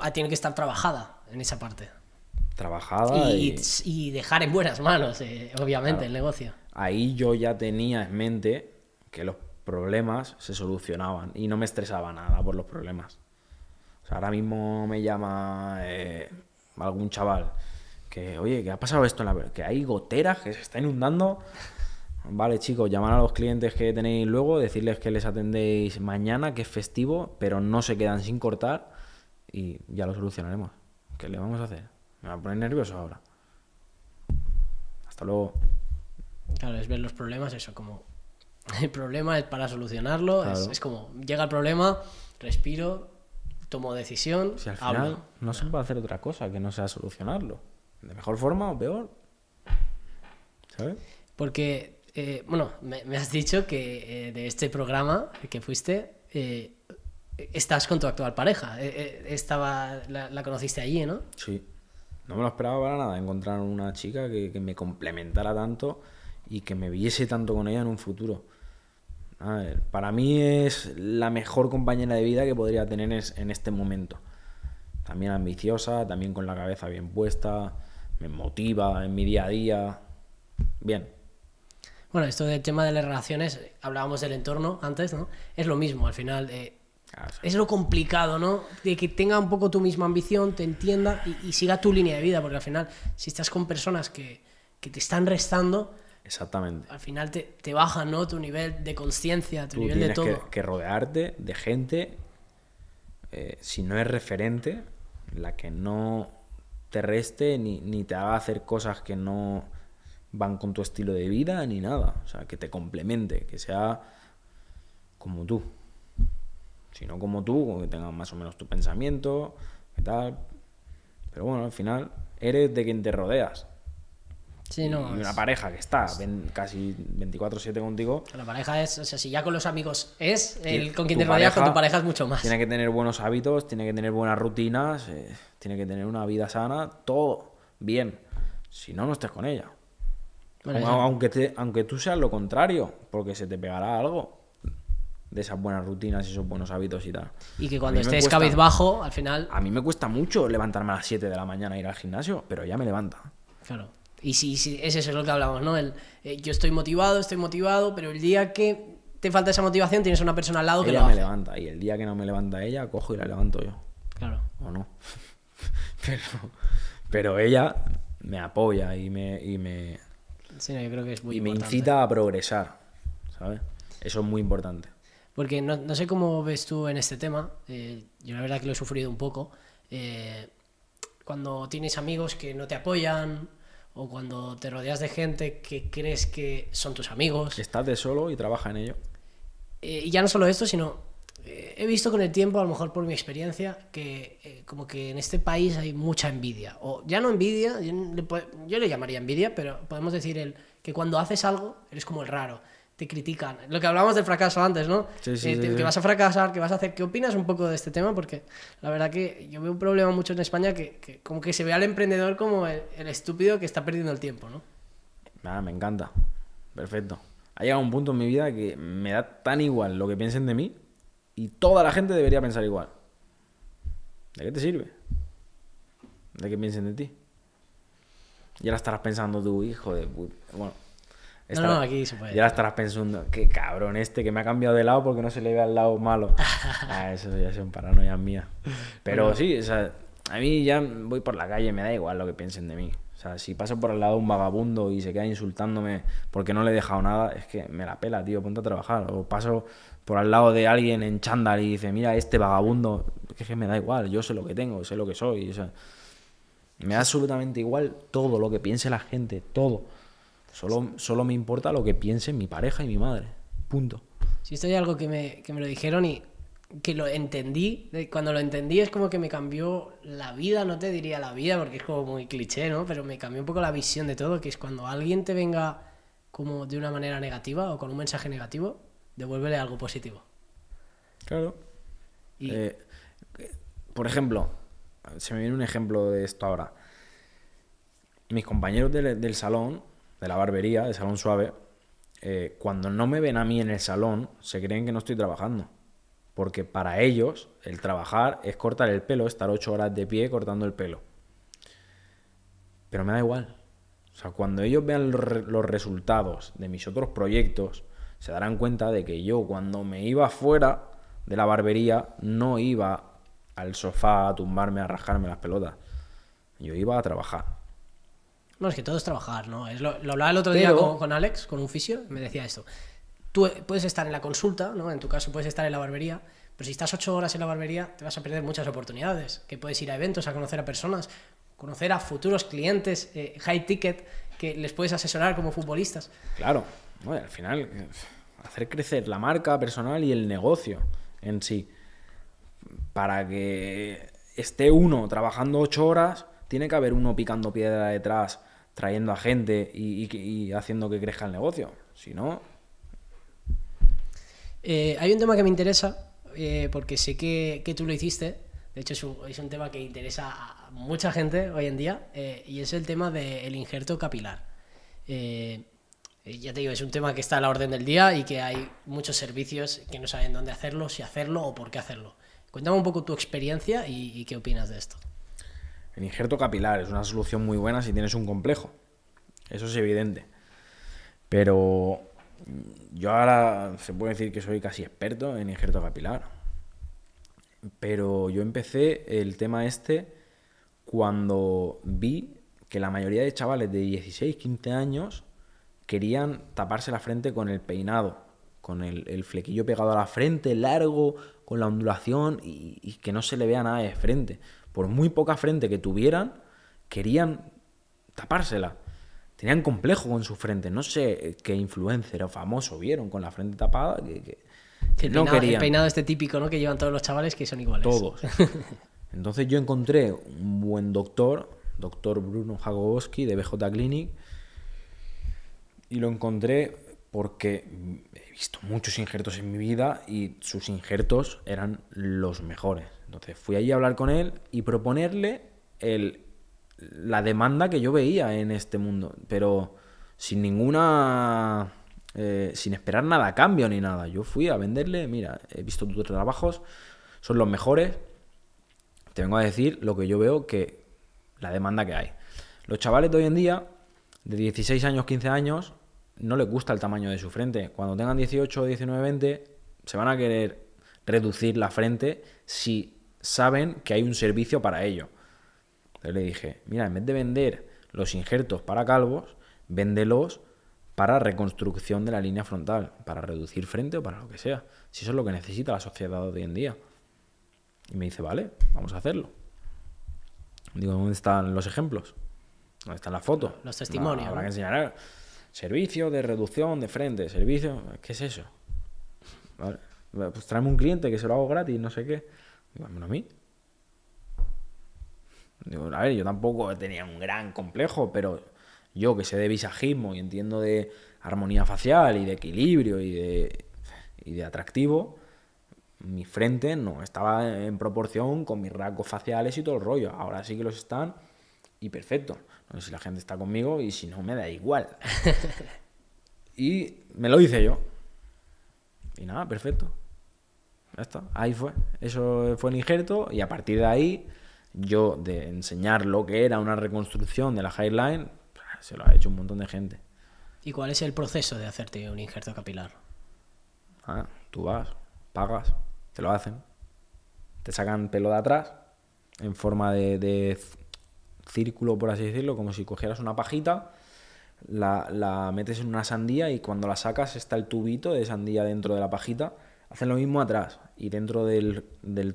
ah, tiene que estar trabajada en esa parte. Trabajada. Y, dejar en buenas manos, eh, obviamente, el negocio. Ahí yo ya tenía en mente que los problemas se solucionaban y no me estresaba nada por los problemas ahora mismo me llama eh, algún chaval que, oye, ¿qué ha pasado esto la... que hay goteras que se está inundando. Vale, chicos, llamar a los clientes que tenéis luego, decirles que les atendéis mañana, que es festivo, pero no se quedan sin cortar y ya lo solucionaremos. ¿Qué le vamos a hacer? Me va a poner nervioso ahora. Hasta luego. Claro, es ver los problemas, eso, como *laughs* el problema es para solucionarlo, es como llega el problema, respiro, tomó decisión, al final No se ah. puede hacer otra cosa que no sea solucionarlo. De mejor forma o peor. ¿Sabes? Porque, eh, bueno, me, has dicho que eh, de este programa que fuiste, eh, estás con tu actual pareja. estaba, la, conociste allí, ¿no? Sí. No me lo esperaba para nada, encontrar una chica que, que me complementara tanto y que me viese tanto con ella en un futuro para mí es la mejor compañera de vida que podría tener en este momento. También ambiciosa, también con la cabeza bien puesta, me motiva en mi día a día. Bien. Bueno, esto del tema de las relaciones, hablábamos del entorno antes, ¿no? Es lo mismo, al final. Eh, es lo complicado, ¿no? De que tenga un poco tu misma ambición, te entienda y, siga tu línea de vida, porque al final, si estás con personas que, que te están restando, Exactamente. Al final te, baja, ¿no? Tu nivel de conciencia, tu nivel de todo. Que, que rodearte de gente, eh, si no es referente, la que no te reste ni, ni te haga hacer cosas que no van con tu estilo de vida ni nada. O sea, que te complemente, que sea como tú. Si no como tú, que tenga más o menos tu pensamiento, que tal. Pero bueno, al final eres de quien te rodeas y una pareja que está casi 24-7 contigo. La pareja es, o sea, si ya con los amigos es, el, con quien te rodeas con tu pareja es mucho más. Tiene que tener buenos hábitos, tiene que tener buenas rutinas, eh, tiene que tener una vida sana, todo bien. Si no, no estés con ella. aunque, aunque tú seas lo contrario, porque se te pegará algo de esas buenas rutinas y esos buenos hábitos y tal. Y que cuando estés cabeza bajo al final. A mí me cuesta mucho levantarme a las 7 de la mañana e ir al gimnasio, pero ella me levanta. Claro. Y sí ese es lo que hablamos, ¿no? El, eh, yo estoy motivado, estoy motivado, pero el día que te falta esa motivación tienes una persona al lado que ella me levanta y el día que no me levanta ella, cojo y la levanto yo. Claro. O no. *laughs* pero, pero ella me apoya y me... me... Sí, yo creo que es muy importante. y me incita a progresar, ¿sabes? Eso es muy importante. Porque no, sé cómo ves tú en este tema, eh, yo la verdad que lo he sufrido un poco, eh, cuando tienes amigos que no te apoyan o cuando te rodeas de gente que crees que son tus amigos. Estás de solo y trabaja en ello. Eh, y ya no solo esto, sino eh, he visto con el tiempo, a lo mejor por mi experiencia, que eh, como que en este país hay mucha envidia. O ya no envidia, yo le, yo le llamaría envidia, pero podemos decir el que cuando haces algo eres como el raro te critican. Lo que hablábamos del fracaso antes, ¿no? Sí, eh, sí, que vas a fracasar, que vas a hacer. ¿Qué opinas un poco de este tema? Porque la verdad que yo veo un problema mucho en España que, como que se ve al emprendedor como el, estúpido que está perdiendo el tiempo, ¿no? Ah, me encanta. Perfecto. Ha llegado un punto en mi vida que me da tan igual lo que piensen de mí y toda la gente debería pensar igual. ¿De qué te sirve? ¿De qué piensen de ti? Y ahora estarás pensando tú, hijo de... Bueno, no, aquí se puede. Ya estarás pensando, qué cabrón este que me ha cambiado de lado porque no se le ve al lado malo. *laughs* Ah, eso ya son paranoia mía Pero sí, o sea, a mí ya voy por la calle, me da igual lo que piensen de mí. O sea, si paso por el lado un vagabundo y se queda insultándome porque no le he dejado nada, es que me la pela, tío, ponte a trabajar. O paso por al lado de alguien en chándal y dice, mira, este vagabundo, es que me da igual, yo sé lo que tengo, sé lo que soy. O me da absolutamente igual todo lo que piense la gente, todo. Solo, me importa lo que piensen mi pareja y mi madre. Punto. Si esto hay algo que me, lo dijeron y que lo entendí, cuando lo entendí es como que me cambió la vida, no te diría la vida porque es como muy cliché, ¿no? Pero me cambió un poco la visión de todo, que es cuando alguien te venga como de una manera negativa o con un mensaje negativo, devuélvele algo positivo. Claro. Y... Eh, por ejemplo, se me viene un ejemplo de esto ahora. Mis compañeros del salón de la barbería, de salón suave, eh, cuando no me ven a mí en el salón, se creen que no estoy trabajando. Porque para ellos el trabajar es cortar el pelo, estar ocho horas de pie cortando el pelo. Pero me da igual. O sea, cuando ellos vean los resultados de mis otros proyectos, se darán cuenta de que yo cuando me iba fuera de la barbería no iba al sofá a tumbarme, a rajarme las pelotas. Yo iba a trabajar. No, es que todo es trabajar, ¿no? Es lo, hablaba el otro día con, Alex, con un fisio, me decía esto. Tú eh, puedes estar en la consulta, ¿no? En tu caso puedes estar en la barbería, pero si estás ocho horas en la barbería, te vas a perder muchas oportunidades. Que puedes ir a eventos, a conocer a personas, conocer a futuros clientes, eh, high ticket, que les puedes asesorar como futbolistas. Claro, al final, eh, hacer crecer la marca personal y el negocio en sí. Para que esté uno trabajando ocho horas, tiene que haber uno picando piedra detrás trayendo a gente y, haciendo que crezca el negocio. Si no... Eh, hay un tema que me interesa, eh, porque sé que, tú lo hiciste. De hecho, es un, tema que interesa a mucha gente hoy en día, eh, y es el tema del injerto capilar. ya te digo, es un tema que está a la orden del día y que hay muchos servicios que no saben dónde hacerlo, si hacerlo o por qué hacerlo. Cuéntame un poco tu experiencia y qué opinas de esto. El injerto capilar es una solución muy buena si tienes un complejo. Eso es evidente. Pero yo ahora se puede decir que soy casi experto en injerto capilar. Pero yo empecé el tema este cuando vi que la mayoría de chavales de 16, 15 años querían taparse la frente con el peinado, con el, flequillo pegado a la frente, largo, con la ondulación y que no se le vea nada de frente por muy poca frente que tuvieran, querían tapársela. Tenían complejo con su frente. No sé eh, qué influencer o famoso vieron con la frente tapada que, no querían. peinado este típico ¿no? que llevan todos los chavales que son iguales. Todos. *laughs* Entonces yo encontré un buen doctor, doctor Bruno Jagowski de BJ Clinic, y lo encontré porque he visto muchos injertos en mi vida y sus injertos eran los mejores. Entonces fui allí a hablar con él y proponerle el, la demanda que yo veía en este mundo, pero sin ninguna... Eh, sin esperar nada a cambio ni nada. Yo fui a venderle, mira, he visto tus trabajos, son los mejores, te vengo a decir lo que yo veo que la demanda que hay. Los chavales de hoy en día, de 16 años, 15 años, no les gusta el tamaño de su frente. Cuando tengan 18, 19, 20, se van a querer reducir la frente si saben que hay un servicio para ello. Entonces le dije, mira, en vez de vender los injertos para calvos, véndelos para reconstrucción de la línea frontal, para reducir frente o para lo que sea. Si eso es lo que necesita la sociedad hoy en día. Y me dice, vale, vamos a hacerlo. Digo, ¿dónde están los ejemplos? ¿Dónde están las fotos? Los testimonios. Habrá que enseñar servicio de reducción de frente, servicio... ¿Qué es eso? Pues tráeme un cliente que se lo hago gratis, no sé qué. Digo, a mí. Digo, a ver, yo tampoco tenía un gran complejo, pero yo que sé de visajismo y entiendo de armonía facial y de equilibrio y de, y de atractivo, mi frente no estaba en proporción con mis rasgos faciales y todo el rollo. Ahora sí que los están y perfecto. No sé si la gente está conmigo y si no, me da igual. *laughs* y me lo hice yo. Y nada, perfecto ahí fue. Eso fue el injerto y a partir de ahí yo de enseñar lo que era una reconstrucción de la Highline, pues, se lo ha hecho un montón de gente. ¿Y cuál es el proceso de hacerte un injerto capilar? Ah, tú vas, pagas, te lo hacen. Te sacan pelo de atrás en forma de, círculo, por así decirlo, como si cogieras una pajita, la metes en una sandía y cuando la sacas está el tubito de sandía dentro de la pajita Hacen lo mismo atrás y dentro del,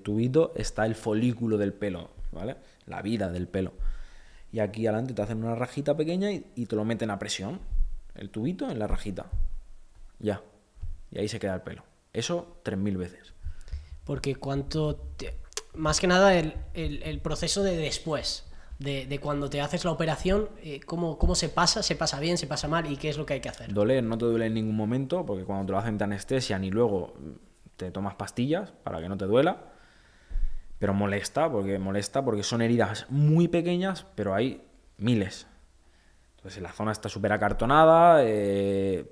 tubito está el folículo del pelo, ¿vale? La vida del pelo. Y aquí adelante te hacen una rajita pequeña y, te lo meten a presión. El tubito en la rajita. Ya. Y ahí se queda el pelo. Eso 3.000 veces. Porque cuánto... Más que nada el proceso de después de, cuando te haces la operación, eh, ¿cómo, cómo se pasa, se pasa bien, se pasa mal y qué es lo que hay que hacer. Doler, no te duele en ningún momento, porque cuando te lo hacen te anestesia, y luego te tomas pastillas para que no te duela, pero molesta, porque molesta, porque son heridas muy pequeñas, pero hay miles. Entonces la zona está súper acartonada, eh,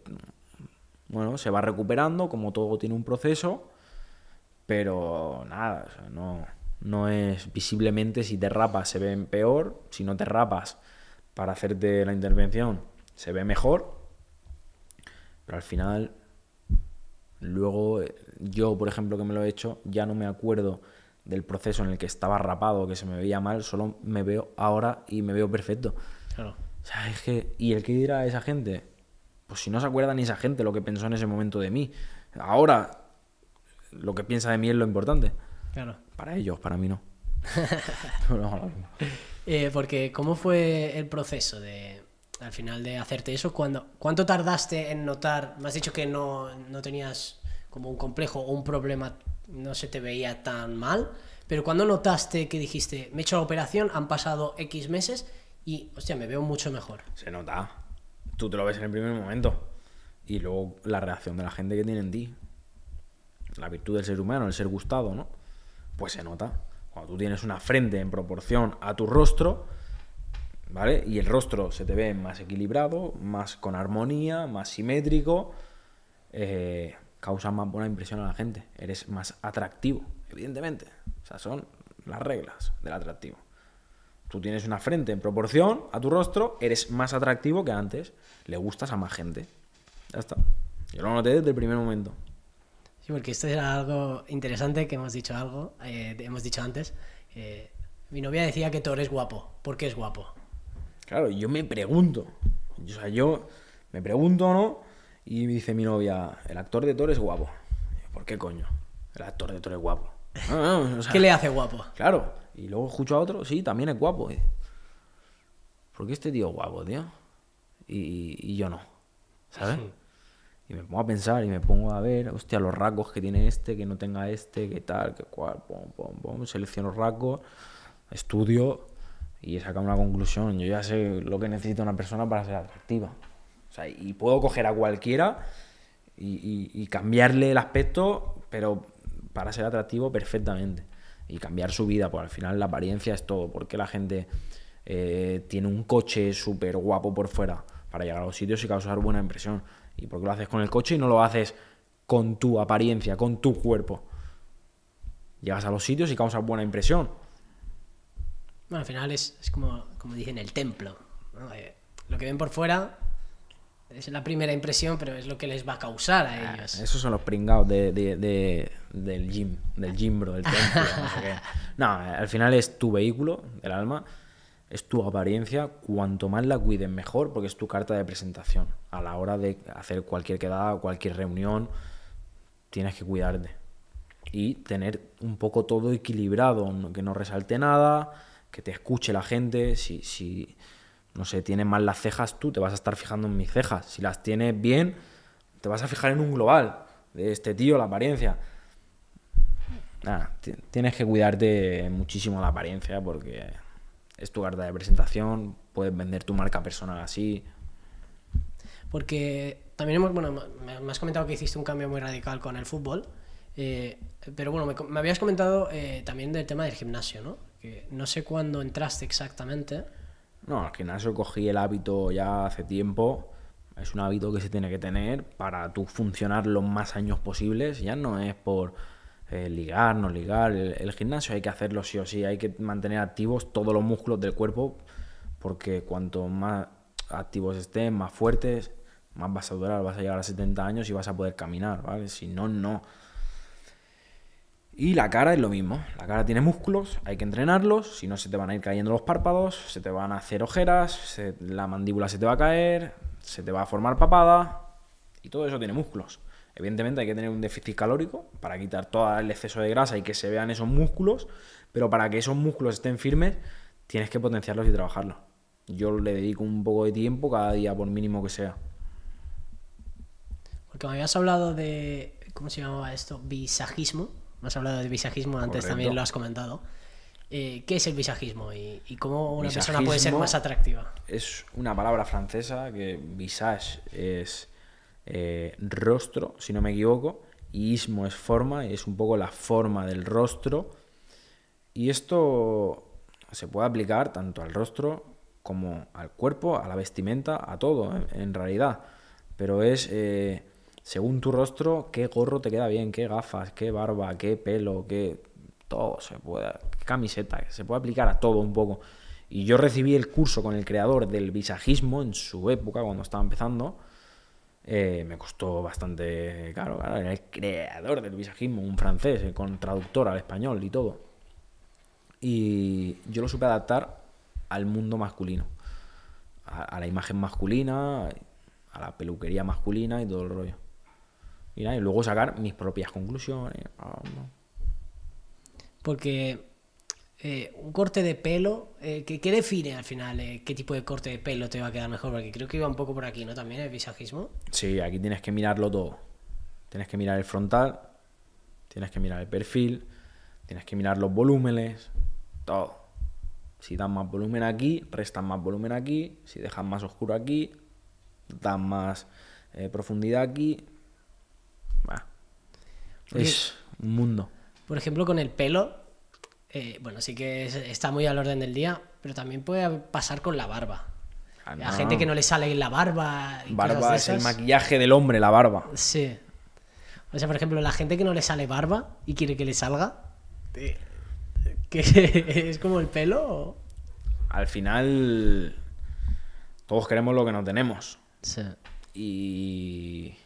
bueno, se va recuperando, como todo tiene un proceso, pero nada, o sea, no no es visiblemente si te rapas se ve peor, si no te rapas para hacerte la intervención se ve mejor, pero al final luego eh, yo, por ejemplo, que me lo he hecho, ya no me acuerdo del proceso en el que estaba rapado, que se me veía mal, solo me veo ahora y me veo perfecto. Claro. es que, ¿y el que dirá a esa gente? Pues si no se acuerda ni esa gente lo que pensó en ese momento de mí. Ahora, lo que piensa de mí es lo importante. Para ellos, para mí no. *laughs* Eh, porque, ¿cómo fue el proceso de al final de hacerte eso? ¿Cuánto tardaste en notar? Me has dicho que no, no tenías como un complejo o un problema, no se te veía tan mal, pero cuando notaste que dijiste, me he hecho la operación, han pasado X meses y, hostia, me veo mucho mejor? Se nota. Tú te lo ves en el primer momento. Y luego la reacción de la gente que tiene en ti. La virtud del ser humano, el ser gustado, ¿no? pues se nota. Cuando tú tienes una frente en proporción a tu rostro, ¿vale? Y el rostro se te ve más equilibrado, más con armonía, más simétrico, eh, causa más buena impresión a la gente, eres más atractivo, evidentemente. O sea, son las reglas del atractivo. Tú tienes una frente en proporción a tu rostro, eres más atractivo que antes, le gustas a más gente. Ya está. Yo lo noté desde el primer momento porque esto era algo interesante que hemos dicho algo, eh, hemos dicho antes. mi novia decía que Thor es guapo. ¿Por qué es guapo? Claro, yo me pregunto. O sea, yo me pregunto, ¿no? Y me dice mi novia, el actor de Thor es guapo. ¿Por qué coño? El actor de Thor es guapo. ¿Qué le hace guapo? Claro. Y luego escucho a otro, sí, también es guapo. ¿Por qué este tío es guapo, tío? Y, yo no. ¿Sabes? Y me pongo a pensar y me pongo a ver, hostia, los rasgos que tiene este, que no tenga este, qué tal, que cual, pom, pom, pum. Selecciono rasgos, estudio y he una conclusión. Yo ya sé lo que necesita una persona para ser atractiva. O sea, y puedo coger a cualquiera y, cambiarle el aspecto, pero para ser atractivo perfectamente. Y cambiar su vida, porque al final la apariencia es todo. Porque la gente eh, tiene un coche súper guapo por fuera para llegar a los sitios y causar buena impresión ¿Y porque lo haces con el coche y no lo haces con tu apariencia, con tu cuerpo? Llegas a los sitios y causas buena impresión. Bueno, al final es, como, como dicen, el templo. Eh, lo que ven por fuera es la primera impresión, pero es lo que les va a causar a ah, ellos. Esos son los pringados de, del gym, del gym, del templo. *laughs* no, al final es tu vehículo, el alma, es tu apariencia, cuanto más la cuides mejor, porque es tu carta de presentación. A la hora de hacer cualquier quedada, cualquier reunión, tienes que cuidarte. Y tener un poco todo equilibrado, que no resalte nada, que te escuche la gente. Si, no sé, tienes mal las cejas, tú te vas a estar fijando en mis cejas. Si las tienes bien, te vas a fijar en un global de este tío, la apariencia. Nada, tienes que cuidarte muchísimo la apariencia porque es tu carta de presentación, puedes vender tu marca personal así. Porque también hemos, bueno, me has comentado que hiciste un cambio muy radical con el fútbol, eh, pero bueno, me, habías comentado eh, también del tema del gimnasio, ¿no? Que no sé cuándo entraste exactamente. No, al gimnasio cogí el hábito ya hace tiempo. Es un hábito que se tiene que tener para tú funcionar los más años posibles. Ya no es por eh, ligar, no ligar. El, gimnasio hay que hacerlo sí o sí, hay que mantener activos todos los músculos del cuerpo porque cuanto más activos estén, más fuertes, más vas a durar, vas a llegar a 70 años y vas a poder caminar, ¿vale? Si no, no. Y la cara es lo mismo. La cara tiene músculos, hay que entrenarlos, si no se te van a ir cayendo los párpados, se te van a hacer ojeras, la mandíbula se te va a caer, se te va a formar papada. Y todo eso tiene músculos. Evidentemente hay que tener un déficit calórico para quitar todo el exceso de grasa y que se vean esos músculos, pero para que esos músculos estén firmes tienes que potenciarlos y trabajarlos. Yo le dedico un poco de tiempo cada día, por mínimo que sea. Porque me habías hablado de, ¿cómo se llamaba esto? Visajismo. Me has hablado de visajismo antes, también lo has comentado. Eh, ¿Qué es el visajismo y, cómo una persona puede ser más atractiva? Es una palabra francesa que visage es eh, rostro, si no me equivoco, y ismo es forma, es un poco la forma del rostro. Y esto se puede aplicar tanto al rostro como al cuerpo, a la vestimenta, a todo, ¿eh? en realidad. Pero es, eh, según tu rostro, qué gorro te queda bien, qué gafas, qué barba, qué pelo, qué... Todo se puede... Qué camiseta, se puede aplicar a todo un poco. Y yo recibí el curso con el creador del visajismo en su época, cuando estaba empezando, eh, me costó bastante caro, era el creador del visajismo, un francés, eh, con traductor al español y todo. Y yo lo supe adaptar al mundo masculino, a, la imagen masculina, a la peluquería masculina y todo el rollo. Y, y luego sacar mis propias conclusiones. Porque eh, un corte de pelo, eh, ¿qué, define al final eh, qué tipo de corte de pelo te va a quedar mejor? Porque creo que iba un poco por aquí, ¿no? También el visajismo. Sí, aquí tienes que mirarlo todo. Tienes que mirar el frontal, tienes que mirar el perfil, tienes que mirar los volúmenes, todo. Si dan más volumen aquí, restas más volumen aquí, si dejas más oscuro aquí, dan más profundidad aquí. es un mundo. Por ejemplo, con el pelo, eh, bueno, sí que está muy al orden del día, pero también puede pasar con la barba. La ah, gente que no le sale la barba. barba es el maquillaje del hombre, la barba. Sí. O sea, por ejemplo, la gente que no le sale barba y quiere que le salga, que *laughs* es como el pelo. Al final, todos queremos lo que no tenemos. Sí. Y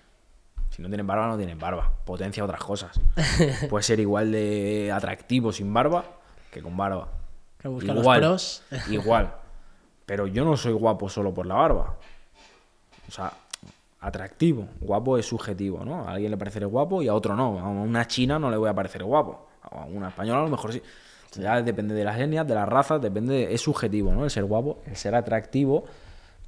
si no tienen barba, no tienen barba. Potencia otras cosas. *laughs* Puede ser igual de atractivo sin barba que con barba. Que igual, *laughs* igual. Pero yo no soy guapo solo por la barba. O sea, atractivo. Guapo es subjetivo, ¿no? A alguien le pareceré guapo y a otro no. A una china no le voy a parecer guapo. A una española a lo mejor sí. ya depende de las etnias, de las razas, depende. Es subjetivo, ¿no? El ser guapo, el ser atractivo,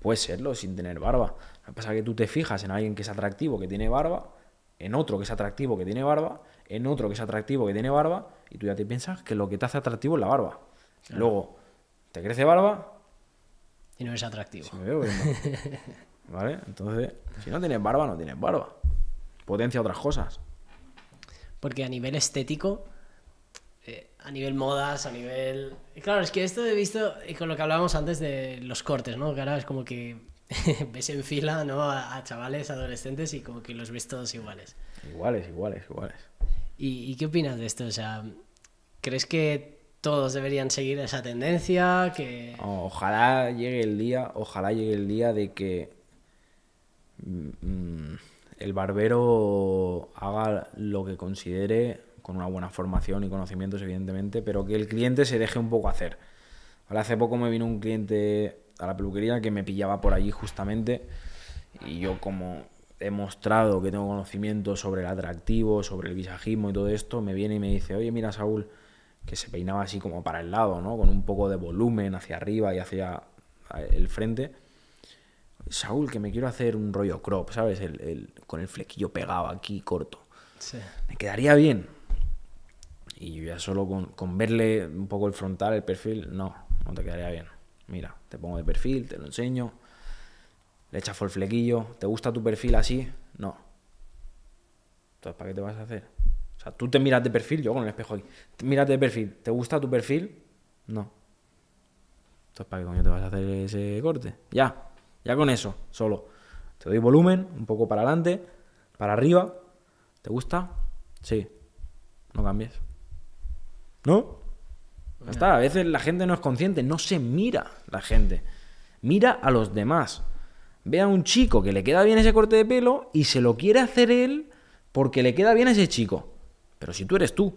puede serlo sin tener barba. Lo que pasa que tú te fijas en alguien que es atractivo, que tiene barba, en otro que es atractivo, que tiene barba, en otro que es atractivo, que tiene barba, y tú ya te piensas que lo que te hace atractivo es la barba. Luego, te crece barba. Y no es atractivo. *laughs* ¿Vale? Entonces, si no tienes barba, no tienes barba. Potencia otras cosas. Porque a nivel estético, eh, a nivel modas, a nivel. Claro, es que esto he visto con lo que hablábamos antes de los cortes, ¿no? Que ahora es como que *laughs* ves en fila ¿no? A, chavales, adolescentes y como que los ves todos iguales. Iguales, iguales, iguales. ¿Y, qué opinas de esto? O sea, ¿crees que todos deberían seguir esa tendencia? Que... Ojalá llegue el día, ojalá llegue el día de que mm, el barbero haga lo que considere con una buena formación y conocimientos, evidentemente, pero que el cliente se deje un poco hacer. Ahora hace poco me vino un cliente a la peluquería que me pillaba por allí justamente y yo como he mostrado que tengo conocimiento sobre el atractivo, sobre el visajismo y todo esto, me viene y me dice, oye, mira Saúl, que se peinaba así como para el lado, ¿no? Con un poco de volumen hacia arriba y hacia el frente. Saúl, que me quiero hacer un rollo crop, ¿sabes? con el flequillo pegado aquí, corto. Me quedaría bien. Y ya solo con verle un poco el frontal, el perfil, no, no te quedaría bien. Mira, te pongo de perfil, te lo enseño, le echas por flequillo, ¿te gusta tu perfil así? No. Entonces, ¿para qué te vas a hacer? O sea, tú te miras de perfil, yo con el espejo ahí, mírate de perfil, ¿te gusta tu perfil? No. Entonces, ¿para qué coño te vas a hacer ese corte? Ya, ya con eso, solo. Te doy volumen, un poco para adelante, para arriba. ¿Te gusta? Sí. No cambies. ¿No? a veces la gente no es consciente, no se mira la gente. Mira a los demás. Ve a un chico que le queda bien ese corte de pelo y se lo quiere hacer él porque le queda bien a ese chico. Pero si tú eres tú,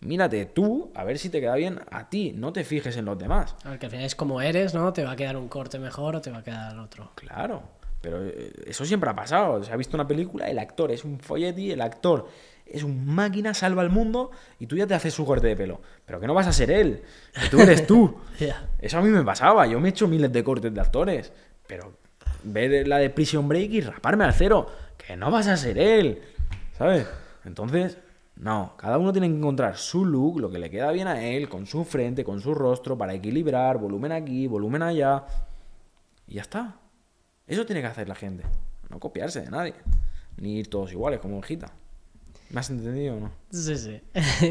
mírate tú a ver si te queda bien a ti, no te fijes en los demás. al final es como eres, ¿no? Te va a quedar un corte mejor o te va a quedar otro. Claro, pero eh, eso siempre ha pasado. Se ha visto una película, el actor es un folleti, el actor es un máquina, salva al mundo y tú ya te haces su corte de pelo. Pero que no vas a ser él, que tú eres tú. *laughs* Eso a mí me pasaba, yo me he hecho miles de cortes de actores, pero ver la de Prison Break y raparme al cero, que no vas a ser él, ¿sabes? Entonces, no, cada uno tiene que encontrar su look, lo que le queda bien a él, con su frente, con su rostro, para equilibrar, volumen aquí, volumen allá. Y ya está. Eso tiene que hacer la gente. No copiarse de nadie. Ni ir todos iguales, como Gita ¿Me has entendido o no? Sí, sí.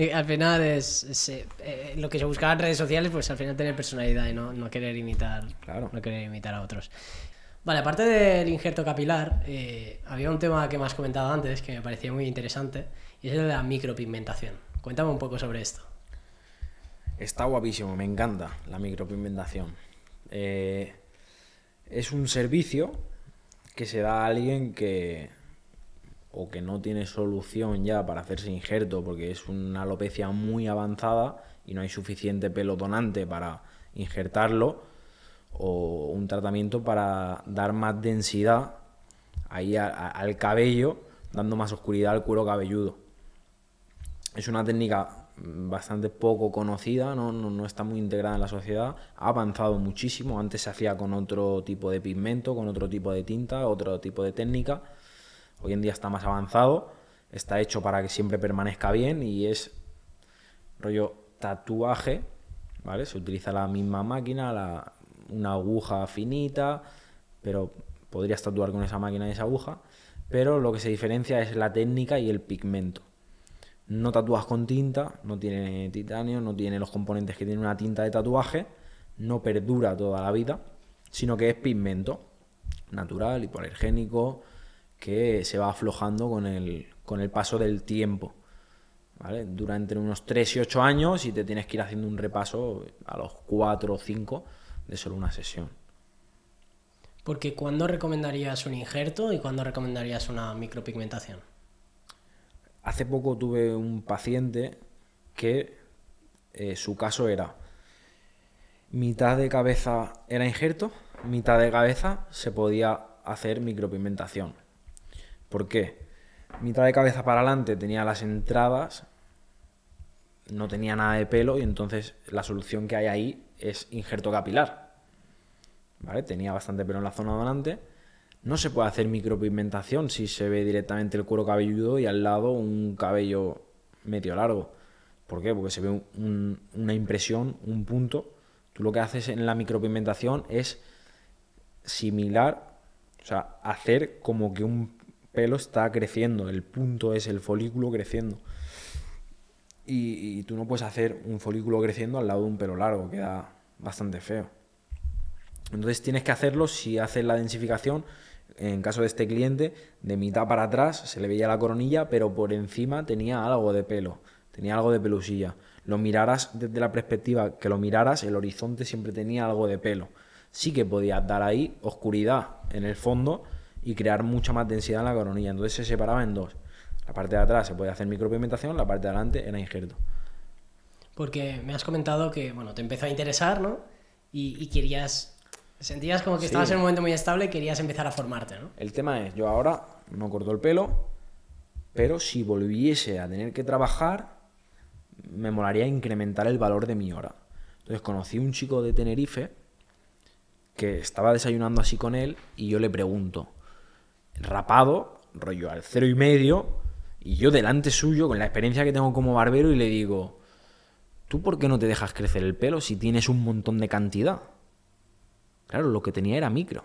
*laughs* al final es, eh, eh, lo que se buscaba en redes sociales, pues al final tener personalidad y no, no querer imitar. Claro. No querer imitar a otros. Vale, aparte del injerto capilar, eh, había un tema que me has comentado antes que me parecía muy interesante y es el de la micropigmentación. Cuéntame un poco sobre esto. Está guapísimo, me encanta la micropigmentación. es un servicio que se da a alguien que o que no tiene solución ya para hacerse injerto porque es una alopecia muy avanzada y no hay suficiente pelo para injertarlo, o un tratamiento para dar más densidad ahí al cabello, dando más oscuridad al cuero cabelludo. Es una técnica bastante poco conocida, no está muy integrada en la sociedad, ha avanzado muchísimo, antes se hacía con otro tipo de pigmento, con otro tipo de tinta, otro tipo de técnica, Hoy en día está más avanzado, está hecho para que siempre permanezca bien y es rollo tatuaje, ¿vale? Se utiliza la misma máquina, una aguja finita, pero podrías tatuar con esa máquina y esa aguja, pero lo que se diferencia es la técnica y el pigmento. No tatúas con tinta, no tiene titanio, no tiene los componentes que tiene una tinta de tatuaje, no perdura toda la vida, sino que es pigmento natural, hipoalergénico, que se va aflojando con el, paso del tiempo. ¿vale? Dura unos 3 y 8 años y te tienes que ir haciendo un repaso a los 4 o 5 de solo una sesión. Porque ¿cuándo recomendarías un injerto y cuándo recomendarías una micropigmentación? Hace poco tuve un paciente que eh, su caso era mitad de cabeza era injerto, mitad de cabeza se podía hacer micropigmentación. ¿Por qué? Mitad de cabeza para adelante tenía las entradas, no tenía nada de pelo y entonces la solución que hay ahí es injerto capilar. ¿Vale? Tenía bastante pelo en la zona adelante. No se puede hacer micropigmentación si se ve directamente el cuero cabelludo y al lado un cabello medio largo. ¿Por qué? Porque se ve una impresión, un punto. Tú lo que haces en la micropigmentación es similar, o sea, hacer como que un pelo está creciendo, el punto es el folículo creciendo. Y, tú no puedes hacer un folículo creciendo al lado de un pelo largo, queda bastante feo. Entonces tienes que hacerlo si haces la densificación, en caso de este cliente, de mitad para atrás se le veía la coronilla, pero por encima tenía algo de pelo, tenía algo de pelusilla. Lo miraras desde la perspectiva que lo miraras, el horizonte siempre tenía algo de pelo. Sí que podías dar ahí oscuridad en el fondo, y crear mucha más densidad en la coronilla. Entonces se separaba en dos. La parte de atrás se podía hacer micropigmentación, la parte de adelante era injerto. Porque me has comentado que, bueno, te empezó a interesar, ¿no? Y, querías, sentías como que estabas en un momento muy estable y querías empezar a formarte, ¿no? El tema es, yo ahora no corto el pelo, pero si volviese a tener que trabajar, me molaría incrementar el valor de mi hora. Entonces conocí un chico de Tenerife que estaba desayunando así con él y yo le pregunto, rapado, rollo al cero y medio, y yo delante suyo, con la experiencia que tengo como barbero, y le digo, ¿tú por qué no te dejas crecer el pelo si tienes un montón de cantidad? Claro, lo que tenía era micro.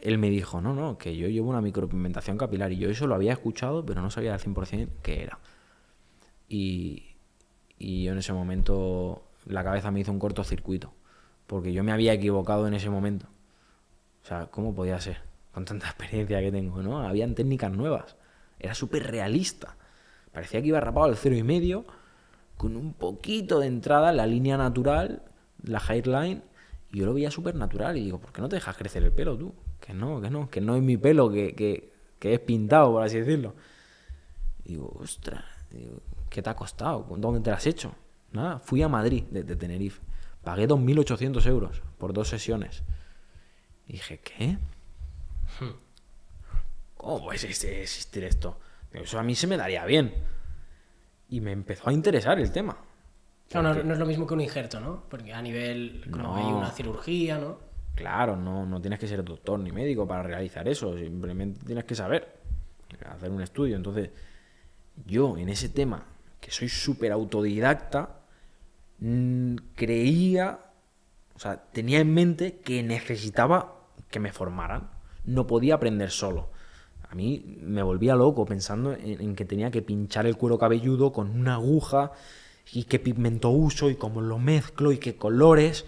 Él me dijo, no, no, que yo llevo una micropigmentación capilar y yo eso lo había escuchado, pero no sabía al 100% qué era. Y, y yo en ese momento la cabeza me hizo un cortocircuito, porque yo me había equivocado en ese momento. O sea, ¿cómo podía ser? con tanta experiencia que tengo, ¿no? Habían técnicas nuevas. Era súper realista. Parecía que iba rapado al cero y medio, con un poquito de entrada, la línea natural, la hairline, y yo lo veía súper natural. Y digo, ¿por qué no te dejas crecer el pelo tú? Que no, que no, que no es mi pelo, que, es pintado, por así decirlo. Y digo, ostras, ¿qué te ha costado? ¿Dónde te lo has hecho? Nada, fui a Madrid de Tenerife. Pagué 2.800 euros por dos sesiones. Y dije, ¿qué? ¿cómo puede existir esto? Eso a mí se me daría bien. Y me empezó a interesar el tema. no, es lo mismo que un injerto, ¿no? Porque a nivel, no. hay una cirugía, ¿no? Claro, no, no tienes que ser doctor ni médico para realizar eso, simplemente tienes que saber, hacer un estudio. Entonces, yo en ese tema, que soy súper autodidacta, mm, creía, o sea, tenía en mente que necesitaba que me formaran, no podía aprender solo a mí me volvía loco pensando en, que tenía que pinchar el cuero cabelludo con una aguja y qué pigmento uso y cómo lo mezclo y qué colores.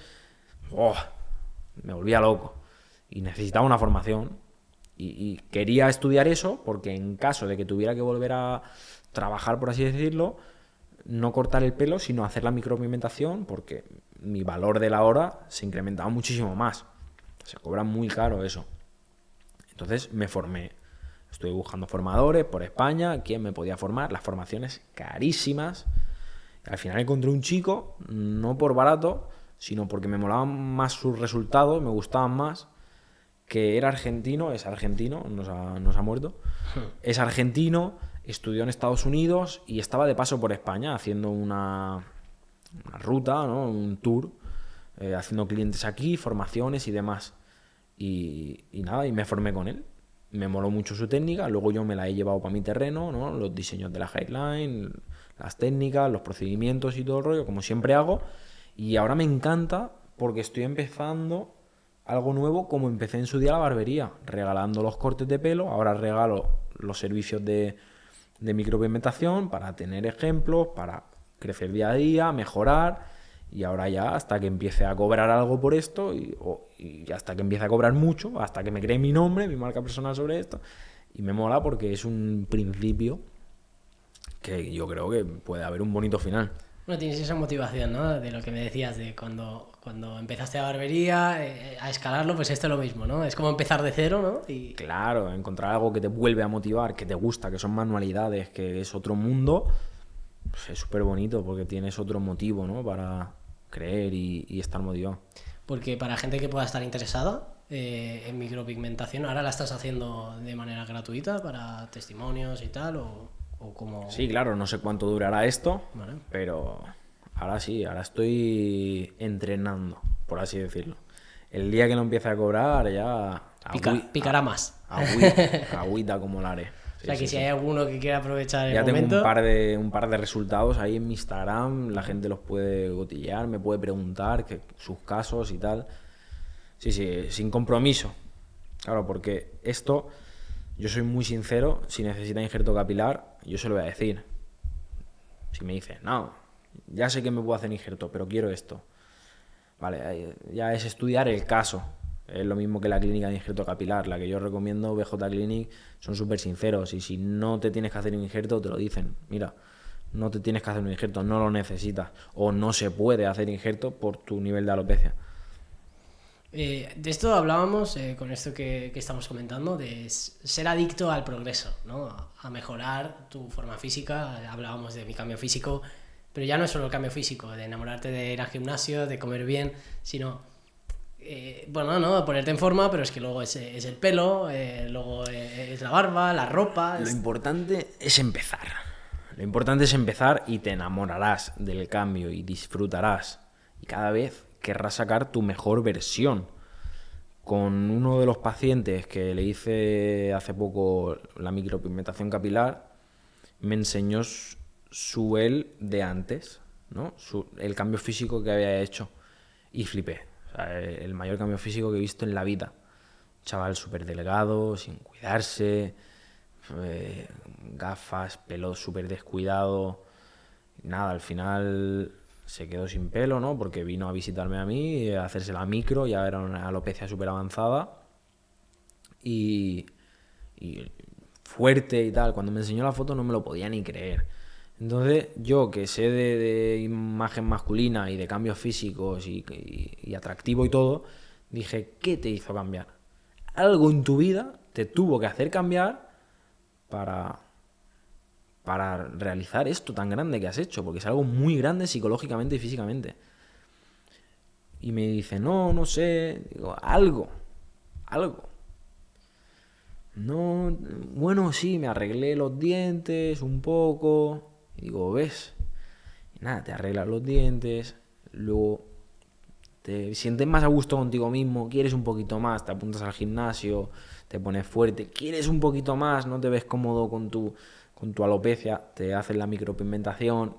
Oh, me volvía loco. Y necesitaba una formación. Y, y, quería estudiar eso porque en caso de que tuviera que volver a trabajar, por así decirlo, no cortar el pelo, sino hacer la micropigmentación porque mi valor de la hora se incrementaba muchísimo más. Se cobra muy caro eso. Entonces me formé Estoy buscando formadores por España, quién me podía formar, las formaciones carísimas. Al final encontré un chico, no por barato, sino porque me molaban más sus resultados, me gustaban más, que era argentino, es argentino, nos ha, ha muerto, *laughs* es argentino, estudió en Estados Unidos y estaba de paso por España haciendo una, ruta, ¿no? un tour, eh, haciendo clientes aquí, formaciones y demás. y nada, y me formé con él me moló mucho su técnica, luego yo me la he llevado para mi terreno, ¿no? los diseños de la headline, las técnicas, los procedimientos y todo el rollo, como siempre hago, y ahora me encanta porque estoy empezando algo nuevo como empecé en su día la barbería, regalando los cortes de pelo, ahora regalo los servicios de, de micropigmentación para tener ejemplos, para crecer día a día, mejorar, y ahora ya hasta que empiece a cobrar algo por esto, y hasta que empiece a cobrar mucho, hasta que me cree mi nombre, mi marca personal sobre esto. Y me mola porque es un principio que yo creo que puede haber un bonito final. Bueno, tienes esa motivación, ¿no? De lo que me decías, de cuando, cuando empezaste a barbería, eh, a escalarlo, pues esto es lo mismo, ¿no? Es como empezar de cero, ¿no? Claro, encontrar algo que te vuelve a motivar, que te gusta, que son manualidades, que es otro mundo, pues es súper bonito porque tienes otro motivo, ¿no? Para creer y, y estar motivado porque para gente que pueda estar interesada eh, en micropigmentación, ¿ahora la estás haciendo de manera gratuita para testimonios y tal? O, como... Sí, claro, no sé cuánto durará esto, pero ahora sí, ahora estoy entrenando, por así decirlo. El día que lo empiece a cobrar ya... picará más. Agüita, *laughs* agüita como la haré o sea que si hay alguno que quiera aprovechar el ya tengo un par, de, un par de resultados ahí en mi Instagram, la gente los puede gotillar, me puede preguntar que, sus casos y tal. Sí, sí, sin compromiso. Claro, porque esto, yo soy muy sincero, si necesita injerto capilar, yo se lo voy a decir. Si me dice, no, ya sé que me puedo hacer injerto, pero quiero esto. Vale, ya es estudiar el caso. Es lo mismo que la clínica de injerto capilar, la que yo recomiendo, BJ Clinic, son súper sinceros y si no te tienes que hacer un injerto, te lo dicen. Mira, no te tienes que hacer un injerto, no lo necesitas o no se puede hacer injerto por tu nivel de alopecia. Eh, de esto hablábamos eh, con esto que, estamos comentando, de ser adicto al progreso, ¿no? a mejorar tu forma física, hablábamos de mi cambio físico, pero ya no es solo el cambio físico, de enamorarte de ir al gimnasio, de comer bien, sino eh, bueno, no, ponerte en forma, pero es que luego es, el pelo, eh, luego eh, es la barba, la ropa. Lo importante es empezar. Lo importante es empezar y te enamorarás del cambio y disfrutarás. Y cada vez querrás sacar tu mejor versión. Con uno de los pacientes que le hice hace poco la micropigmentación capilar, me enseñó su él de antes, ¿no? el cambio físico que había hecho. Y flipé eh, el mayor cambio físico que he visto en la vida. Chaval súper delgado, sin cuidarse, eh, gafas, pelo súper descuidado. Nada, al final se quedó sin pelo, ¿no? Porque vino a visitarme a mí, eh, a hacerse la micro, ya era una alopecia súper avanzada. y fuerte y tal. Cuando me enseñó la foto no me lo podía ni creer. Entonces, yo que sé de, imagen masculina y de cambios físicos y, y atractivo y todo, dije, ¿qué te hizo cambiar? Algo en tu vida te tuvo que hacer cambiar para, para realizar esto tan grande que has hecho, porque es algo muy grande psicológicamente y físicamente. Y me dice, no, no sé, digo, algo, algo. No, bueno, sí, me arreglé los dientes un poco, Digo, ¿ves? nada, te arreglas los dientes, luego te sientes más a gusto contigo mismo, quieres un poquito más, te apuntas al gimnasio, te pones fuerte, quieres un poquito más, no te ves cómodo con tu, con tu alopecia, te haces la micropigmentación,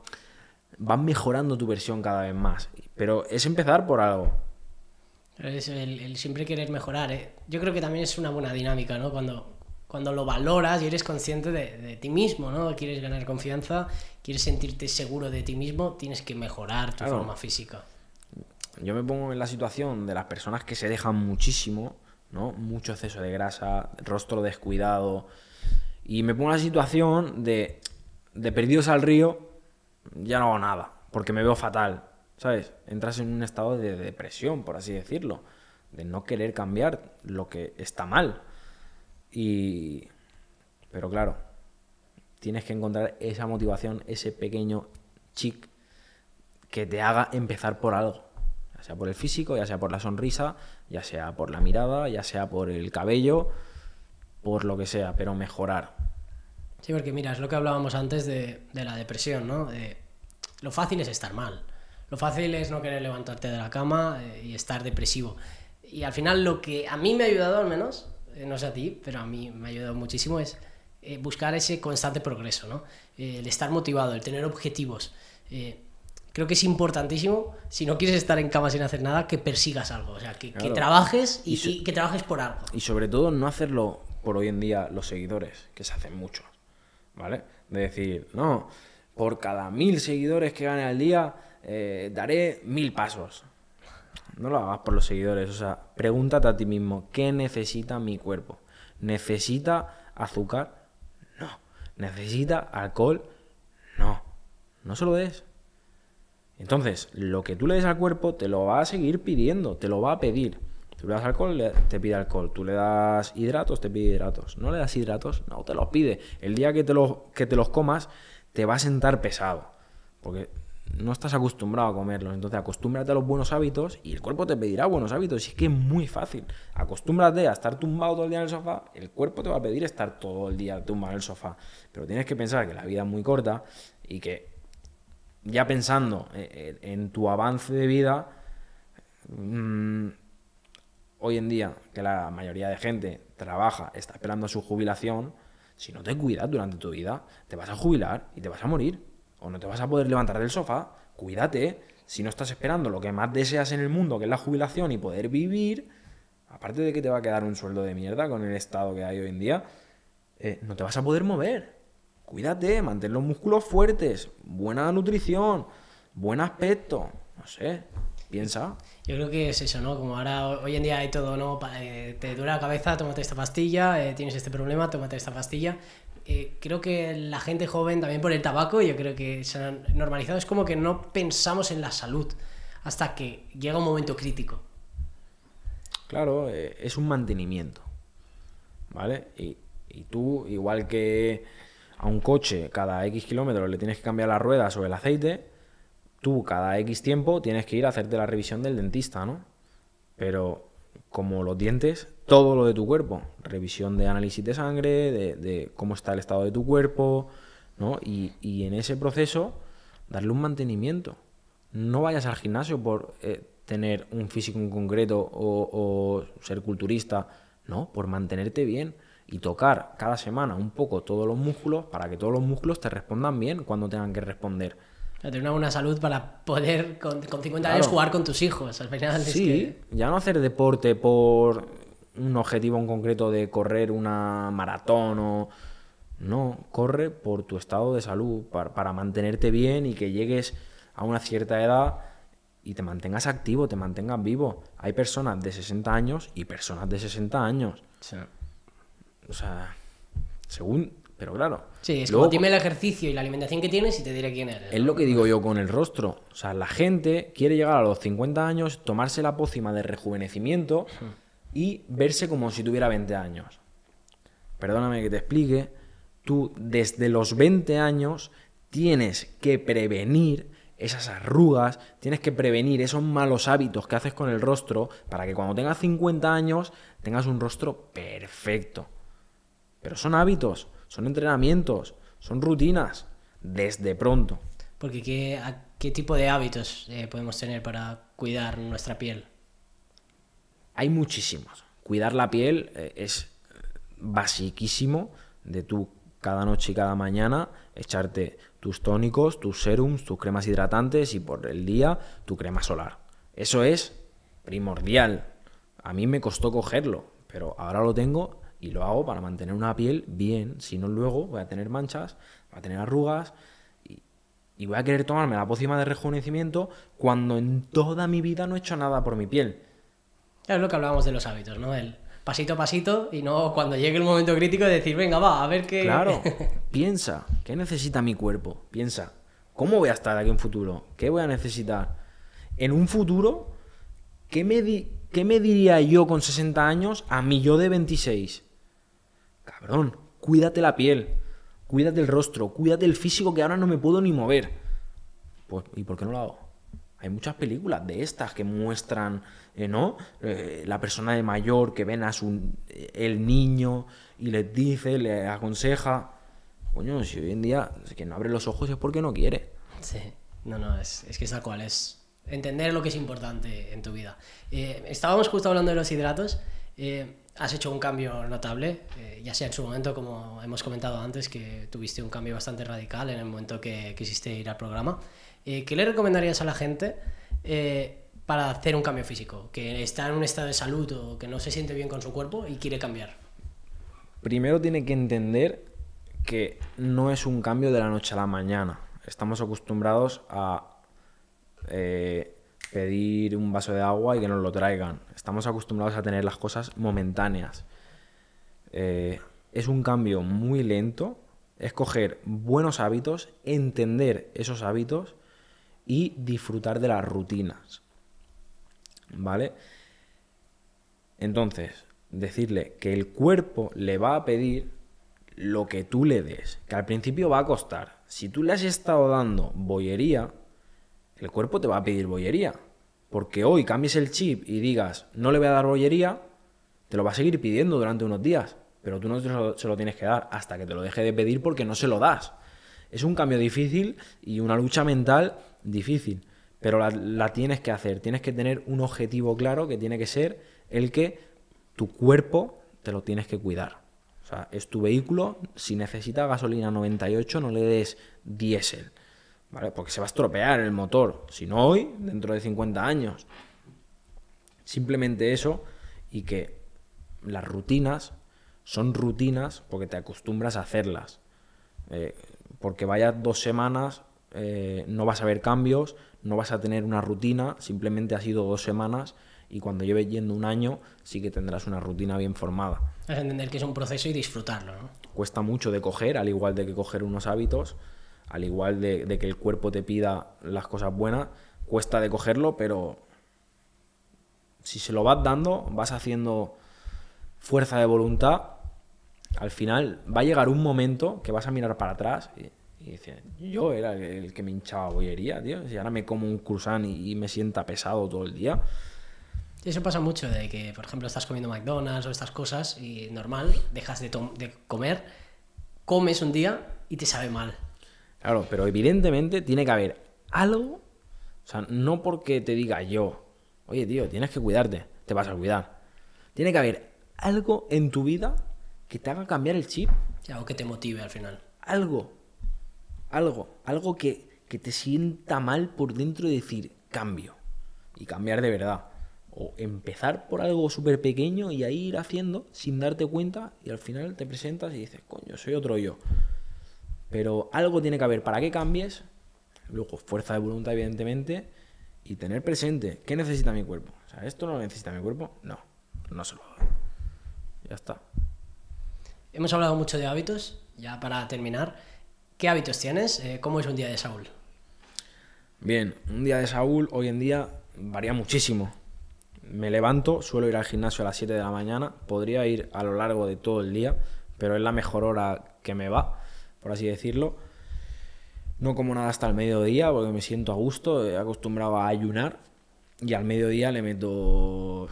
vas mejorando tu versión cada vez más. Pero es empezar por algo. Es el, siempre querer mejorar, ¿eh? Yo creo que también es una buena dinámica, ¿no? Cuando cuando lo valoras y eres consciente de, ti mismo, ¿no? Quieres ganar confianza, quieres sentirte seguro de ti mismo, tienes que mejorar tu forma física. Yo me pongo en la situación de las personas que se dejan muchísimo, ¿no? Mucho exceso de grasa, rostro descuidado. Y me pongo en la situación de, de perdidos al río, ya no hago nada, porque me veo fatal, ¿sabes? Entras en un estado de depresión, por así decirlo, de no querer cambiar lo que está mal. Y, pero claro, tienes que encontrar esa motivación, ese pequeño chic que te haga empezar por algo. Ya sea por el físico, ya sea por la sonrisa, ya sea por la mirada, ya sea por el cabello, por lo que sea, pero mejorar. Sí, porque mira, es lo que hablábamos antes de, de la depresión, ¿no? De, lo fácil es estar mal. Lo fácil es no querer levantarte de la cama eh, y estar depresivo. Y al final lo que a mí me ha ayudado al menos eh, no sé a ti, pero a mí me ha ayudado muchísimo, es eh, buscar ese constante progreso, ¿no? Eh, el estar motivado, el tener objetivos. creo que es importantísimo, si no quieres estar en cama sin hacer nada, que persigas algo, o sea, que, trabajes y, que trabajes por algo. Y sobre todo no hacerlo por hoy en día los seguidores, que se hacen muchos, ¿vale? De decir, no, por cada mil seguidores que gane al día, daré mil pasos no lo hagas por los seguidores. O sea, pregúntate a ti mismo, ¿qué necesita mi cuerpo? ¿Necesita azúcar? No. ¿Necesita alcohol? No. No se lo des. Entonces, lo que tú le des al cuerpo te lo va a seguir pidiendo, te lo va a pedir. Tú le das alcohol, te pide alcohol. Tú le das hidratos, te pide hidratos. No le das hidratos, no, te los pide. El día que te, los, que te los comas, te va a sentar pesado. Porque no estás acostumbrado a comerlos. Entonces, acostúmbrate a los buenos hábitos y el cuerpo te pedirá buenos hábitos. Y es que es muy fácil. Acostúmbrate a estar tumbado todo el día en el sofá. El cuerpo te va a pedir estar todo el día tumbado en el sofá. Pero tienes que pensar que la vida es muy corta y que ya pensando eh, eh, en tu avance de vida, mm, hoy en día que la mayoría de gente trabaja, está esperando su jubilación, si no te cuidas durante tu vida, te vas a jubilar y te vas a morir o no te vas a poder levantar del sofá, cuídate. Si no estás esperando lo que más deseas en el mundo, que es la jubilación y poder vivir, aparte de que te va a quedar un sueldo de mierda con el estado que hay hoy en día, eh, no te vas a poder mover. Cuídate, mantén los músculos fuertes, buena nutrición, buen aspecto, no sé, piensa. Yo creo que es eso, ¿no? Como ahora, hoy en día hay todo, ¿no? Eh, te dura la cabeza, tómate esta pastilla, eh, tienes este problema, tómate esta pastilla, eh, creo que la gente joven también por el tabaco, yo creo que se han normalizado, es como que no pensamos en la salud hasta que llega un momento crítico. Claro, eh, es un mantenimiento. ¿Vale? Y, y tú, igual que a un coche cada X kilómetros le tienes que cambiar las ruedas o el aceite, tú cada X tiempo tienes que ir a hacerte la revisión del dentista, ¿no? Pero como los dientes, todo lo de tu cuerpo. Revisión de análisis de sangre, de, cómo está el estado de tu cuerpo, ¿no? Y, en ese proceso, darle un mantenimiento. No vayas al gimnasio por eh, tener un físico en concreto o, o ser culturista, no, por mantenerte bien y tocar cada semana un poco todos los músculos para que todos los músculos te respondan bien cuando tengan que responder tener una salud para poder con, 50 años jugar con tus hijos. Al final sí, ya no hacer deporte por un objetivo en concreto de correr una maratón o... No, corre por tu estado de salud, para, mantenerte bien y que llegues a una cierta edad y te mantengas activo, te mantengas vivo. Hay personas de 60 años y personas de 60 años. O sea, según pero claro. Sí, es luego, como dime el ejercicio y la alimentación que tienes y te diré quién eres. Es lo que digo yo con el rostro. O sea, la gente quiere llegar a los 50 años, tomarse la pócima de rejuvenecimiento hmm. y verse como si tuviera 20 años. Perdóname que te explique. Tú desde los 20 años tienes que prevenir esas arrugas, tienes que prevenir esos malos hábitos que haces con el rostro para que cuando tengas 50 años tengas un rostro perfecto. Pero son hábitos, son entrenamientos, son rutinas, desde pronto. Porque ¿qué, tipo de hábitos eh, podemos tener para cuidar nuestra piel? Hay muchísimos. Cuidar la piel eh, es basiquísimo de tú cada noche y cada mañana echarte tus tónicos, tus serums, tus cremas hidratantes y por el día tu crema solar. Eso es primordial. A mí me costó cogerlo, pero ahora lo tengo y lo hago para mantener una piel bien, si no luego voy a tener manchas, voy a tener arrugas y, voy a querer tomarme la pócima de rejuvenecimiento cuando en toda mi vida no he hecho nada por mi piel. Es lo que hablábamos de los hábitos, ¿no? El pasito a pasito y no cuando llegue el momento crítico de decir, venga, va, a ver qué... Claro, *laughs* piensa, ¿qué necesita mi cuerpo? Piensa, ¿cómo voy a estar aquí en futuro? ¿Qué voy a necesitar? En un futuro, ¿qué me, ¿qué me diría yo con 60 años a mí yo de 26? Cabrón, cuídate la piel, cuídate el rostro, cuídate el físico que ahora no me puedo ni mover. Pues, ¿y por qué no lo hago? Hay muchas películas de estas que muestran, eh, ¿no? Eh, la persona de mayor que ven a su eh, el niño y les dice, le aconseja. Coño, si hoy en día quien que no abre los ojos es porque no quiere. Sí, no, no, es, es que es tal cual, es entender lo que es importante en tu vida. estábamos justo hablando de los hidratos eh, has hecho un cambio notable, eh, ya sea en su momento, como hemos comentado antes, que tuviste un cambio bastante radical en el momento que quisiste ir al programa. Eh, ¿Qué le recomendarías a la gente para hacer un cambio físico? Que está en un estado de salud o que no se siente bien con su cuerpo y quiere cambiar. Primero tiene que entender que no es un cambio de la noche a la mañana. Estamos acostumbrados a pedir un vaso de agua y que nos lo traigan. Estamos acostumbrados a tener las cosas momentáneas. Eh, es un cambio muy lento, Escoger buenos hábitos, entender esos hábitos y disfrutar de las rutinas. ¿Vale? Entonces, decirle que el cuerpo le va a pedir lo que tú le des, que al principio va a costar. Si tú le has estado dando bollería, el cuerpo te va a pedir bollería. Porque hoy cambies el chip y digas, no le voy a dar bollería, te lo va a seguir pidiendo durante unos días. Pero tú no se lo, tienes que dar hasta que te lo deje de pedir porque no se lo das. Es un cambio difícil y una lucha mental difícil. Pero la, la tienes que hacer. Tienes que tener un objetivo claro que tiene que ser el que tu cuerpo te lo tienes que cuidar. O sea, es tu vehículo. Si necesita gasolina 98, no le des diésel. Porque se va a estropear el motor, si no hoy, dentro de 50 años. Simplemente eso y que las rutinas son rutinas porque te acostumbras a hacerlas. Eh, porque vayas dos semanas, eh, no vas a ver cambios, no vas a tener una rutina, simplemente ha sido dos semanas y cuando lleves yendo un año sí que tendrás una rutina bien formada. Es entender que es un proceso y disfrutarlo, Cuesta mucho de coger, al igual de que coger unos hábitos, al igual de, que el cuerpo te pida las cosas buenas, cuesta de cogerlo, pero si se lo vas dando, vas haciendo fuerza de voluntad, al final va a llegar un momento que vas a mirar para atrás y, y yo era el, que me hinchaba bollería, tío, si ahora me como un cruzán y, me sienta pesado todo el día. Y eso pasa mucho, de que, por ejemplo, estás comiendo McDonald's o estas cosas y normal, dejas de, de comer, comes un día y te sabe mal. Claro, pero evidentemente tiene que haber algo. O sea, no porque te diga yo, oye tío, tienes que cuidarte, te vas a cuidar. Tiene que haber algo en tu vida que te haga cambiar el chip. Algo que te motive al final. Algo. Algo. Algo que, que te sienta mal por dentro y decir cambio. Y cambiar de verdad. O empezar por algo súper pequeño y ahí ir haciendo sin darte cuenta y al final te presentas y dices, coño, soy otro yo. Pero algo tiene que haber para que cambies. Luego, fuerza de voluntad, evidentemente. Y tener presente, ¿qué necesita mi cuerpo? O sea, ¿esto no lo necesita mi cuerpo? No, no se lo Ya está. Hemos hablado mucho de hábitos, ya para terminar. ¿Qué hábitos tienes? Eh, ¿Cómo es un día de Saúl? Bien, un día de Saúl hoy en día varía muchísimo. Me levanto, suelo ir al gimnasio a las 7 de la mañana, podría ir a lo largo de todo el día, pero es la mejor hora que me va por así decirlo. No como nada hasta el mediodía porque me siento a gusto, he acostumbrado a ayunar y al mediodía le meto un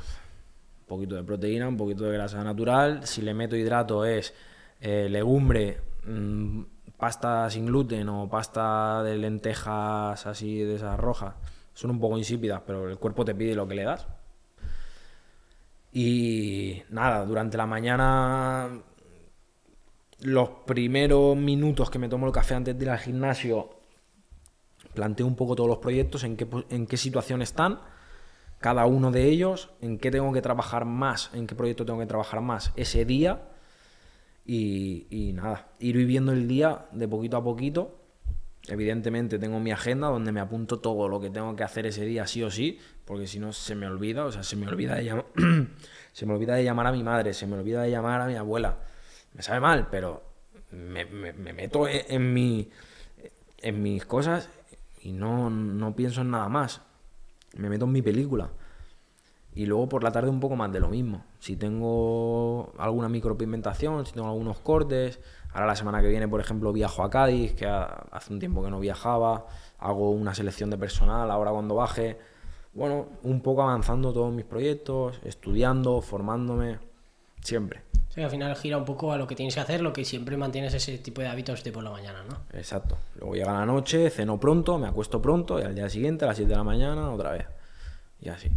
poquito de proteína, un poquito de grasa natural. Si le meto hidrato es eh, legumbre, mm, pasta sin gluten o pasta de lentejas así de esas rojas. Son un poco insípidas, pero el cuerpo te pide lo que le das. Y nada, durante la mañana los primeros minutos que me tomo el café antes de ir al gimnasio, planteo un poco todos los proyectos, en qué, en qué situación están cada uno de ellos, en qué tengo que trabajar más, en qué proyecto tengo que trabajar más ese día. Y, nada, ir viviendo el día de poquito a poquito. Evidentemente tengo mi agenda donde me apunto todo lo que tengo que hacer ese día sí o sí, porque si no se me olvida, o sea, se me olvida de *clears throat* se me olvida de llamar a mi madre, se me olvida de llamar a mi abuela, me sabe mal, pero me, meto e, en, en mis cosas y no, no pienso en nada más. Me meto en mi película. Y luego por la tarde un poco más de lo mismo. Si tengo alguna micropigmentación, si tengo algunos cortes, ahora la semana que viene, por ejemplo, viajo a Cádiz, que hace un tiempo que no viajaba, hago una selección de personal ahora cuando baje. Bueno, un poco avanzando todos mis proyectos, estudiando, formándome, siempre. Sí, al final gira un poco a lo que tienes que hacer, lo que siempre mantienes ese tipo de hábitos de por la mañana, ¿no? Exacto. Luego llega la noche, ceno pronto, me acuesto pronto y al día siguiente, a las 7 de la mañana, otra vez. Y así.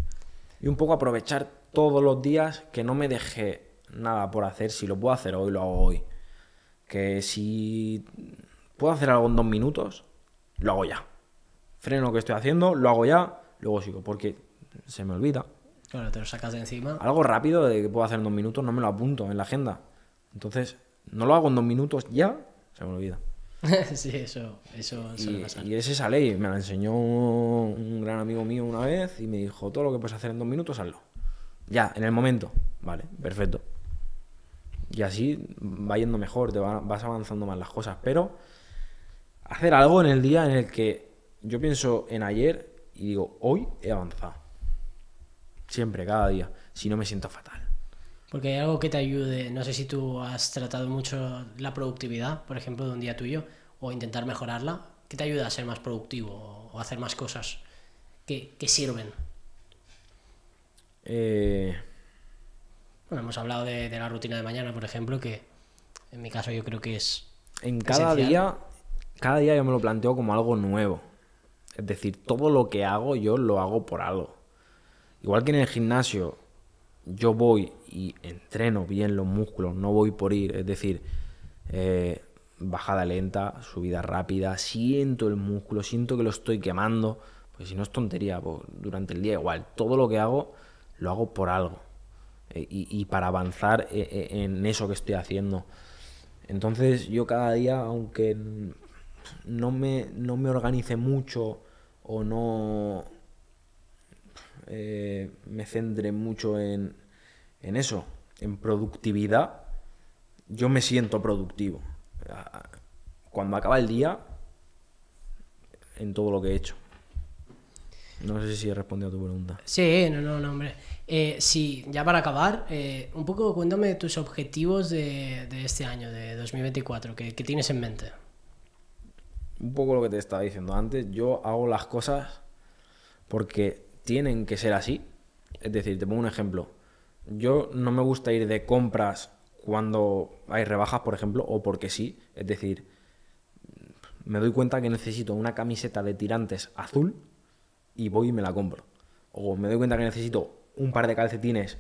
Y un poco aprovechar todos los días que no me deje nada por hacer. Si lo puedo hacer hoy, lo hago hoy. Que si puedo hacer algo en dos minutos, lo hago ya. Freno lo que estoy haciendo, lo hago ya, luego sigo, porque se me olvida te lo sacas de encima. Algo rápido de que puedo hacer en dos minutos, no me lo apunto en la agenda. Entonces, no lo hago en dos minutos ya, se me olvida. *laughs* sí, eso, eso y, es esa ley, me la enseñó un gran amigo mío una vez y me dijo, todo lo que puedes hacer en dos minutos, hazlo. Ya, en el momento. Vale, perfecto. Y así va yendo mejor, te vas avanzando más las cosas. Pero hacer algo en el día en el que yo pienso en ayer y digo, hoy he avanzado siempre, cada día, si no me siento fatal. Porque hay algo que te ayude, no sé si tú has tratado mucho la productividad, por ejemplo, de un día tuyo, o intentar mejorarla, ¿qué te ayuda a ser más productivo o hacer más cosas que, sirven? Eh. Bueno, hemos hablado de, la rutina de mañana, por ejemplo, que en mi caso yo creo que es... En cada día, cada día yo me lo planteo como algo nuevo. Es decir, todo lo que hago yo lo hago por algo. Igual que en el gimnasio, yo voy y entreno bien los músculos, no voy por ir, es decir, eh, bajada lenta, subida rápida, siento el músculo, siento que lo estoy quemando, pues si no es tontería, pues durante el día igual, todo lo que hago lo hago por algo eh, y, para avanzar eh, en eso que estoy haciendo. Entonces yo cada día, aunque no me, no me organice mucho o no, eh, me centre mucho en, eso, en productividad, yo me siento productivo. Cuando acaba el día, en todo lo que he hecho. No sé si he respondido a tu pregunta. Sí, no, no, hombre. Eh, sí, ya para acabar, eh, un poco cuéntame tus objetivos de, este año, de 2024, que, que, tienes en mente. Un poco lo que te estaba diciendo antes, yo hago las cosas porque tienen que ser así. Es decir, te pongo un ejemplo. Yo no me gusta ir de compras cuando hay rebajas, por ejemplo, o porque sí. Es decir, me doy cuenta que necesito una camiseta de tirantes azul y voy y me la compro. O me doy cuenta que necesito un par de calcetines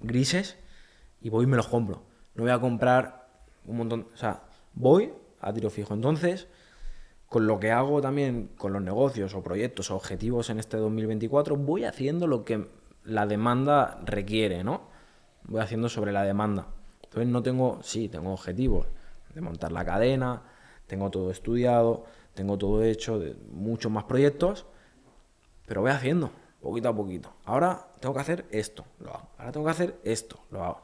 grises y voy y me los compro. No voy a comprar un montón. O sea, voy a tiro fijo. Entonces, con lo que hago también con los negocios o proyectos o objetivos en este 2024, voy haciendo lo que la demanda requiere, ¿no? Voy haciendo sobre la demanda. Entonces no tengo, sí, tengo objetivos de montar la cadena, tengo todo estudiado, tengo todo hecho, de muchos más proyectos, pero voy haciendo poquito a poquito. Ahora tengo que hacer esto, lo hago. Ahora tengo que hacer esto, lo hago.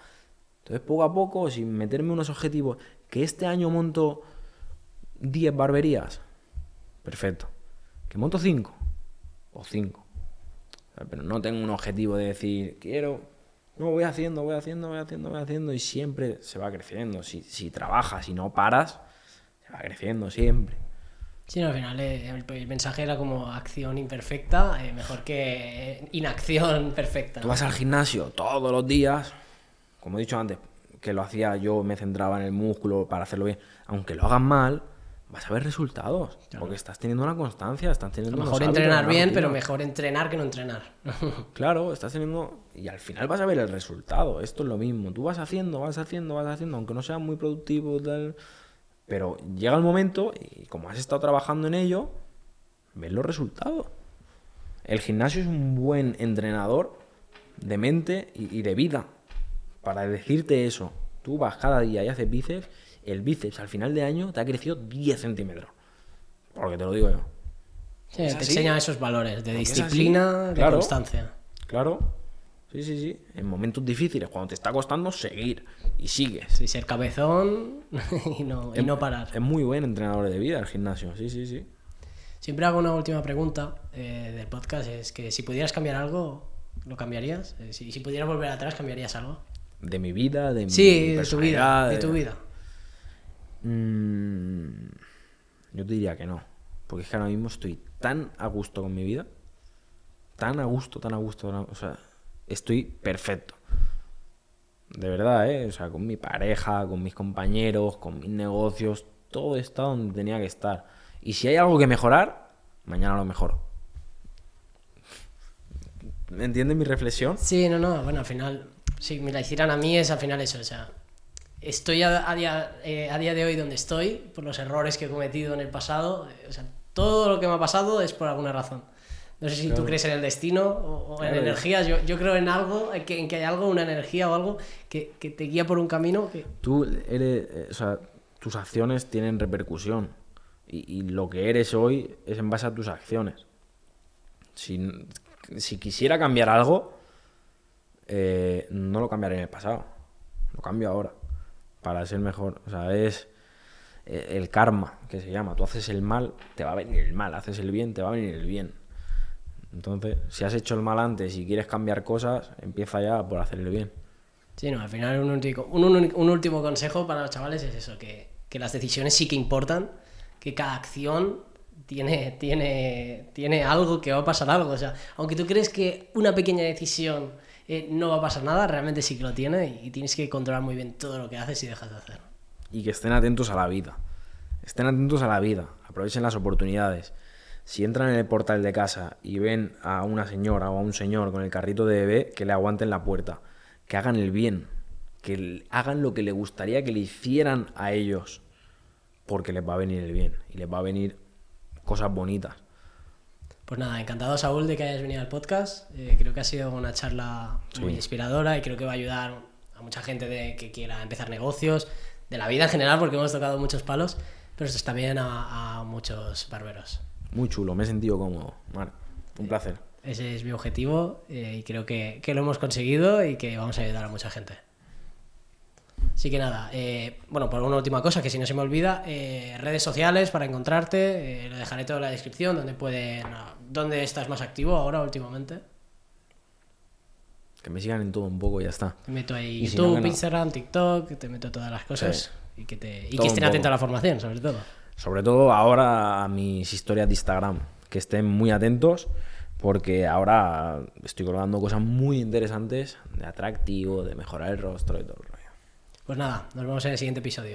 Entonces poco a poco, sin meterme unos objetivos, que este año monto 10 barberías, perfecto. ¿Que monto 5? O 5. Pero no tengo un objetivo de decir, quiero, no, voy haciendo, voy haciendo, voy haciendo, voy haciendo y siempre se va creciendo. Si, trabajas y no paras, se va creciendo siempre. Sí, al final eh, el, mensaje era como acción imperfecta, eh, mejor que inacción *laughs* perfecta. Tú vas al gimnasio todos los días, como he dicho antes, que lo hacía yo, me centraba en el músculo para hacerlo bien. Aunque lo hagan mal, vas a ver resultados. Porque estás teniendo una constancia, estás teniendo... mejor entrenar bien, pero mejor entrenar que no entrenar. *laughs* claro, estás teniendo... Y al final vas a ver el resultado. Esto es lo mismo. Tú vas haciendo, vas haciendo, vas haciendo, aunque no sea muy productivo, Pero llega el momento y como has estado trabajando en ello, ves los resultados. El gimnasio es un buen entrenador de mente y, y de vida para decirte eso. Tú vas cada día y haces bíceps el bíceps al final de año te ha crecido 10 centímetros. Porque te lo digo yo. te enseña esos valores de disciplina, de constancia. Claro. Sí, sí, sí. En momentos difíciles, cuando te está costando, seguir. Y sigues. Sí, ser cabezón *laughs* y no, parar. Es muy buen entrenador de vida el gimnasio. Sí, sí, sí. Siempre hago una última pregunta eh, del podcast. Es que si pudieras cambiar algo, ¿lo cambiarías? Eh, si, pudieras volver atrás, ¿cambiarías algo? De mi vida, de mi sí, de tu vida. De tu vida. Mm, yo te diría que no. Porque es que ahora mismo estoy tan a gusto con mi vida. Tan a gusto, tan a gusto. O sea, estoy perfecto. De verdad, ¿eh? O sea, con mi pareja, con mis compañeros, con mis negocios. Todo está donde tenía que estar. Y si hay algo que mejorar, mañana lo me ¿Entiendes mi reflexión? Sí, no, no, bueno, al final, si me la hicieran a mí es al final eso, o sea, estoy eh, a, día, de hoy donde estoy por los errores que he cometido en el pasado. Eh, o sea, todo lo que me ha pasado es por alguna razón. No sé si tú crees en el destino o, en energías. Yo, creo en algo, en que, hay algo, una energía o algo que, te guía por un camino. Tú eres, eh, o sea, tus acciones tienen repercusión. Y, lo que eres hoy es en base a tus acciones. Si, quisiera cambiar algo, no lo cambiaré en el pasado. Lo cambio ahora para ser mejor. O sea, es eh, el karma, que se llama. Tú haces el mal, te va a venir el mal. Haces el bien, te va a venir el bien. Entonces, si has hecho el mal antes y quieres cambiar cosas, empieza ya por hacer el bien. Sí, no, al final un, último, consejo para los chavales es eso, que, las decisiones sí que importan, que cada acción tiene, tiene, tiene algo, que va a pasar algo. O sea, aunque tú crees que una pequeña decisión eh, no va a pasar nada, realmente sí que lo tiene y tienes que controlar muy bien todo lo que haces y dejas de hacer. Y que estén atentos a la vida. Estén atentos a la vida, aprovechen las oportunidades. Si entran en el portal de casa y ven a una señora o a un señor con el carrito de bebé, que le aguanten la puerta, que hagan el bien, que hagan lo que le gustaría que le hicieran a ellos, porque les va a venir el bien y les va a venir cosas bonitas. Pues nada, encantado Saúl de que hayas venido al podcast. Eh, creo que ha sido una charla muy inspiradora y creo que va a ayudar a mucha gente de, que quiera empezar negocios, de la vida en general, porque hemos tocado muchos palos, pero esto también a, muchos barberos. Muy chulo, me he sentido cómodo. un eh, placer. Ese es mi objetivo eh, y creo que lo hemos conseguido y que vamos a ayudar a mucha gente. Así que nada, eh, bueno, por una última cosa que si no se me olvida, eh, redes sociales para encontrarte, eh, lo dejaré todo en la descripción, donde pueden, ah, donde estás más activo ahora últimamente. Que me sigan en todo un poco y ya está. Te meto ahí YouTube, Instagram, TikTok, te meto todas las cosas y que, y que estén atentos a la formación, sobre todo. Sobre todo ahora a mis historias de Instagram, que estén muy atentos porque ahora estoy colgando cosas muy interesantes de atractivo, de mejorar el rostro y todo. Pues nada, nos vemos en el siguiente episodio.